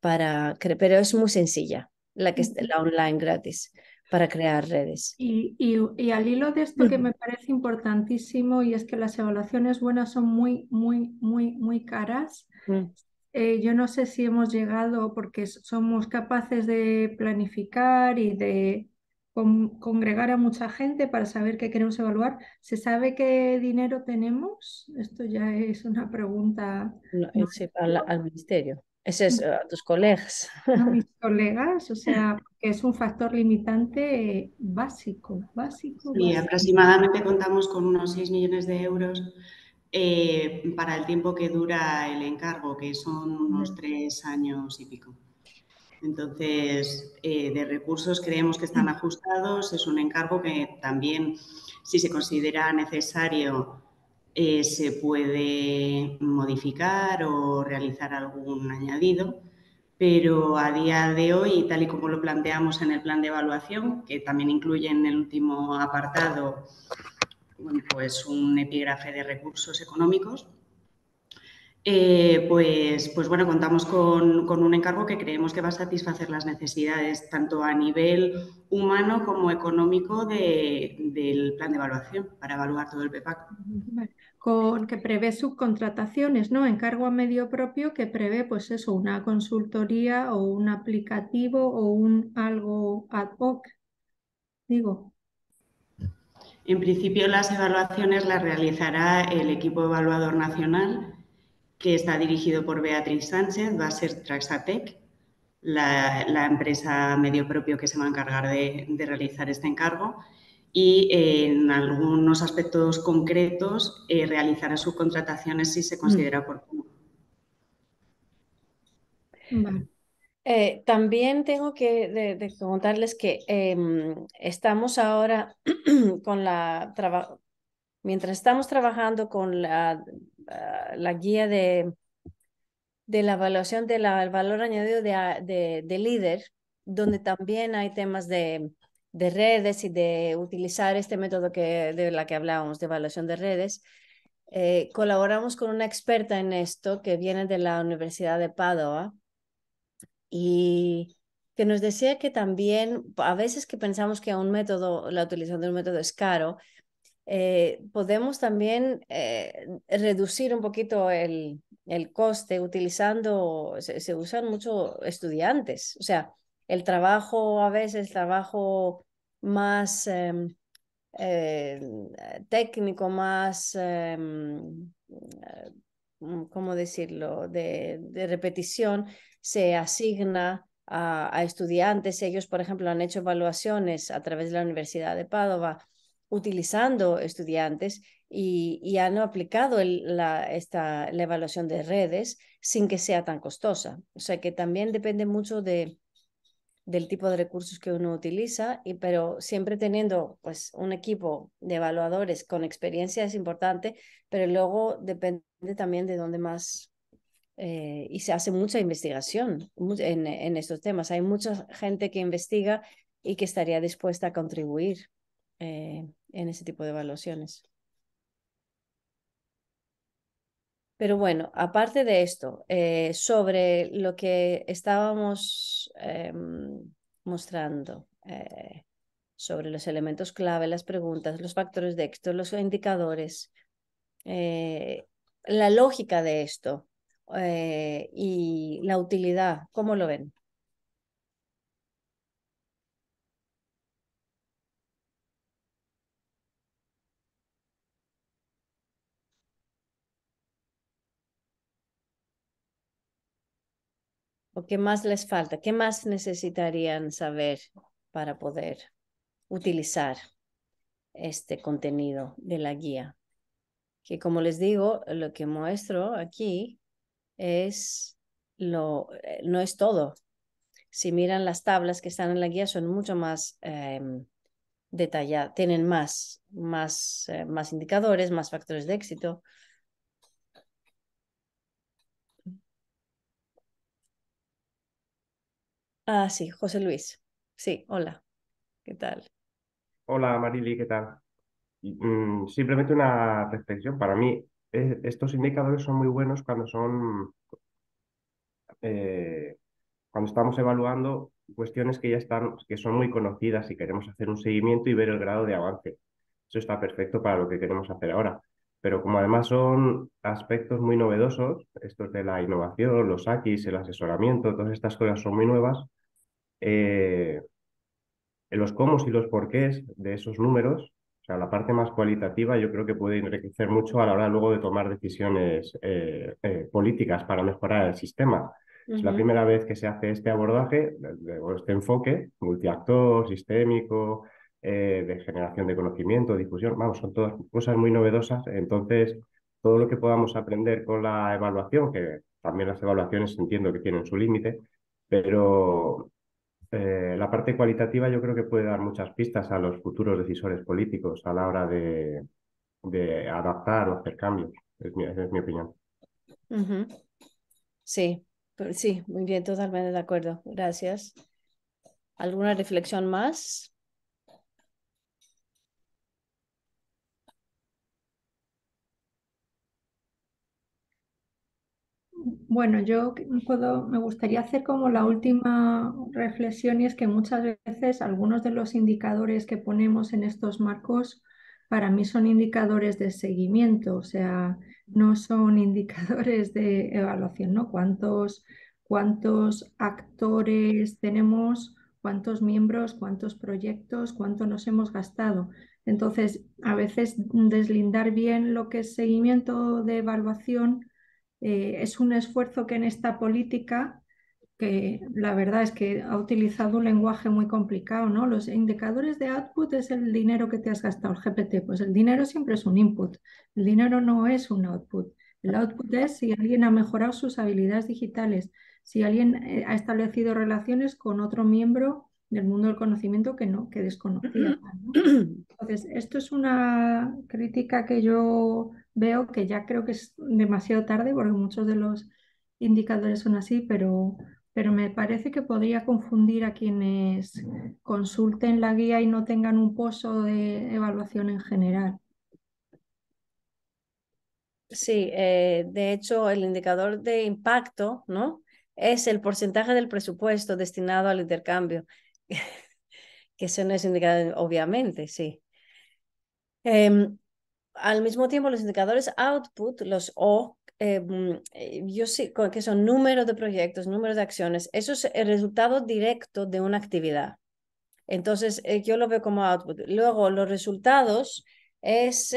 para, pero es muy sencilla, la que la online gratis para crear redes. Y, y, al hilo de esto que me parece importantísimo y es que las evaluaciones buenas son muy, muy, muy, muy caras. Eh, yo no sé si hemos llegado porque somos capaces de planificar y de congregar a mucha gente para saber qué queremos evaluar. ¿Se sabe qué dinero tenemos? Esto ya es una pregunta. al, ministerio es mm. eh, a tus colegas. A mis colegas, o sea, que es un factor limitante básico, básico. Y aproximadamente contamos con unos 6 millones de euros eh, para el tiempo que dura el encargo, que son unos 3 años y pico. Entonces, eh, de recursos creemos que están ajustados. Es un encargo que también, si se considera necesario, eh, se puede modificar o realizar algún añadido, pero a día de hoy, tal y como lo planteamos en el plan de evaluación, que también incluye en el último apartado pues un epígrafe de recursos económicos, eh, pues, pues bueno, contamos con, un encargo que creemos que va a satisfacer las necesidades tanto a nivel humano como económico del plan de evaluación para evaluar todo el PEPAC. Con, que prevé subcontrataciones, ¿no? Encargo a medio propio que prevé, pues eso, una consultoría o un aplicativo o un algo ad hoc, digo. En principio las evaluaciones las realizará el equipo evaluador nacional que está dirigido por Beatriz Sánchez, va a ser Traxatec, la, empresa medio propio que se va a encargar de, realizar este encargo y eh, en algunos aspectos concretos eh, realizará subcontrataciones si se mm. considera oportuno. común. Eh, también tengo que de, preguntarles que em, estamos ahora con la mientras estamos trabajando con la Ah, la guía de, la evaluación del valor añadido de, de, líder, donde también hay temas de, redes y de utilizar este método que, de la que hablábamos, de evaluación de redes. Eh, colaboramos con una experta en esto que viene de la Universidad de Padua y que nos decía que también a veces que pensamos que un método, la utilización de un método es caro, eh, podemos también eh, reducir un poquito el, coste utilizando, se, usan mucho estudiantes, o sea, el trabajo a veces, el trabajo más em, eh, técnico, más, em, mm, ¿cómo decirlo?, de, repetición, se asigna a, a, estudiantes. Ellos, por ejemplo, han hecho evaluaciones a través de la Universidad de Padova utilizando estudiantes y, han aplicado la, esta, la evaluación de redes sin que sea tan costosa. O sea que también depende mucho de, del tipo de recursos que uno utiliza, y, pero siempre teniendo pues, un equipo de evaluadores con experiencia es importante, pero luego depende también de dónde más... Eh, y se hace mucha investigación en, estos temas. Hay mucha gente que investiga y que estaría dispuesta a contribuir. Eh, en ese tipo de evaluaciones. Pero bueno, aparte de esto, eh, sobre lo que estábamos em, mostrando, eh, sobre los elementos clave, las preguntas, los factores de éxito, los indicadores, eh, la lógica de esto y la utilidad, ¿cómo lo ven? qué más les falta? ¿Qué más necesitarían saber para poder utilizar este contenido de la guía? Que como les digo, lo que muestro aquí es lo, eh, no es todo. Si miran las tablas que están en la guía, son mucho más em, detalladas, tienen más, más, eh, más indicadores, más factores de éxito, Ah, sí, José Luis. Sí, hola. ¿Qué tal? Hola Marili, ¿qué tal? Mm, simplemente una reflexión. Para mí, eh, estos indicadores son muy buenos cuando son eh, cuando estamos evaluando cuestiones que ya están, que son muy conocidas y queremos hacer un seguimiento y ver el grado de avance. Eso está perfecto para lo que queremos hacer ahora. Pero como además son aspectos muy novedosos, estos de la innovación, los AQIS, el asesoramiento, todas estas cosas son muy nuevas, eh, los cómo y los porqués de esos números, o sea, la parte más cualitativa yo creo que puede enriquecer mucho a la hora luego de tomar decisiones eh, eh, políticas para mejorar el sistema. Es la primera vez que se hace este abordaje, este enfoque multiactor, sistémico, eh, de generación de conocimiento, difusión, vamos, son todas cosas muy novedosas. Entonces, todo lo que podamos aprender con la evaluación, que también las evaluaciones entiendo que tienen su límite, pero eh, la parte cualitativa yo creo que puede dar muchas pistas a los futuros decisores políticos a la hora de, adaptar o hacer cambios. Es mi, es mi opinión. Sí, sí, muy bien, totalmente de acuerdo. Gracias. ¿Alguna reflexión más? Bueno, yo me gustaría hacer como la última reflexión y es que muchas veces algunos de los indicadores que ponemos en estos marcos para mí son indicadores de seguimiento, o sea, no son indicadores de evaluación, ¿no? ¿Cuántos, cuántos actores tenemos? cuántos miembros, cuántos proyectos, cuánto nos hemos gastado. Entonces, a veces mm, deslindar bien lo que es seguimiento de evaluación eh, es un esfuerzo que en esta política, que la verdad es que ha utilizado un lenguaje muy complicado, ¿no? Los indicadores de output es el dinero que te has gastado, el GPT, pues el dinero siempre es un input, el dinero no es un output. El output es si alguien ha mejorado sus habilidades digitales, si alguien eh, ha establecido relaciones con otro miembro del mundo del conocimiento que no, que desconocía. Entonces, esto es una crítica que yo veo que ya creo que es demasiado tarde porque muchos de los indicadores son así, pero, pero me parece que podría confundir a quienes consulten la guía y no tengan un pozo de evaluación en general. Sí, eh, de hecho, el indicador de impacto, ¿no? Es el porcentaje del presupuesto destinado al intercambio. que eso no es indicado, obviamente, sí. Em, al mismo tiempo los indicadores output, los O, eh, mm, eh, yo que son números de proyectos, números de acciones, eso es el resultado directo de una actividad. Entonces, eh, yo lo veo como output. Luego, los resultados es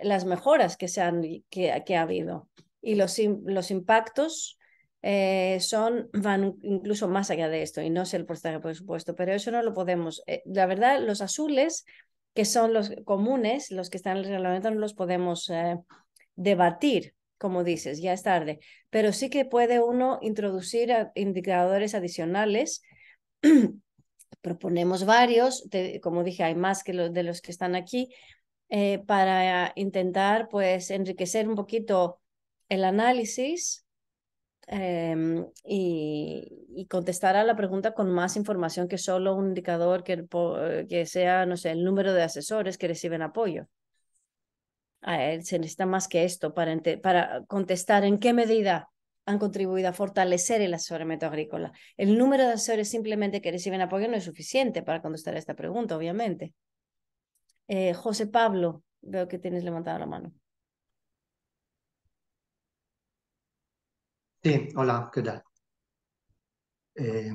las mejoras que, se han, que, que ha habido y los, los impactos son, van incluso más allá de esto, y no sé el porcentaje, por supuesto, pero eso no lo podemos. la verdad, los azules que son los comunes, los que están en el reglamento, no los podemos eh, debatir, como dices, ya es tarde, pero sí que puede uno introducir eh, indicadores adicionales. Proponemos varios, como dije, hay más que los de los que están aquí, eh, para intentar pues enriquecer un poquito el análisis Em, y, contestar a la pregunta con más información que solo un indicador que, eh, que sea, no sé, el número de asesores que reciben apoyo. él se necesita más que esto para, para contestar en qué medida han contribuido a fortalecer el asesoramiento agrícola. El número de asesores simplemente que reciben apoyo no es suficiente para contestar a esta pregunta, obviamente. Eh, José Pablo, veo que tienes levantada la mano. Sí, hola, ¿qué tal? Eh,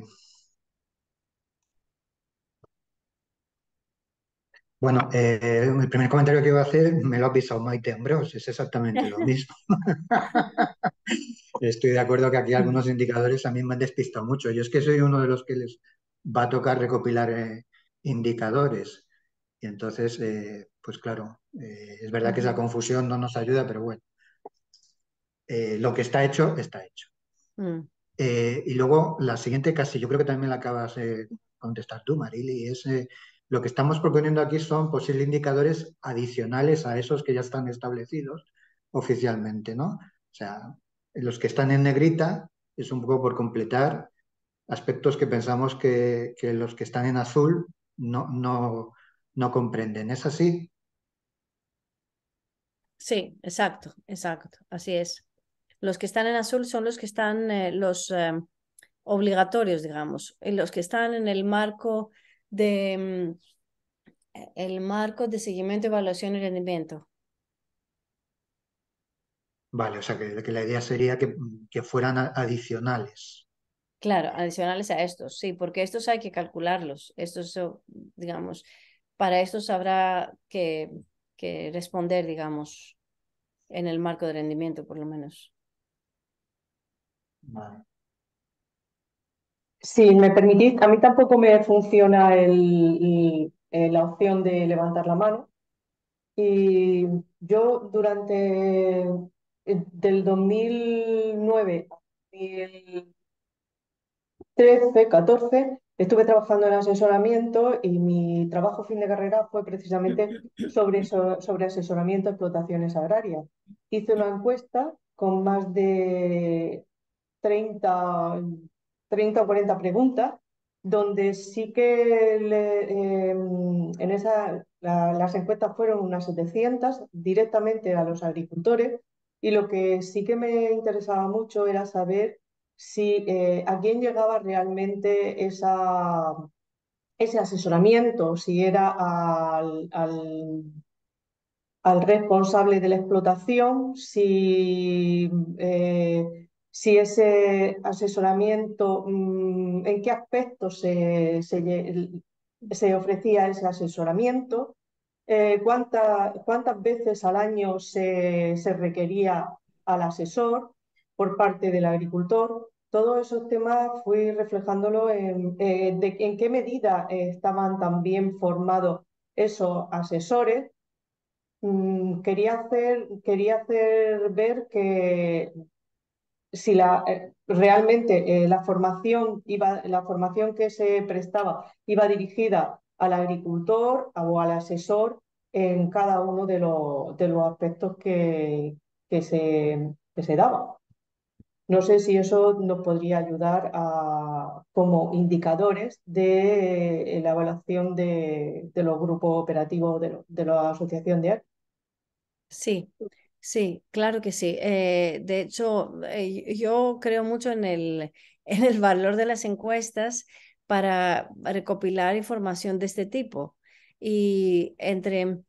bueno, eh, el primer comentario que iba a hacer me lo ha pisado Maite Ambrose, es exactamente lo mismo. Estoy de acuerdo que aquí algunos indicadores a mí me han despistado mucho. Yo es que soy uno de los que les va a tocar recopilar eh, indicadores. Y entonces, pues claro, es verdad que esa confusión no nos ayuda, pero bueno. Eh, lo que está hecho, está hecho. Mm. Eh, y luego la siguiente casi, yo creo que también la acabas de contestar tú, Marili, es eh, lo que estamos proponiendo aquí son posibles indicadores adicionales a esos que ya están establecidos oficialmente, ¿no? O sea, los que están en negrita es un poco por completar aspectos que pensamos que, los que están en azul no, no, no comprenden. ¿Es así? Sí, exacto, exacto, así es. Los que están en azul son los que están eh, los em, obligatorios, digamos, los que están en el marco de mm, el marco de seguimiento, evaluación y rendimiento. Vale, o sea que, la idea sería que, que fueran adicionales. Claro, adicionales a estos, sí, porque estos hay que calcularlos. Estos, eh, digamos, para estos habrá que responder, digamos, en el marco de rendimiento, por lo menos. Si me permitís, a mí tampoco me funciona la opción de levantar la mano. Y yo durante eh, del 2009 al 2013, 14, estuve trabajando en asesoramiento y mi trabajo fin de carrera fue precisamente sobre, sobre asesoramiento a explotaciones agrarias. Hice una encuesta con más de 30, 30 o 40 preguntas, donde sí que em, en esa, las encuestas fueron unas 700 directamente a los agricultores y lo que sí que me interesaba mucho era saber si eh, a quién llegaba realmente esa, ese asesoramiento, si era al, responsable de la explotación, si... Eh, si ese asesoramiento, mm, en qué aspectos se, ofrecía ese asesoramiento, eh, cuántas veces al año se, requería al asesor por parte del agricultor. Todos esos temas fui reflejándolo en, eh, en qué medida estaban también formados esos asesores. Mm, quería, hacer, quería hacer ver que si la, eh, realmente eh, la, formación iba, la formación que se prestaba iba dirigida al agricultor o al asesor en cada uno de, los, de los aspectos que, que, se, se daba. No sé si eso nos podría ayudar a, como indicadores de eh, la evaluación de, los grupos operativos de, de la asociación de arte. Sí, Sí, claro que sí. Eh, de hecho, eh, yo creo mucho en el, en el valor de las encuestas para recopilar información de este tipo. Y entre,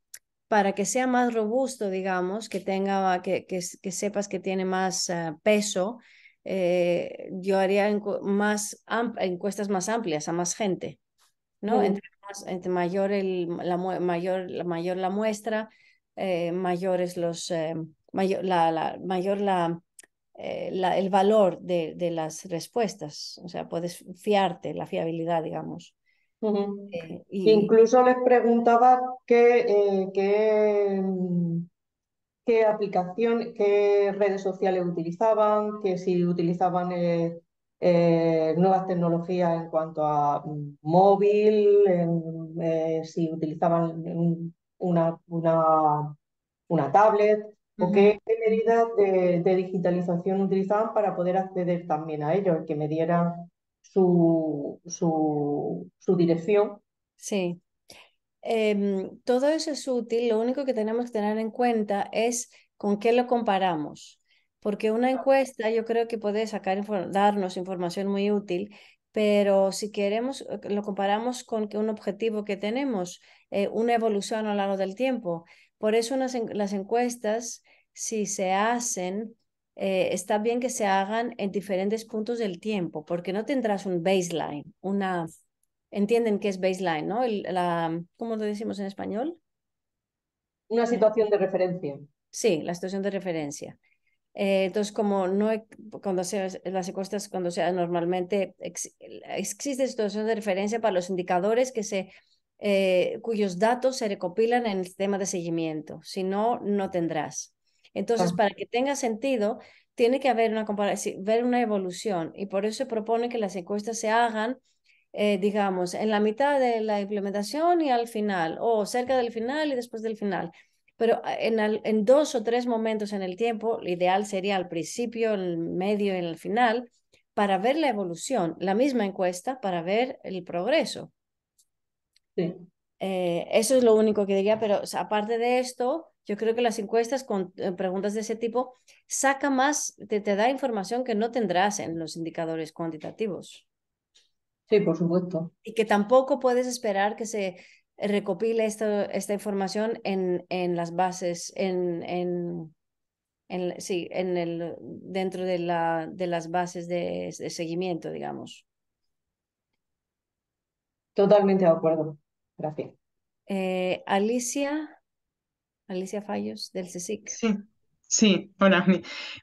para que sea más robusto, digamos, que tenga, que, que, sepas que tiene más ah, peso, eh, yo haría encuestas más amplias a más gente, ¿no? Entre, más, mayor, el, mayor, mayor la muestra, eh, mayores los, eh, mayor, la, mayor la, eh, el valor de, las respuestas. O sea, puedes fiarte, la fiabilidad, digamos. Incluso les preguntaba qué, qué, mm, qué, aplicación, qué redes sociales utilizaban, que si utilizaban nuevas tecnologías en cuanto a mm, móvil, si utilizaban mm, una, una, una tablet o qué, medidas de, digitalización utilizaban para poder acceder también a ellos, que me dieran su, su, dirección. Sí. Em, todo eso es útil, lo único que tenemos que tener en cuenta es con qué lo comparamos, porque una encuesta yo creo que puede sacar, darnos información muy útil, pero si queremos, eh, lo comparamos con un objetivo que tenemos, eh, una evolución a lo largo del tiempo. Por eso las, encuestas, si se hacen, eh, está bien que se hagan en diferentes puntos del tiempo, porque no tendrás un baseline, una... Entienden qué es baseline, ¿no? la, ¿Cómo lo decimos en español? Una situación de referencia. Sí, la situación de referencia. Eh, entonces, como no cuando se, las encuestas, cuando sea normalmente existe situación de referencia para los indicadores que se eh, cuyos datos se recopilan en el sistema de seguimiento. Si no, no tendrás. Entonces, para que tenga sentido, tiene que haber una comparación, ver una evolución. Y por eso se propone que las encuestas se hagan, eh, digamos, en la mitad de la implementación y al final, o cerca del final y después del final. Pero ah, en, dos o tres momentos en el tiempo, lo ideal sería al principio, el medio y en el final, para ver la evolución, la misma encuesta para ver el progreso. Eh, eso es lo único que diría, pero aparte de esto, yo creo que las encuestas con eh, preguntas de ese tipo saca más, te, da información que no tendrás en los indicadores cuantitativos. Sí, por supuesto. Y que tampoco puedes esperar que se recopile esta, esta información en, en las bases, en, en, sí, en el, dentro de, la, de las bases de seguimiento, digamos. Totalmente de acuerdo. Gracias. Eh, Alicia, Alicia Fallos, del CSIC. Sí. Sí, hola.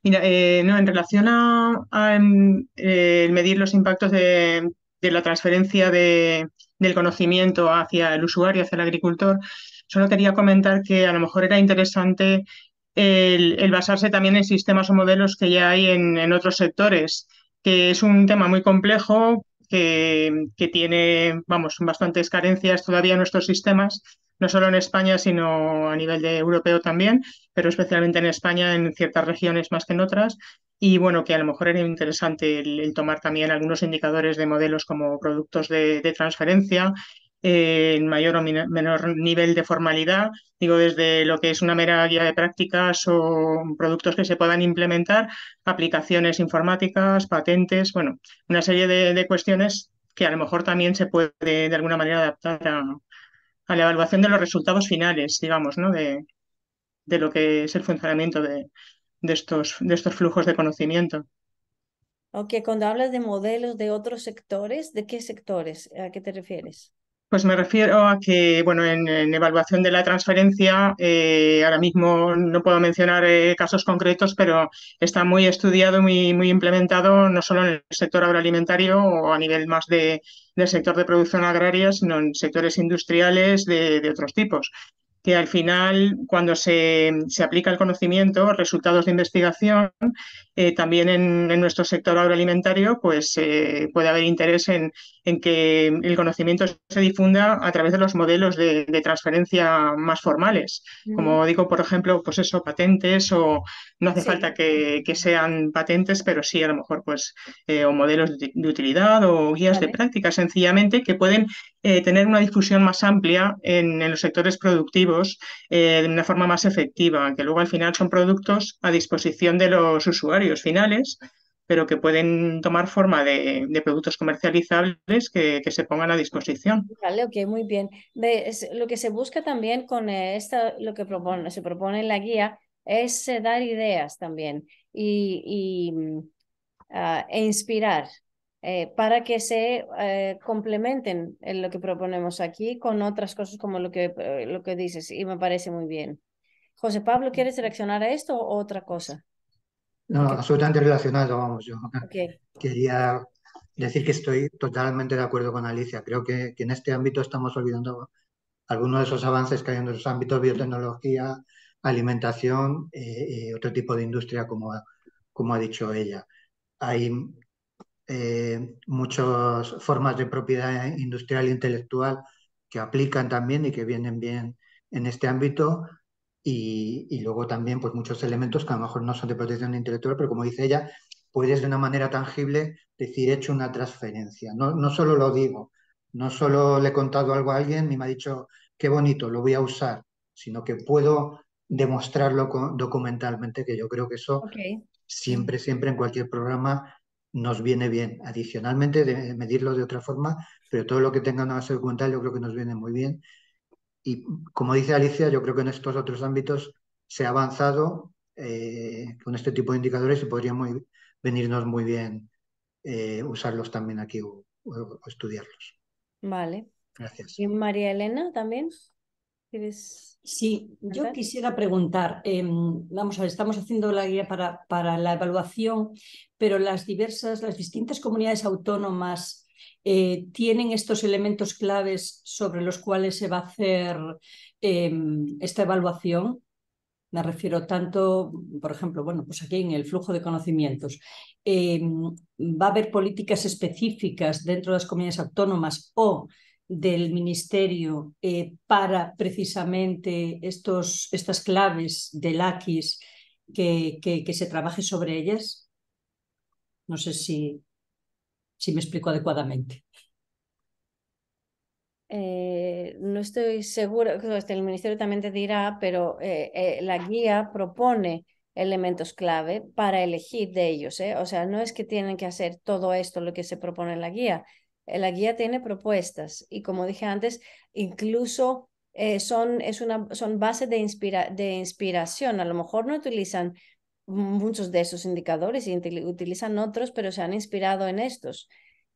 Mira, eh, no, en relación a, em, eh, medir los impactos de, la transferencia del conocimiento hacia el usuario, hacia el agricultor, solo quería comentar que a lo mejor era interesante el, basarse también en sistemas o modelos que ya hay en otros sectores, que es un tema muy complejo que, tiene, vamos, bastantes carencias todavía en nuestros sistemas, no solo en España, sino a nivel de europeo también, pero especialmente en España, en ciertas regiones más que en otras. Y bueno, que a lo mejor era interesante el, tomar también algunos indicadores de modelos como productos de transferencia eh, en mayor o menor nivel de formalidad, digo, desde lo que es una mera guía de prácticas o productos que se puedan implementar, aplicaciones informáticas, patentes, bueno, una serie de, cuestiones que a lo mejor también se puede de alguna manera adaptar a, la evaluación de los resultados finales, digamos, ¿no? de, lo que es el funcionamiento de, estos, de estos flujos de conocimiento. Ok, cuando hablas de modelos de otros sectores, ¿de qué sectores? ¿A qué te refieres? Pues me refiero a que, bueno, en, evaluación de la transferencia, eh, ahora mismo no puedo mencionar eh, casos concretos, pero está muy estudiado, muy, muy implementado, no solo en el sector agroalimentario o a nivel más del sector de producción agraria, sino en sectores industriales de, otros tipos que al final, cuando se, se, aplica el conocimiento, resultados de investigación, eh, también en, nuestro sector agroalimentario pues, eh, puede haber interés en, que el conocimiento se difunda a través de los modelos de, transferencia más formales. Como digo, por ejemplo, pues eso, patentes o no hace falta que, sean patentes, pero sí a lo mejor pues eh, o modelos de, utilidad o guías de práctica sencillamente que pueden tener una difusión más amplia en los sectores productivos de una forma más efectiva, que luego al final son productos a disposición de los usuarios finales, pero que pueden tomar forma de, productos comercializables que, se pongan a disposición. Vale, ok, muy bien. lo que se busca también con eh, esta, lo que propone, se propone en la guía es eh, dar ideas también y, mm, ah, e inspirar eh, para que se complementen lo que proponemos aquí con otras cosas como lo que, lo que dices y me parece muy bien. José Pablo, ¿quieres reaccionar a esto o otra cosa? No, absolutamente relacionado, vamos, yo quería decir que estoy totalmente de acuerdo con Alicia. Creo que, en este ámbito estamos olvidando algunos de esos avances que hay en los ámbitos biotecnología, alimentación y eh, eh, otro tipo de industria, como, como ha dicho ella. Hay eh, muchas formas de propiedad industrial e intelectual que aplican también y que vienen bien en este ámbito, y, luego también pues muchos elementos que a lo mejor no son de protección intelectual, pero como dice ella, puedes de una manera tangible decir hecho una transferencia. No, solo lo digo, no solo le he contado algo a alguien y me ha dicho qué bonito, lo voy a usar, sino que puedo demostrarlo documentalmente, que yo creo que eso siempre, siempre en cualquier programa nos viene bien. Adicionalmente, de medirlo de otra forma, pero todo lo que tenga una base documental yo creo que nos viene muy bien y como dice Alicia, yo creo que en estos otros ámbitos se ha avanzado eh, con este tipo de indicadores y podría venirnos muy bien eh, usarlos también aquí o, estudiarlos. Vale. Gracias. María Elena también? Sí, yo quisiera preguntar, em, vamos a ver, estamos haciendo la guía para, para la evaluación, pero las diversas, las distintas comunidades autónomas eh, tienen estos elementos claves sobre los cuales se va a hacer em, esta evaluación. Me refiero tanto, por ejemplo, bueno, pues aquí en el flujo de conocimientos. Em, ¿Va a haber políticas específicas dentro de las comunidades autónomas o del Ministerio eh, para precisamente estos, estas claves del AQIS que, que se trabaje sobre ellas? No sé si si me explico adecuadamente. Eh, no estoy segura, el ministerio también te dirá, pero eh, eh, la guía propone elementos clave para elegir de ellos. O sea, no es que tienen que hacer todo esto lo que se propone en la guía. La guía tiene propuestas y como dije antes, incluso son, es una, son base de, de inspiración. A lo mejor no utilizan muchos de esos indicadores y utilizan otros, pero se han inspirado en estos.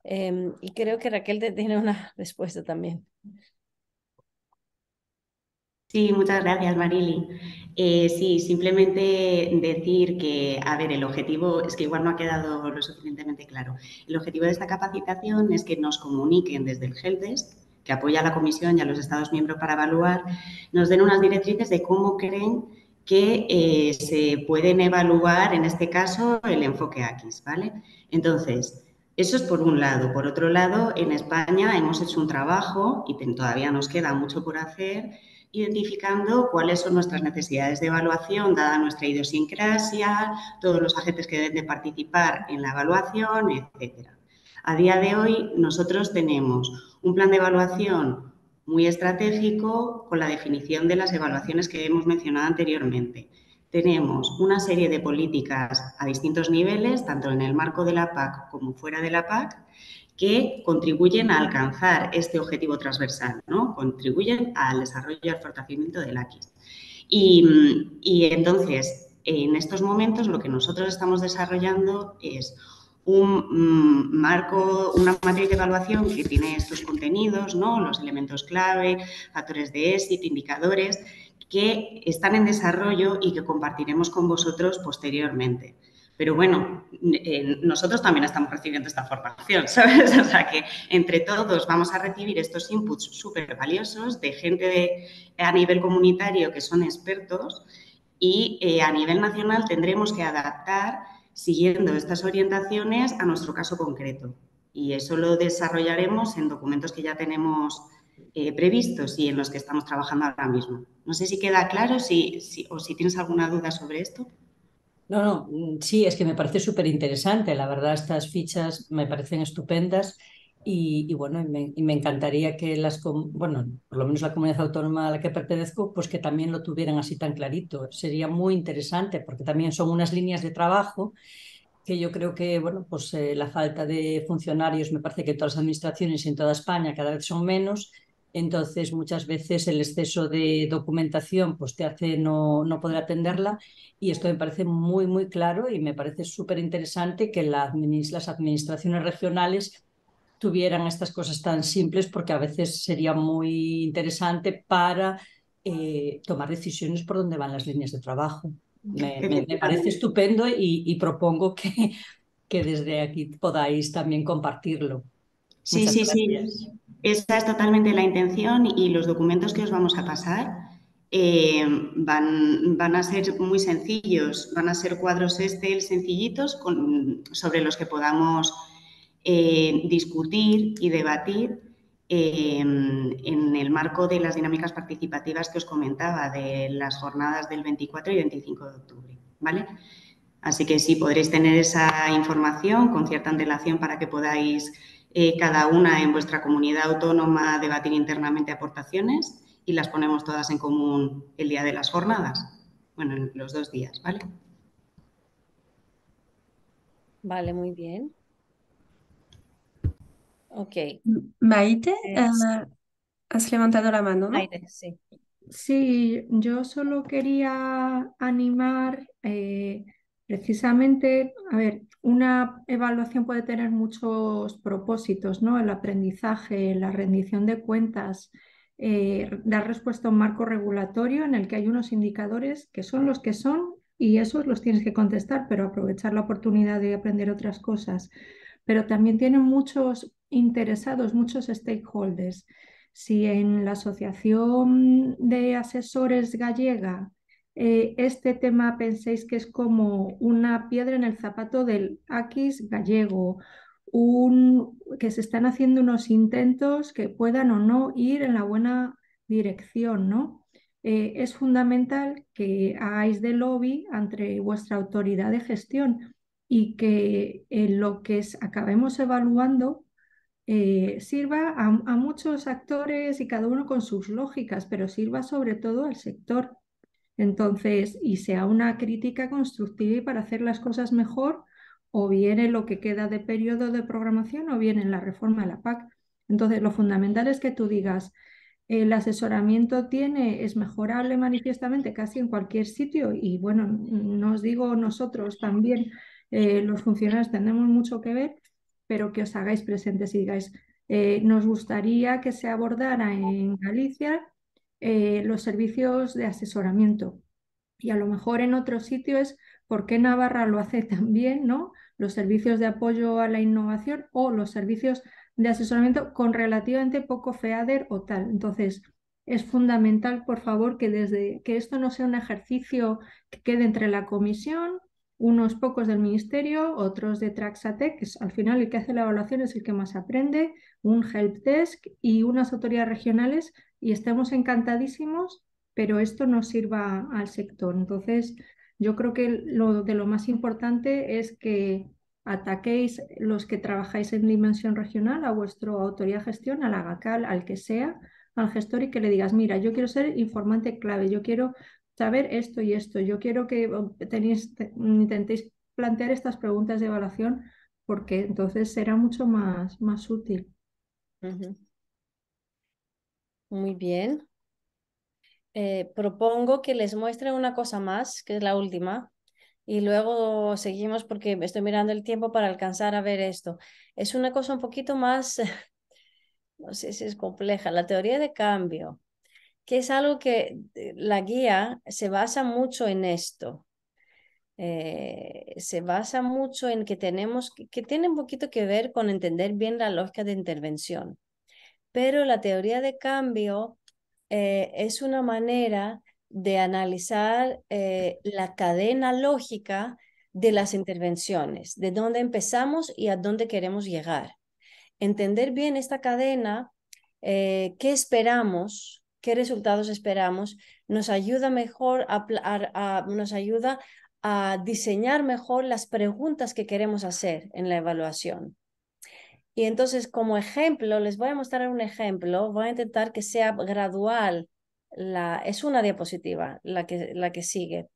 Em, y creo que Raquel te tiene una respuesta también. Sí, muchas gracias, Marili. Eh, sí, simplemente decir que, a ver, el objetivo es que igual no ha quedado lo suficientemente claro. El objetivo de esta capacitación es que nos comuniquen desde el helpdesk que apoya a la Comisión y a los Estados miembros para evaluar, nos den unas directrices de cómo creen que eh, se pueden evaluar, en este caso, el enfoque AQUIS, ¿vale? Entonces, eso es por un lado. Por otro lado, en España hemos hecho un trabajo, y todavía nos queda mucho por hacer, identificando cuáles son nuestras necesidades de evaluación, dada nuestra idiosincrasia, todos los agentes que deben participar en la evaluación, etc. A día de hoy, nosotros tenemos un plan de evaluación muy estratégico con la definición de las evaluaciones que hemos mencionado anteriormente. Tenemos una serie de políticas a distintos niveles, tanto en el marco de la PAC como fuera de la PAC, que contribuyen a alcanzar este objetivo transversal, ¿no? contribuyen al desarrollo y al fortalecimiento del AQUIS. Y, y entonces, en estos momentos, lo que nosotros estamos desarrollando es un mm, marco, una matriz de evaluación que tiene estos contenidos, ¿no? los elementos clave, factores de éxito, indicadores, que están en desarrollo y que compartiremos con vosotros posteriormente. Pero bueno, eh, nosotros también estamos recibiendo esta formación, ¿sabes? O sea que entre todos vamos a recibir estos inputs súper valiosos de gente a nivel comunitario que son expertos y eh, a nivel nacional tendremos que adaptar siguiendo estas orientaciones a nuestro caso concreto. Y eso lo desarrollaremos en documentos que ya tenemos eh, previstos y en los que estamos trabajando ahora mismo. No sé si queda claro o si tienes alguna duda sobre esto. No, no, mm, sí, es que me parece súper interesante. La verdad, estas fichas me parecen estupendas. Y, bueno, y me, encantaría que las, bueno, por lo menos la comunidad autónoma a la que pertenezco, pues que también lo tuvieran así tan clarito. Sería muy interesante porque también son unas líneas de trabajo que yo creo que, bueno, pues eh, la falta de funcionarios, me parece que todas las administraciones en toda España cada vez son menos, entonces muchas veces el exceso de documentación pues te hace no, no poder atenderla y esto me parece muy, muy claro y me parece súper interesante que las administraciones regionales tuvieran estas cosas tan simples porque a veces sería muy interesante para eh, tomar decisiones por dónde van las líneas de trabajo. Me, parece estupendo y, propongo que, desde aquí podáis también compartirlo. Sí, sí, sí. Esa es totalmente la intención y los documentos que os vamos a pasar eh, van, van, a ser muy sencillos, van a ser cuadros Excel sencillitos sobre los que podamos eh, discutir y debatir eh, en el marco de las dinámicas participativas que os comentaba, de las jornadas del 24 y 25 de octubre. ¿vale? Así que sí, podréis tener esa información con cierta antelación para que podáis eh, cada una en vuestra comunidad autónoma debatir internamente aportaciones y las ponemos todas en común el día de las jornadas. Bueno, en los dos días, ¿vale? Vale, muy bien. Ok. Maite, eh, ah, has levantado la mano, ¿no? Maite, sí. Sí, yo solo quería animar eh, precisamente, a ver, una evaluación puede tener muchos propósitos, ¿no? El aprendizaje, la rendición de cuentas, eh, dar respuesta a un marco regulatorio en el que hay unos indicadores que son los que son y esos los tienes que contestar, pero aprovechar la oportunidad de aprender otras cosas. Pero también tienen muchos interesados, muchos stakeholders. Si en la Asociación de Asesores Gallega eh, este tema penséis que es como una piedra en el zapato del Aquis gallego, un, que se están haciendo unos intentos que puedan o no ir en la buena dirección, ¿no? Eh, es fundamental que hagáis de lobby entre vuestra autoridad de gestión y que en lo que es, acabemos evaluando eh, sirva a, muchos actores y cada uno con sus lógicas, pero sirva sobre todo al sector. Entonces, y sea una crítica constructiva y para hacer las cosas mejor, o bien lo que queda de periodo de programación o bien en la reforma de la PAC. Entonces, lo fundamental es que tú digas, el asesoramiento tiene, es mejorable manifiestamente casi en cualquier sitio y bueno, nos digo nosotros también, eh, los funcionarios tenemos mucho que ver pero que os hagáis presentes y digáis, eh, nos gustaría que se abordara en Galicia eh, los servicios de asesoramiento. Y a lo mejor en otros sitio es por qué Navarra lo hace también, ¿no? Los servicios de apoyo a la innovación o los servicios de asesoramiento con relativamente poco FEADER o tal. Entonces, es fundamental, por favor, que desde que esto no sea un ejercicio que quede entre la comisión unos pocos del ministerio, otros de Traxatec, que al final el que hace la evaluación es el que más aprende, un help desk y unas autoridades regionales y estamos encantadísimos, pero esto no sirva al sector. Entonces, yo creo que lo de lo más importante es que ataquéis los que trabajáis en dimensión regional a vuestra autoridad de gestión, al AGACAL, al que sea, al gestor y que le digas, mira, yo quiero ser informante clave, yo quiero saber esto y esto. Yo quiero que um, tenéis, intentéis plantear estas preguntas de evaluación porque entonces será mucho más, más útil. Muy bien. Eh, propongo que les muestre una cosa más, que es la última, y luego seguimos porque estoy mirando el tiempo para alcanzar a ver esto. Es una cosa un poquito más, no sé si es compleja, la teoría de cambio que es algo que eh, la guía se basa mucho en esto. Eh, se basa mucho en que tenemos, que, tiene un poquito que ver con entender bien la lógica de intervención. Pero la teoría de cambio eh, es una manera de analizar la cadena lógica de las intervenciones, de dónde empezamos y a dónde queremos llegar. Entender bien esta cadena, qué esperamos qué resultados esperamos, nos ayuda mejor a, nos ayuda a diseñar mejor las preguntas que queremos hacer en la evaluación. Y entonces, como ejemplo, les voy a mostrar un ejemplo, voy a intentar que sea gradual, la, es una diapositiva la que, la que sigue.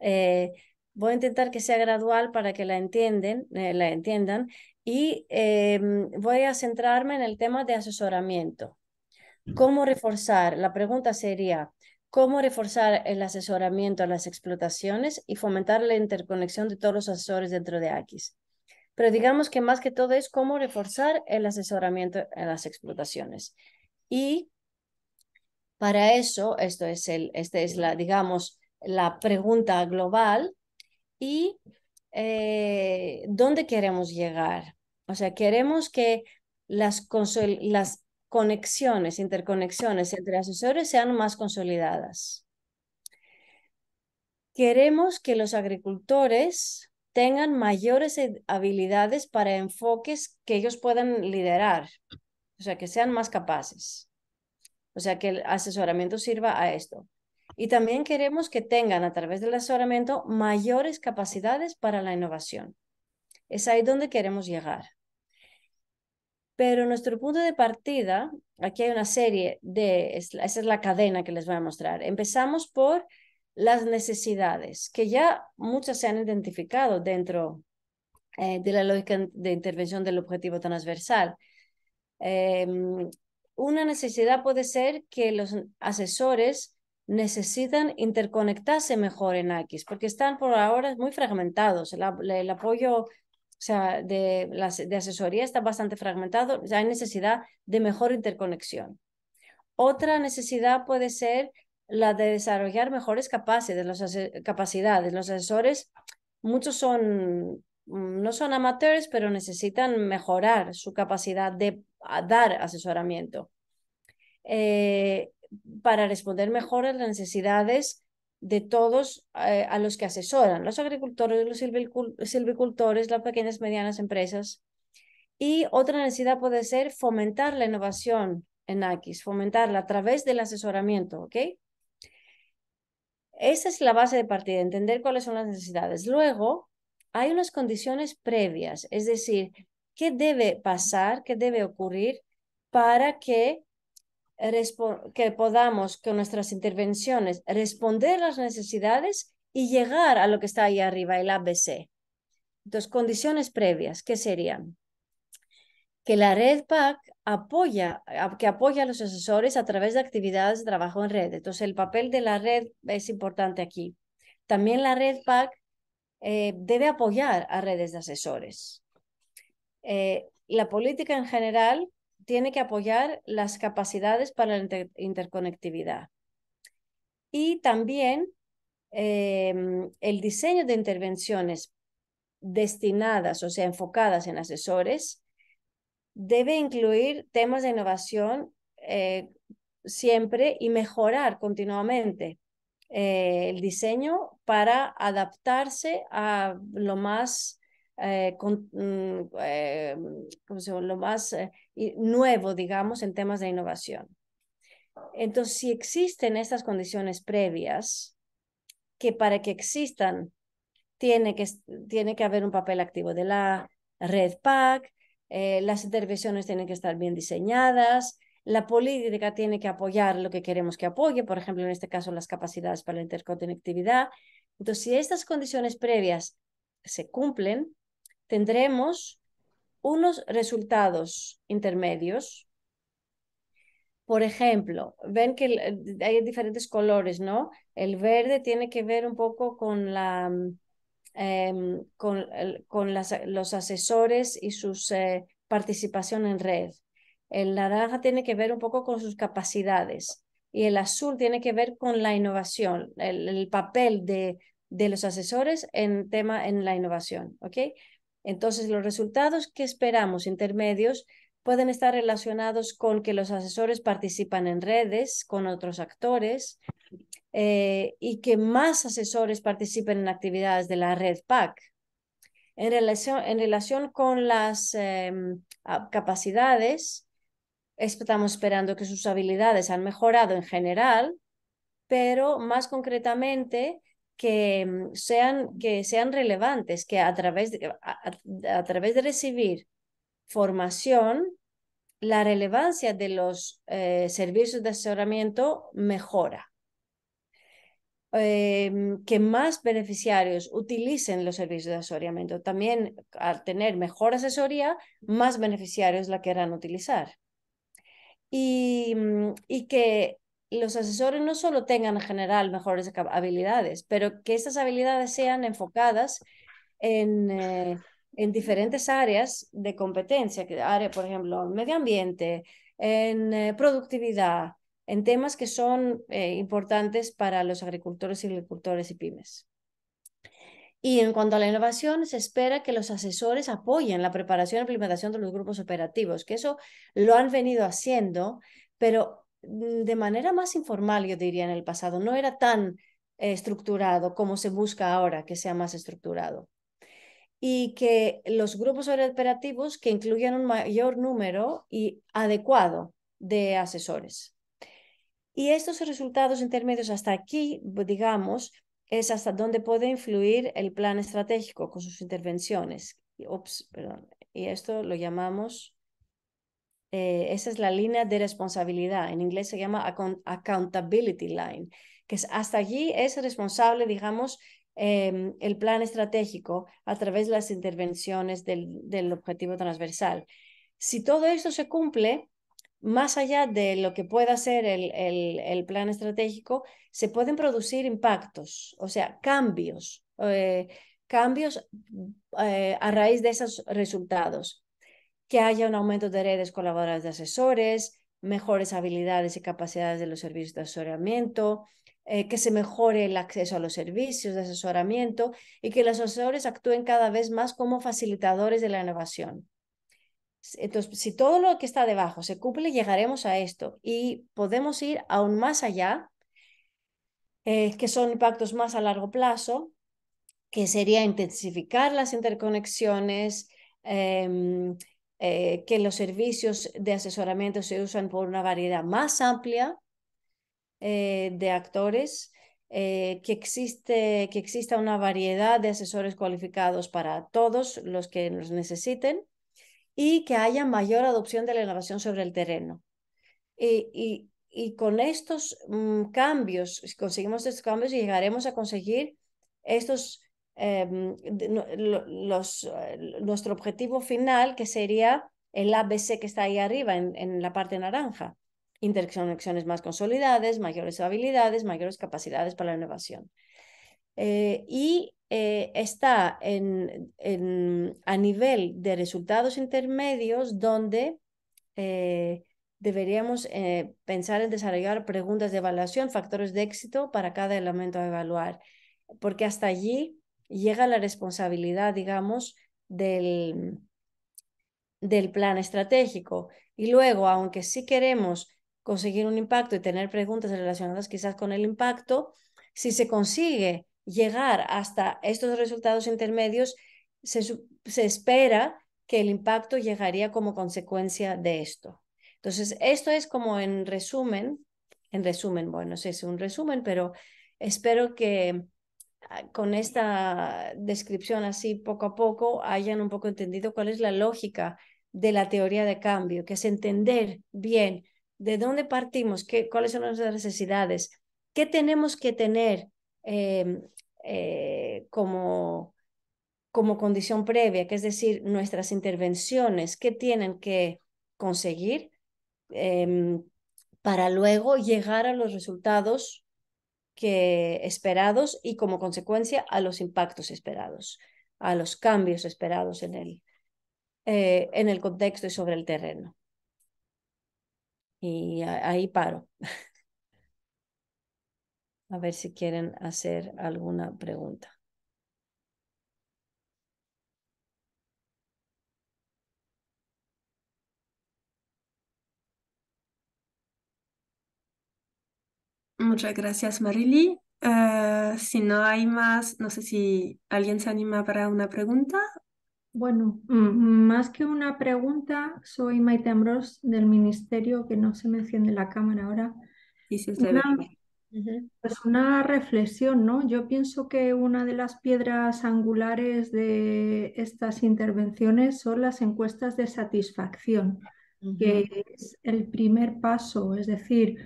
Eh, voy a intentar que sea gradual para que la, eh, la entiendan y em, voy a centrarme en el tema de asesoramiento. ¿Cómo reforzar? La pregunta sería, ¿cómo reforzar el asesoramiento a las explotaciones y fomentar la interconexión de todos los asesores dentro de AQUIS? Pero digamos que más que todo es cómo reforzar el asesoramiento a las explotaciones. Y para eso, esto es, el, este es la, digamos, la pregunta global. ¿Y eh, dónde queremos llegar? O sea, queremos que las, las conexiones, interconexiones entre asesores sean más consolidadas. Queremos que los agricultores tengan mayores habilidades para enfoques que ellos puedan liderar, o sea, que sean más capaces. O sea, que el asesoramiento sirva a esto. Y también queremos que tengan a través del asesoramiento mayores capacidades para la innovación. Es ahí donde queremos llegar. Pero nuestro punto de partida, aquí hay una serie de, esa es la cadena que les voy a mostrar. Empezamos por las necesidades, que ya muchas se han identificado dentro eh, de la lógica de intervención del objetivo transversal. Em, una necesidad puede ser que los asesores necesitan interconectarse mejor en AX, porque están por ahora muy fragmentados. el apoyo o sea, de, las, de asesoría está bastante fragmentado, hay necesidad de mejor interconexión. Otra necesidad puede ser la de desarrollar mejores capacidades, los capacidades. Los asesores, muchos son, mm, no son amateurs, pero necesitan mejorar su capacidad de dar asesoramiento eh, para responder mejor a las necesidades de todos eh, a los que asesoran, los agricultores, los silvicultores, las pequeñas y medianas empresas. Y otra necesidad puede ser fomentar la innovación en AQUIS, fomentarla a través del asesoramiento, ¿ok? Esa es la base de partida, entender cuáles son las necesidades. Luego, hay unas condiciones previas, es decir, qué debe pasar, qué debe ocurrir para que que podamos con nuestras intervenciones responder las necesidades y llegar a lo que está ahí arriba, el ABC. Entonces, condiciones previas, ¿qué serían? Que la red PAC apoya, que apoya a los asesores a través de actividades de trabajo en red. Entonces, el papel de la red es importante aquí. También la red PAC eh, debe apoyar a redes de asesores. Eh, la política en general tiene que apoyar las capacidades para la interconectividad. Y también em, el diseño de intervenciones destinadas, o sea, enfocadas en asesores, debe incluir temas de innovación eh, siempre y mejorar continuamente eh, el diseño para adaptarse a lo más eh, con, mm, eh, lo más eh, nuevo, digamos, en temas de innovación. Entonces, si existen estas condiciones previas, que para que existan tiene que, tiene que haber un papel activo de la red PAC, las intervenciones tienen que estar bien diseñadas, la política tiene que apoyar lo que queremos que apoye, por ejemplo, en este caso las capacidades para la interconectividad. Entonces, si estas condiciones previas se cumplen, tendremos unos resultados intermedios. Por ejemplo, ven que eh, hay diferentes colores, ¿no? El verde tiene que ver un poco con, la, em, con, los asesores y su eh, participación en red. El naranja tiene que ver un poco con sus capacidades y el azul tiene que ver con la innovación, el, papel de, de, los asesores en tema en la innovación, ¿ok? Entonces, los resultados que esperamos intermedios pueden estar relacionados con que los asesores participan en redes con otros actores eh, y que más asesores participen en actividades de la red PAC. En relación, con las em, capacidades, estamos esperando que sus habilidades han mejorado en general, pero más concretamente que mm, sean, que sean relevantes, que a través, de, a, través de recibir formación, la relevancia de los eh, servicios de asesoramiento mejora. Em, que más beneficiarios utilicen los servicios de asesoramiento. También al tener mejor asesoría, más beneficiarios la querrán utilizar. y mm, que los asesores no solo tengan en general mejores habilidades, pero que esas habilidades sean enfocadas eh, en, diferentes áreas de competencia, que área, por ejemplo, medio ambiente, en eh, productividad, en temas que son eh, importantes para los agricultores y agricultores y pymes. Y en cuanto a la innovación, se espera que los asesores apoyen la preparación e implementación de los grupos operativos, que eso lo han venido haciendo, pero de manera más informal, yo diría, en el pasado. No era tan estructurado como se busca ahora que sea más estructurado. Y que los grupos operativos que incluyan un mayor número y adecuado de asesores. Y estos resultados intermedios hasta aquí, digamos, es hasta donde puede influir el plan estratégico con sus intervenciones. y esto lo llamamos eh, esa es la línea de responsabilidad, en inglés se llama accountability line, que es, hasta allí es responsable, digamos, em, el plan estratégico a través de las intervenciones del, objetivo transversal. Si todo esto se cumple, más allá de lo que pueda ser el, plan estratégico, se pueden producir impactos, o sea, cambios, eh, cambios eh, a raíz de esos resultados que haya un aumento de redes colaboradoras de asesores, mejores habilidades y capacidades de los servicios de asesoramiento, eh, que se mejore el acceso a los servicios de asesoramiento y que los asesores actúen cada vez más como facilitadores de la innovación. Entonces, si todo lo que está debajo se cumple, llegaremos a esto y podemos ir aún más allá, eh, que son impactos más a largo plazo, que sería intensificar las interconexiones, em, eh, que los servicios de asesoramiento se usan por una variedad más amplia eh, de actores, eh, que, existe, que exista una variedad de asesores cualificados para todos los que los necesiten y que haya mayor adopción de la innovación sobre el terreno. Y, con estos mm, cambios, si conseguimos estos cambios, llegaremos a conseguir estos Em, los, eh, nuestro objetivo final, que sería el ABC que está ahí arriba en, la parte naranja. Interconexiones más consolidadas, mayores habilidades, mayores capacidades para la innovación. Eh, y eh, está en, a nivel de resultados intermedios donde deberíamos pensar en desarrollar preguntas de evaluación, factores de éxito para cada elemento a evaluar, porque hasta allí llega la responsabilidad, digamos, del, del plan estratégico. Y luego, aunque sí queremos conseguir un impacto y tener preguntas relacionadas quizás con el impacto, si se consigue llegar hasta estos resultados intermedios, se, se, espera que el impacto llegaría como consecuencia de esto. Entonces, esto es como en resumen, en resumen, bueno, no sé si es un resumen, pero espero que con esta descripción así poco a poco hayan un poco entendido cuál es la lógica de la teoría de cambio, que es entender bien de dónde partimos, qué, cuáles son nuestras necesidades, qué tenemos que tener em, eh, como, como condición previa, que es decir, nuestras intervenciones, qué tienen que conseguir em, para luego llegar a los resultados que esperados y como consecuencia a los impactos esperados, a los cambios esperados en el, eh, en el contexto y sobre el terreno. Y ahí paro. A ver si quieren hacer alguna pregunta. Muchas gracias, Marily. Eh, si no hay más, no sé si alguien se anima para una pregunta. Bueno, mm, más que una pregunta, soy Maite Ambros del Ministerio, que no se me enciende la cámara ahora. Y se una, pues una reflexión, ¿no? Yo pienso que una de las piedras angulares de estas intervenciones son las encuestas de satisfacción, que es el primer paso, es decir,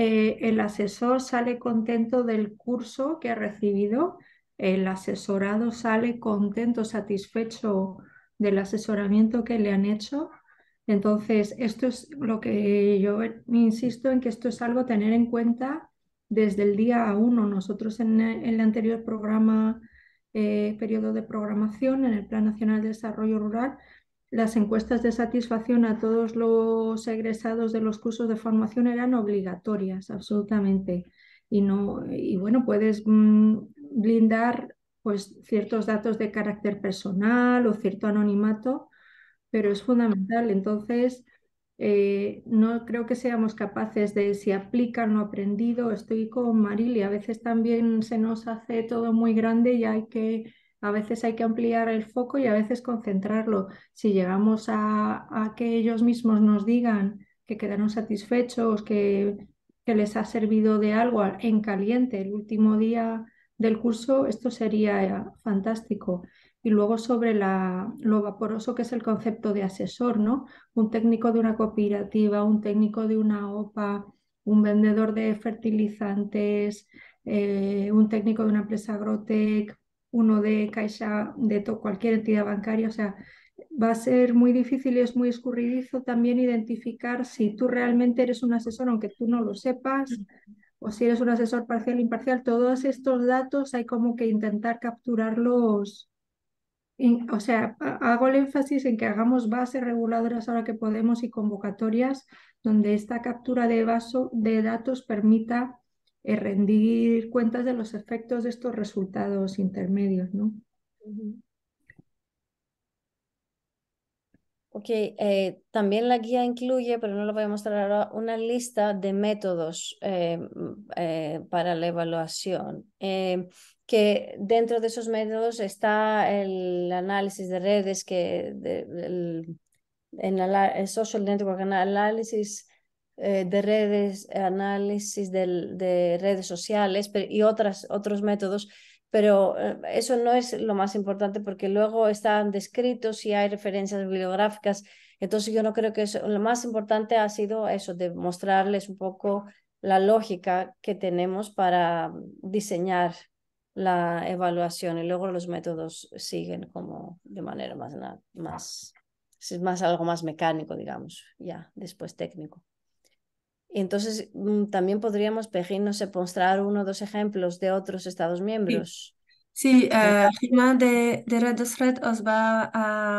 eh, el asesor sale contento del curso que ha recibido, el asesorado sale contento, satisfecho del asesoramiento que le han hecho. Entonces, esto es lo que yo insisto en que esto es algo a tener en cuenta desde el día uno. Nosotros en el anterior programa, eh, periodo de programación, en el Plan Nacional de Desarrollo Rural, las encuestas de satisfacción a todos los egresados de los cursos de formación eran obligatorias, absolutamente. Y, no, y bueno, puedes mm, blindar pues, ciertos datos de carácter personal o cierto anonimato, pero es fundamental. Entonces, eh, no creo que seamos capaces de si aplican lo aprendido. Estoy con Marili, a veces también se nos hace todo muy grande y hay que a veces hay que ampliar el foco y a veces concentrarlo. Si llegamos a, que ellos mismos nos digan que quedaron satisfechos, que, que les ha servido de algo en caliente el último día del curso, esto sería fantástico. Y luego sobre la, lo vaporoso que es el concepto de asesor, ¿no? Un técnico de una cooperativa, un técnico de una OPA, un vendedor de fertilizantes, eh, un técnico de una empresa agrotec, uno de Caixa, de cualquier entidad bancaria, o sea, va a ser muy difícil y es muy escurridizo también identificar si tú realmente eres un asesor, aunque tú no lo sepas, o si eres un asesor parcial, imparcial, todos estos datos hay como que intentar capturarlos. o sea, hago el énfasis en que hagamos bases reguladoras ahora que podemos y convocatorias donde esta captura de, vaso, de datos permita eh, rendir cuentas de los efectos de estos resultados intermedios, ¿no? Ok, eh, también la guía incluye, pero no lo voy a mostrar ahora, una lista de métodos eh, mm, para la evaluación. que dentro de esos métodos está el análisis de redes, que en el social network analysis, eh, de redes, análisis de, redes sociales y otras, otros métodos, pero eh, eso no es lo más importante porque luego están descritos y hay referencias bibliográficas. Entonces yo no creo que eso, lo más importante ha sido eso, de mostrarles un poco la lógica que tenemos para diseñar la evaluación y luego los métodos siguen como de manera más, más, es más algo más mecánico, digamos, ya después técnico. Entonces, mm, también podríamos pedirnos sé, mostrar uno o dos ejemplos de otros Estados miembros. Sí, sí eh, de, de Redos Red os va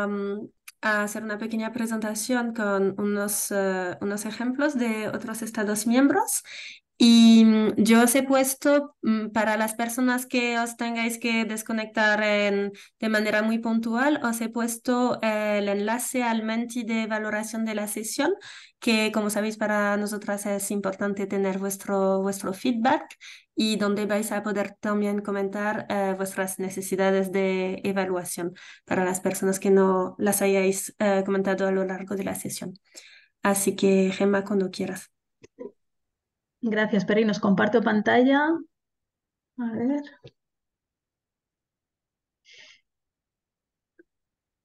mm, a, hacer una pequeña presentación con unos, eh, unos ejemplos de otros Estados miembros y mm, yo os he puesto mm, para las personas que os tengáis que desconectar en, de manera muy puntual, os he puesto eh, el enlace al Menti de valoración de la sesión, que como sabéis para nosotras es importante tener vuestro, vuestro feedback y donde vais a poder también comentar eh, vuestras necesidades de evaluación para las personas que no las hayáis eh, comentado a lo largo de la sesión. Así que Gemma, cuando quieras. Gracias, Peri. Nos comparto pantalla. A ver.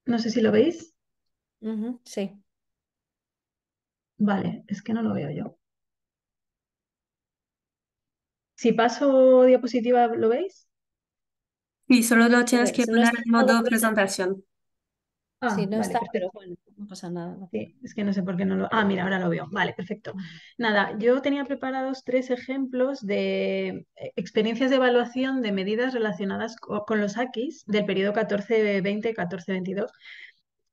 No sé si lo veis. sí. Vale, es que no lo veo yo. Si paso diapositiva, ¿lo veis? Sí, solo lo tienes que poner en modo presentación. Ah, sí, no está, pero bueno, no pasa nada. Sí, es que no sé por qué no lo. Ah, mira, ahora lo veo. Vale, perfecto. Nada, yo tenía preparados tres ejemplos de eh, experiencias de evaluación de medidas relacionadas con los AKIs del periodo 14-20-14-22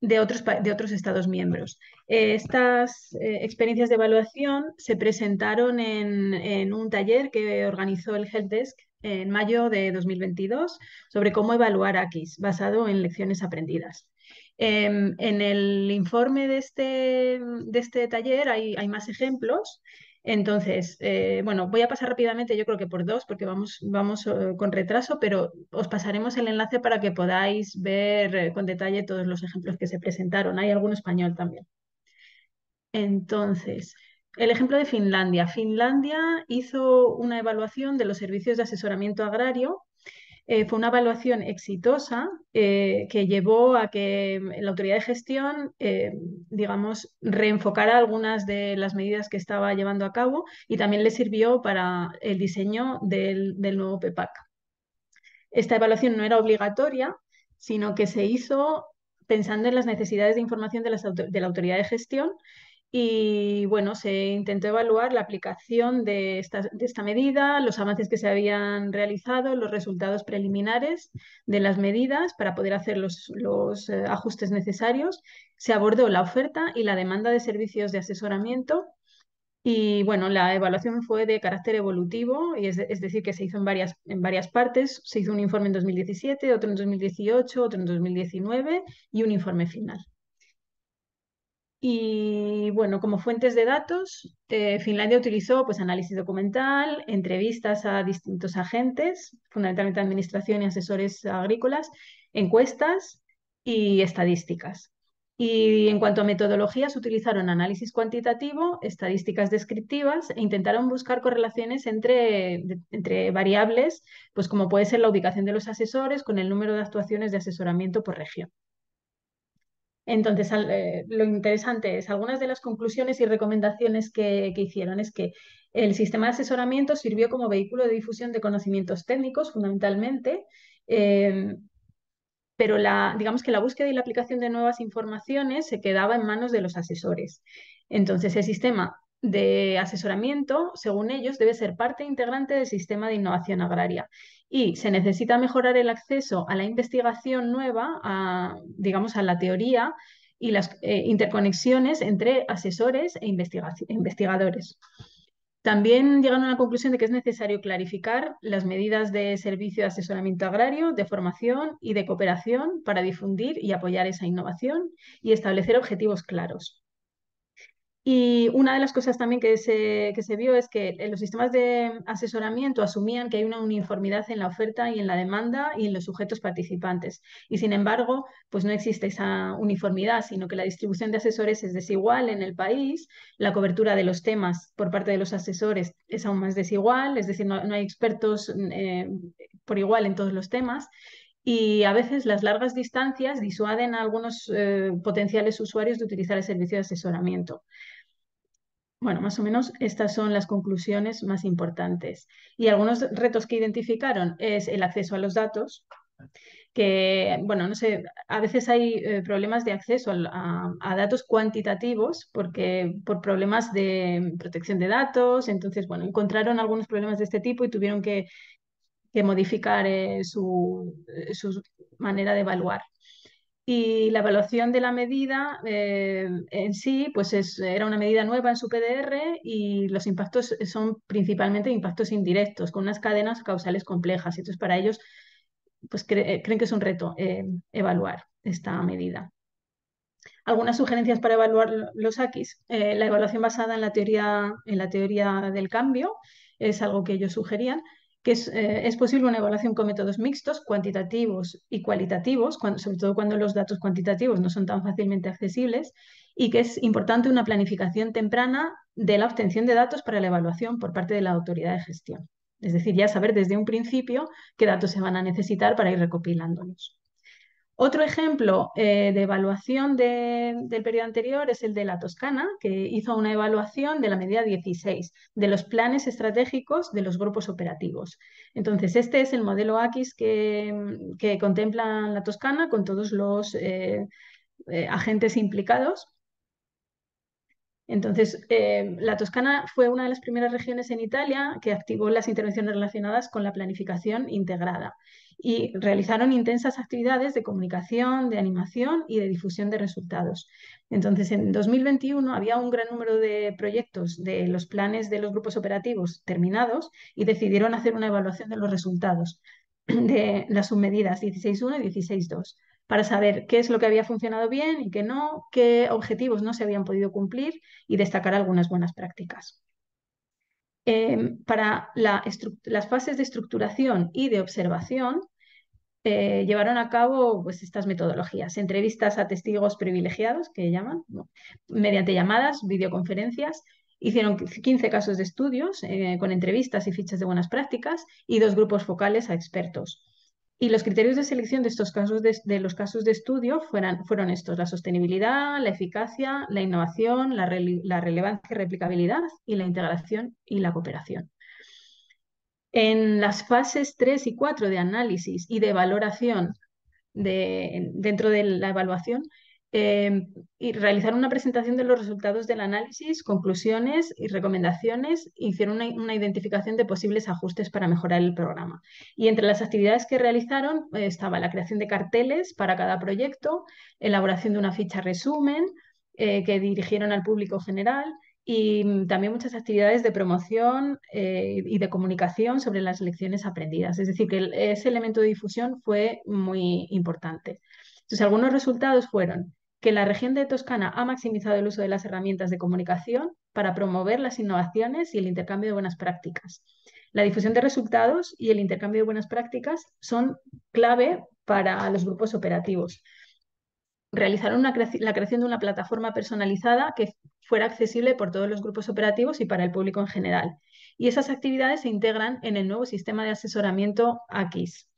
de otros, de otros Estados miembros. Eh, estas eh, experiencias de evaluación se presentaron en, en un taller que organizó el Helpdesk en mayo de 2022 sobre cómo evaluar AKIs basado en lecciones aprendidas. Em, en el informe este, de este, taller hay, hay más ejemplos. Entonces, eh, bueno, voy a pasar rápidamente, yo creo que por dos, porque vamos, vamos eh, con retraso, pero os pasaremos el enlace para que podáis ver eh, con detalle todos los ejemplos que se presentaron. Hay algún español también. Entonces, el ejemplo de Finlandia. Finlandia hizo una evaluación de los servicios de asesoramiento agrario eh, fue una evaluación exitosa eh, que llevó a que mm, la autoridad de gestión, eh, digamos, reenfocara algunas de las medidas que estaba llevando a cabo y también le sirvió para el diseño del, nuevo PEPAC. Esta evaluación no era obligatoria, sino que se hizo pensando en las necesidades de información de la autoridad de gestión y bueno, se intentó evaluar la aplicación de esta, medida, los avances que se habían realizado, los resultados preliminares de las medidas para poder hacer los, eh, ajustes necesarios. Se abordó la oferta y la demanda de servicios de asesoramiento. Y bueno, la evaluación fue de carácter evolutivo, y es, es decir, que se hizo en varias, en varias partes. Se hizo un informe en 2017, otro en 2018, otro en 2019 y un informe final. Y bueno, como fuentes de datos, eh, Finlandia utilizó pues, análisis documental, entrevistas a distintos agentes, fundamentalmente administración y asesores agrícolas, encuestas y estadísticas. Y en cuanto a metodologías, utilizaron análisis cuantitativo, estadísticas descriptivas e intentaron buscar correlaciones entre, entre variables, pues como puede ser la ubicación de los asesores con el número de actuaciones de asesoramiento por región. Entonces, eh, lo interesante es, algunas de las conclusiones y recomendaciones que, hicieron es que el sistema de asesoramiento sirvió como vehículo de difusión de conocimientos técnicos, fundamentalmente, eh, pero la, digamos que la búsqueda y la aplicación de nuevas informaciones se quedaba en manos de los asesores. Entonces, el sistema de asesoramiento, según ellos, debe ser parte integrante del sistema de innovación agraria. Y se necesita mejorar el acceso a la investigación nueva, a, digamos, a la teoría y las eh, interconexiones entre asesores e investigadores. También llegaron a la conclusión de que es necesario clarificar las medidas de servicio de asesoramiento agrario, de formación y de cooperación para difundir y apoyar esa innovación y establecer objetivos claros. Y una de las cosas también que se, vio es que los sistemas de asesoramiento asumían que hay una uniformidad en la oferta y en la demanda y en los sujetos participantes. Y sin embargo, pues no existe esa uniformidad, sino que la distribución de asesores es desigual en el país, la cobertura de los temas por parte de los asesores es aún más desigual, es decir, no, hay expertos mm, eh, por igual en todos los temas. Y a veces las largas distancias disuaden a algunos eh, potenciales usuarios de utilizar el servicio de asesoramiento. Bueno, más o menos estas son las conclusiones más importantes. Y algunos retos que identificaron es el acceso a los datos, que, bueno, no sé, a veces hay eh, problemas de acceso a, datos cuantitativos porque por problemas de protección de datos, entonces, bueno, encontraron algunos problemas de este tipo y tuvieron que, que modificar eh, su, eh, su manera de evaluar. Y la evaluación de la medida eh, en sí, pues era una medida nueva en su PDR y los impactos son principalmente impactos indirectos, con unas cadenas causales complejas. Entonces, para ellos, pues creen que es un reto eh, evaluar esta medida. Algunas sugerencias para evaluar los AQUIs? Eh, la evaluación basada en la, teoría, en la teoría del cambio es algo que ellos sugerían que eh, es, posible una evaluación con métodos mixtos, cuantitativos y cualitativos, sobre todo cuando los datos cuantitativos no son tan fácilmente accesibles, y que es importante una planificación temprana de la obtención de datos para la evaluación por parte de la autoridad de gestión. Es decir, ya saber desde un principio qué datos se van a necesitar para ir recopilándolos. Otro ejemplo eh, de evaluación del periodo anterior es el de la Toscana, que hizo una evaluación de la medida 16, de los planes estratégicos de los grupos operativos. Entonces, este es el modelo AQUIS que, que contempla la Toscana con todos los eh, eh, agentes implicados entonces, em, la Toscana fue una de las primeras regiones en Italia que activó las intervenciones relacionadas con la planificación integrada y realizaron intensas actividades de comunicación, de animación y de difusión de resultados. Entonces, en 2021 había un gran número de proyectos de los planes de los grupos operativos terminados y decidieron hacer una evaluación de los resultados de las submedidas 16.1 y 16.2 para saber qué es lo que había funcionado bien y qué no, qué objetivos no se habían podido cumplir y destacar algunas buenas prácticas. Em, para las fases de estructuración y de observación, eh, llevaron a cabo pues, estas metodologías, entrevistas a testigos privilegiados, que llaman, mediante llamadas, videoconferencias, hicieron 15 casos de estudios eh, con entrevistas y fichas de buenas prácticas y dos grupos focales a expertos. Y los criterios de selección de estos casos los casos de estudio fueron estos, la sostenibilidad, la eficacia, la innovación, la, relevancia y replicabilidad y la integración y la cooperación. En las fases 3 y 4 de análisis y de valoración de, dentro de la evaluación, Em, y realizar una presentación de los resultados del análisis, conclusiones y recomendaciones, hicieron una, identificación de posibles ajustes para mejorar el programa. Y entre las actividades que realizaron eh, estaba la creación de carteles para cada proyecto, elaboración de una ficha resumen eh, que dirigieron al público general y mm, también muchas actividades de promoción eh, y de comunicación sobre las lecciones aprendidas. Es decir, que ese elemento de difusión fue muy importante. Entonces, algunos resultados fueron que la región de Toscana ha maximizado el uso de las herramientas de comunicación para promover las innovaciones y el intercambio de buenas prácticas. La difusión de resultados y el intercambio de buenas prácticas son clave para los grupos operativos. Realizaron la creación de una plataforma personalizada que fuera accesible por todos los grupos operativos y para el público en general. Y esas actividades se integran en el nuevo sistema de asesoramiento AQUIS.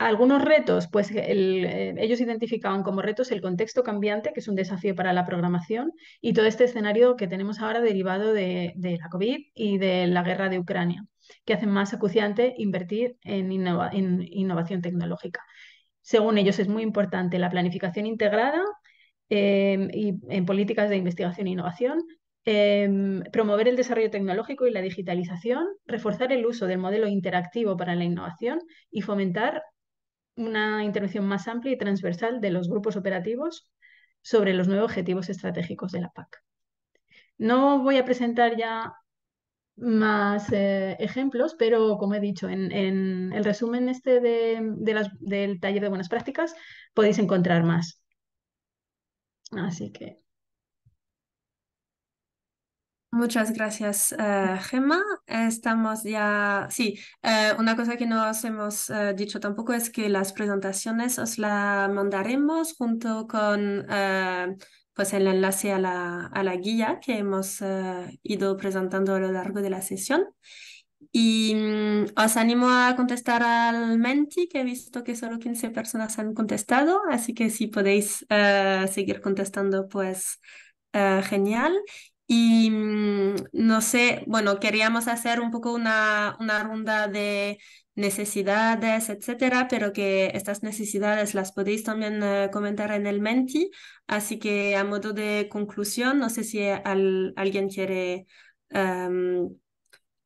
Algunos retos, pues eh, ellos identificaban como retos el contexto cambiante, que es un desafío para la programación, y todo este escenario que tenemos ahora derivado de, la COVID y de la guerra de Ucrania, que hacen más acuciante invertir en, en innovación tecnológica. Según ellos es muy importante la planificación integrada em, y en políticas de investigación e innovación, em, promover el desarrollo tecnológico y la digitalización, reforzar el uso del modelo interactivo para la innovación y fomentar una intervención más amplia y transversal de los grupos operativos sobre los nuevos objetivos estratégicos de la PAC. No voy a presentar ya más eh, ejemplos, pero como he dicho, en, el resumen este de, del taller de buenas prácticas podéis encontrar más. Así que Muchas gracias, eh, Gemma. Estamos ya, sí, eh, una cosa que no os hemos eh, dicho tampoco es que las presentaciones os las mandaremos junto con pues el enlace a la, a la guía que hemos ido presentando a lo largo de la sesión. Y mm, os animo a contestar al Menti, que he visto que solo 15 personas han contestado, así que si podéis seguir contestando, pues... genial. Y mm, no sé, bueno, queríamos hacer un poco una, una ronda de necesidades, etcétera, pero que estas necesidades las podéis también eh, comentar en el Menti. Así que a modo de conclusión, no sé si alguien quiere, em,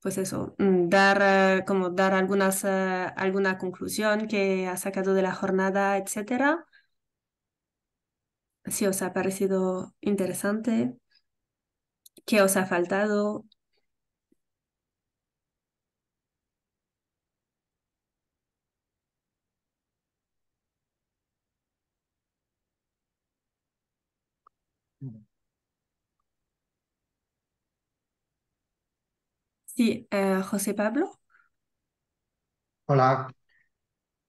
pues eso, mm, dar, eh, como dar algunas, eh, alguna conclusión que ha sacado de la jornada, etcétera. Si os ha parecido interesante. ¿Qué os ha faltado? Sí, eh, José Pablo. Hola.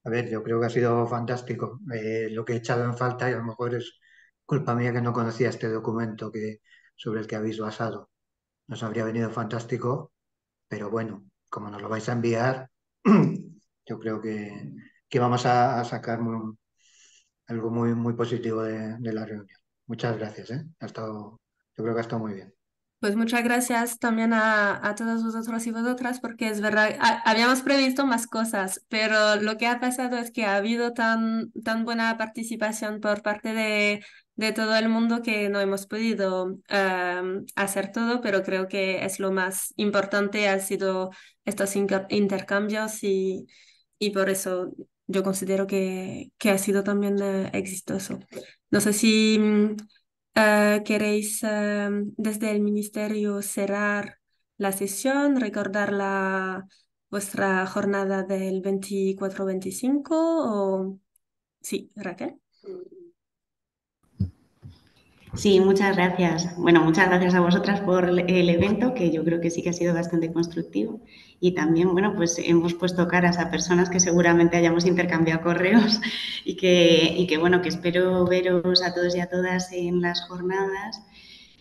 A ver, yo creo que ha sido fantástico. Eh, lo que he echado en falta, y a lo mejor es culpa mía que no conocía este documento, que, sobre el que habéis basado. Nos habría venido fantástico, pero bueno, como nos lo vais a enviar, yo creo que, que vamos a, sacar algo muy, muy positivo de, la reunión. Muchas gracias, ¿eh? ha estado, yo creo que ha estado muy bien. Pues muchas gracias también a, todos vosotros y vosotras, porque es verdad, habíamos previsto más cosas, pero lo que ha pasado es que ha habido tan, tan buena participación por parte de de todo el mundo que no hemos podido hacer todo, pero creo que es lo más importante, han sido estos intercambios y, por eso yo considero que, que ha sido también eh, exitoso. No sé si mm, eh, queréis eh, desde el ministerio cerrar la sesión, recordar vuestra jornada del 24-25 o... Sí, Raquel. Mm. Sí, muchas gracias. Bueno, muchas gracias a vosotras por el evento, que yo creo que sí que ha sido bastante constructivo. Y también, bueno, pues hemos puesto caras a personas que seguramente hayamos intercambiado correos y que, y que bueno, que espero veros a todos y a todas en las jornadas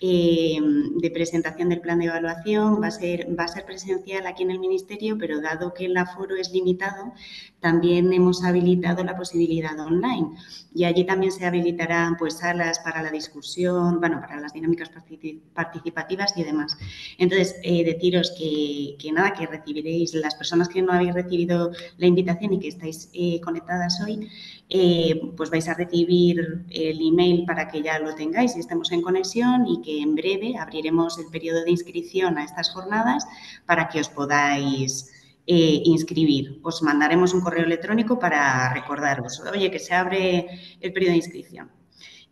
eh, de presentación del plan de evaluación va a, ser, va a ser presencial aquí en el Ministerio, pero dado que el aforo es limitado, también hemos habilitado la posibilidad online. Y allí también se habilitarán pues, salas para la discusión, bueno, para las dinámicas participativas y demás. Entonces, eh, deciros que, nada, que recibiréis las personas que no habéis recibido la invitación y que estáis eh, conectadas hoy, eh, pues vais a recibir el email para que ya lo tengáis y estemos en conexión y que en breve abriremos el periodo de inscripción a estas jornadas para que os podáis eh, inscribir. Os mandaremos un correo electrónico para recordaros, oye, que se abre el periodo de inscripción.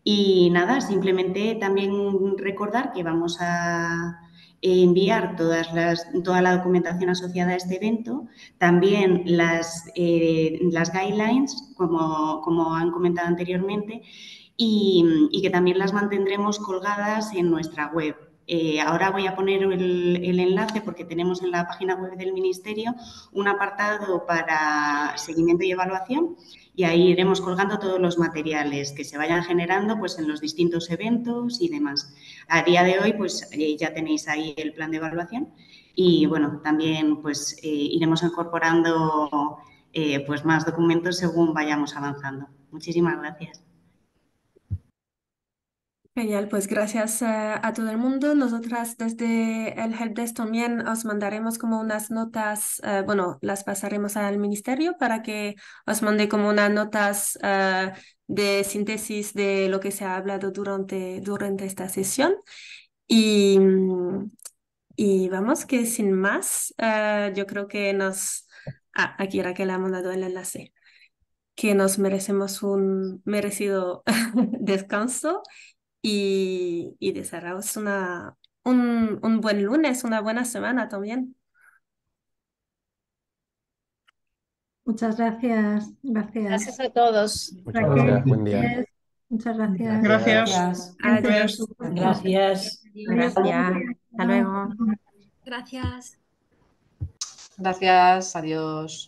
Y nada, simplemente también recordar que vamos a enviar todas las, toda la documentación asociada a este evento, también las, eh, las guidelines, como, como, han comentado anteriormente, y, que también las mantendremos colgadas en nuestra web. Eh, ahora voy a poner el, el, enlace porque tenemos en la página web del Ministerio un apartado para seguimiento y evaluación y ahí iremos colgando todos los materiales que se vayan generando pues en los distintos eventos y demás. A día de hoy pues eh, ya tenéis ahí el plan de evaluación y bueno, también pues eh, iremos incorporando eh, pues más documentos según vayamos avanzando. Muchísimas gracias. Genial, pues gracias a todo el mundo. Nosotras desde el helpdesk también os mandaremos como unas notas, eh, bueno, las pasaremos al ministerio para que os mande como unas notas eh, de síntesis de lo que se ha hablado durante, durante esta sesión. Y, mm, y vamos, que sin más, eh, yo creo que nos... Ah, aquí le ha mandado el enlace que nos merecemos un merecido descanso y, y desearos una, un, un buen lunes, una buena semana también. Muchas gracias. Gracias. a todos. Muchas gracias. gracias. Buen día. Muchas gracias. Gracias. Gracias. Gracias. gracias. Hasta luego. Gracias. Gracias. Adiós.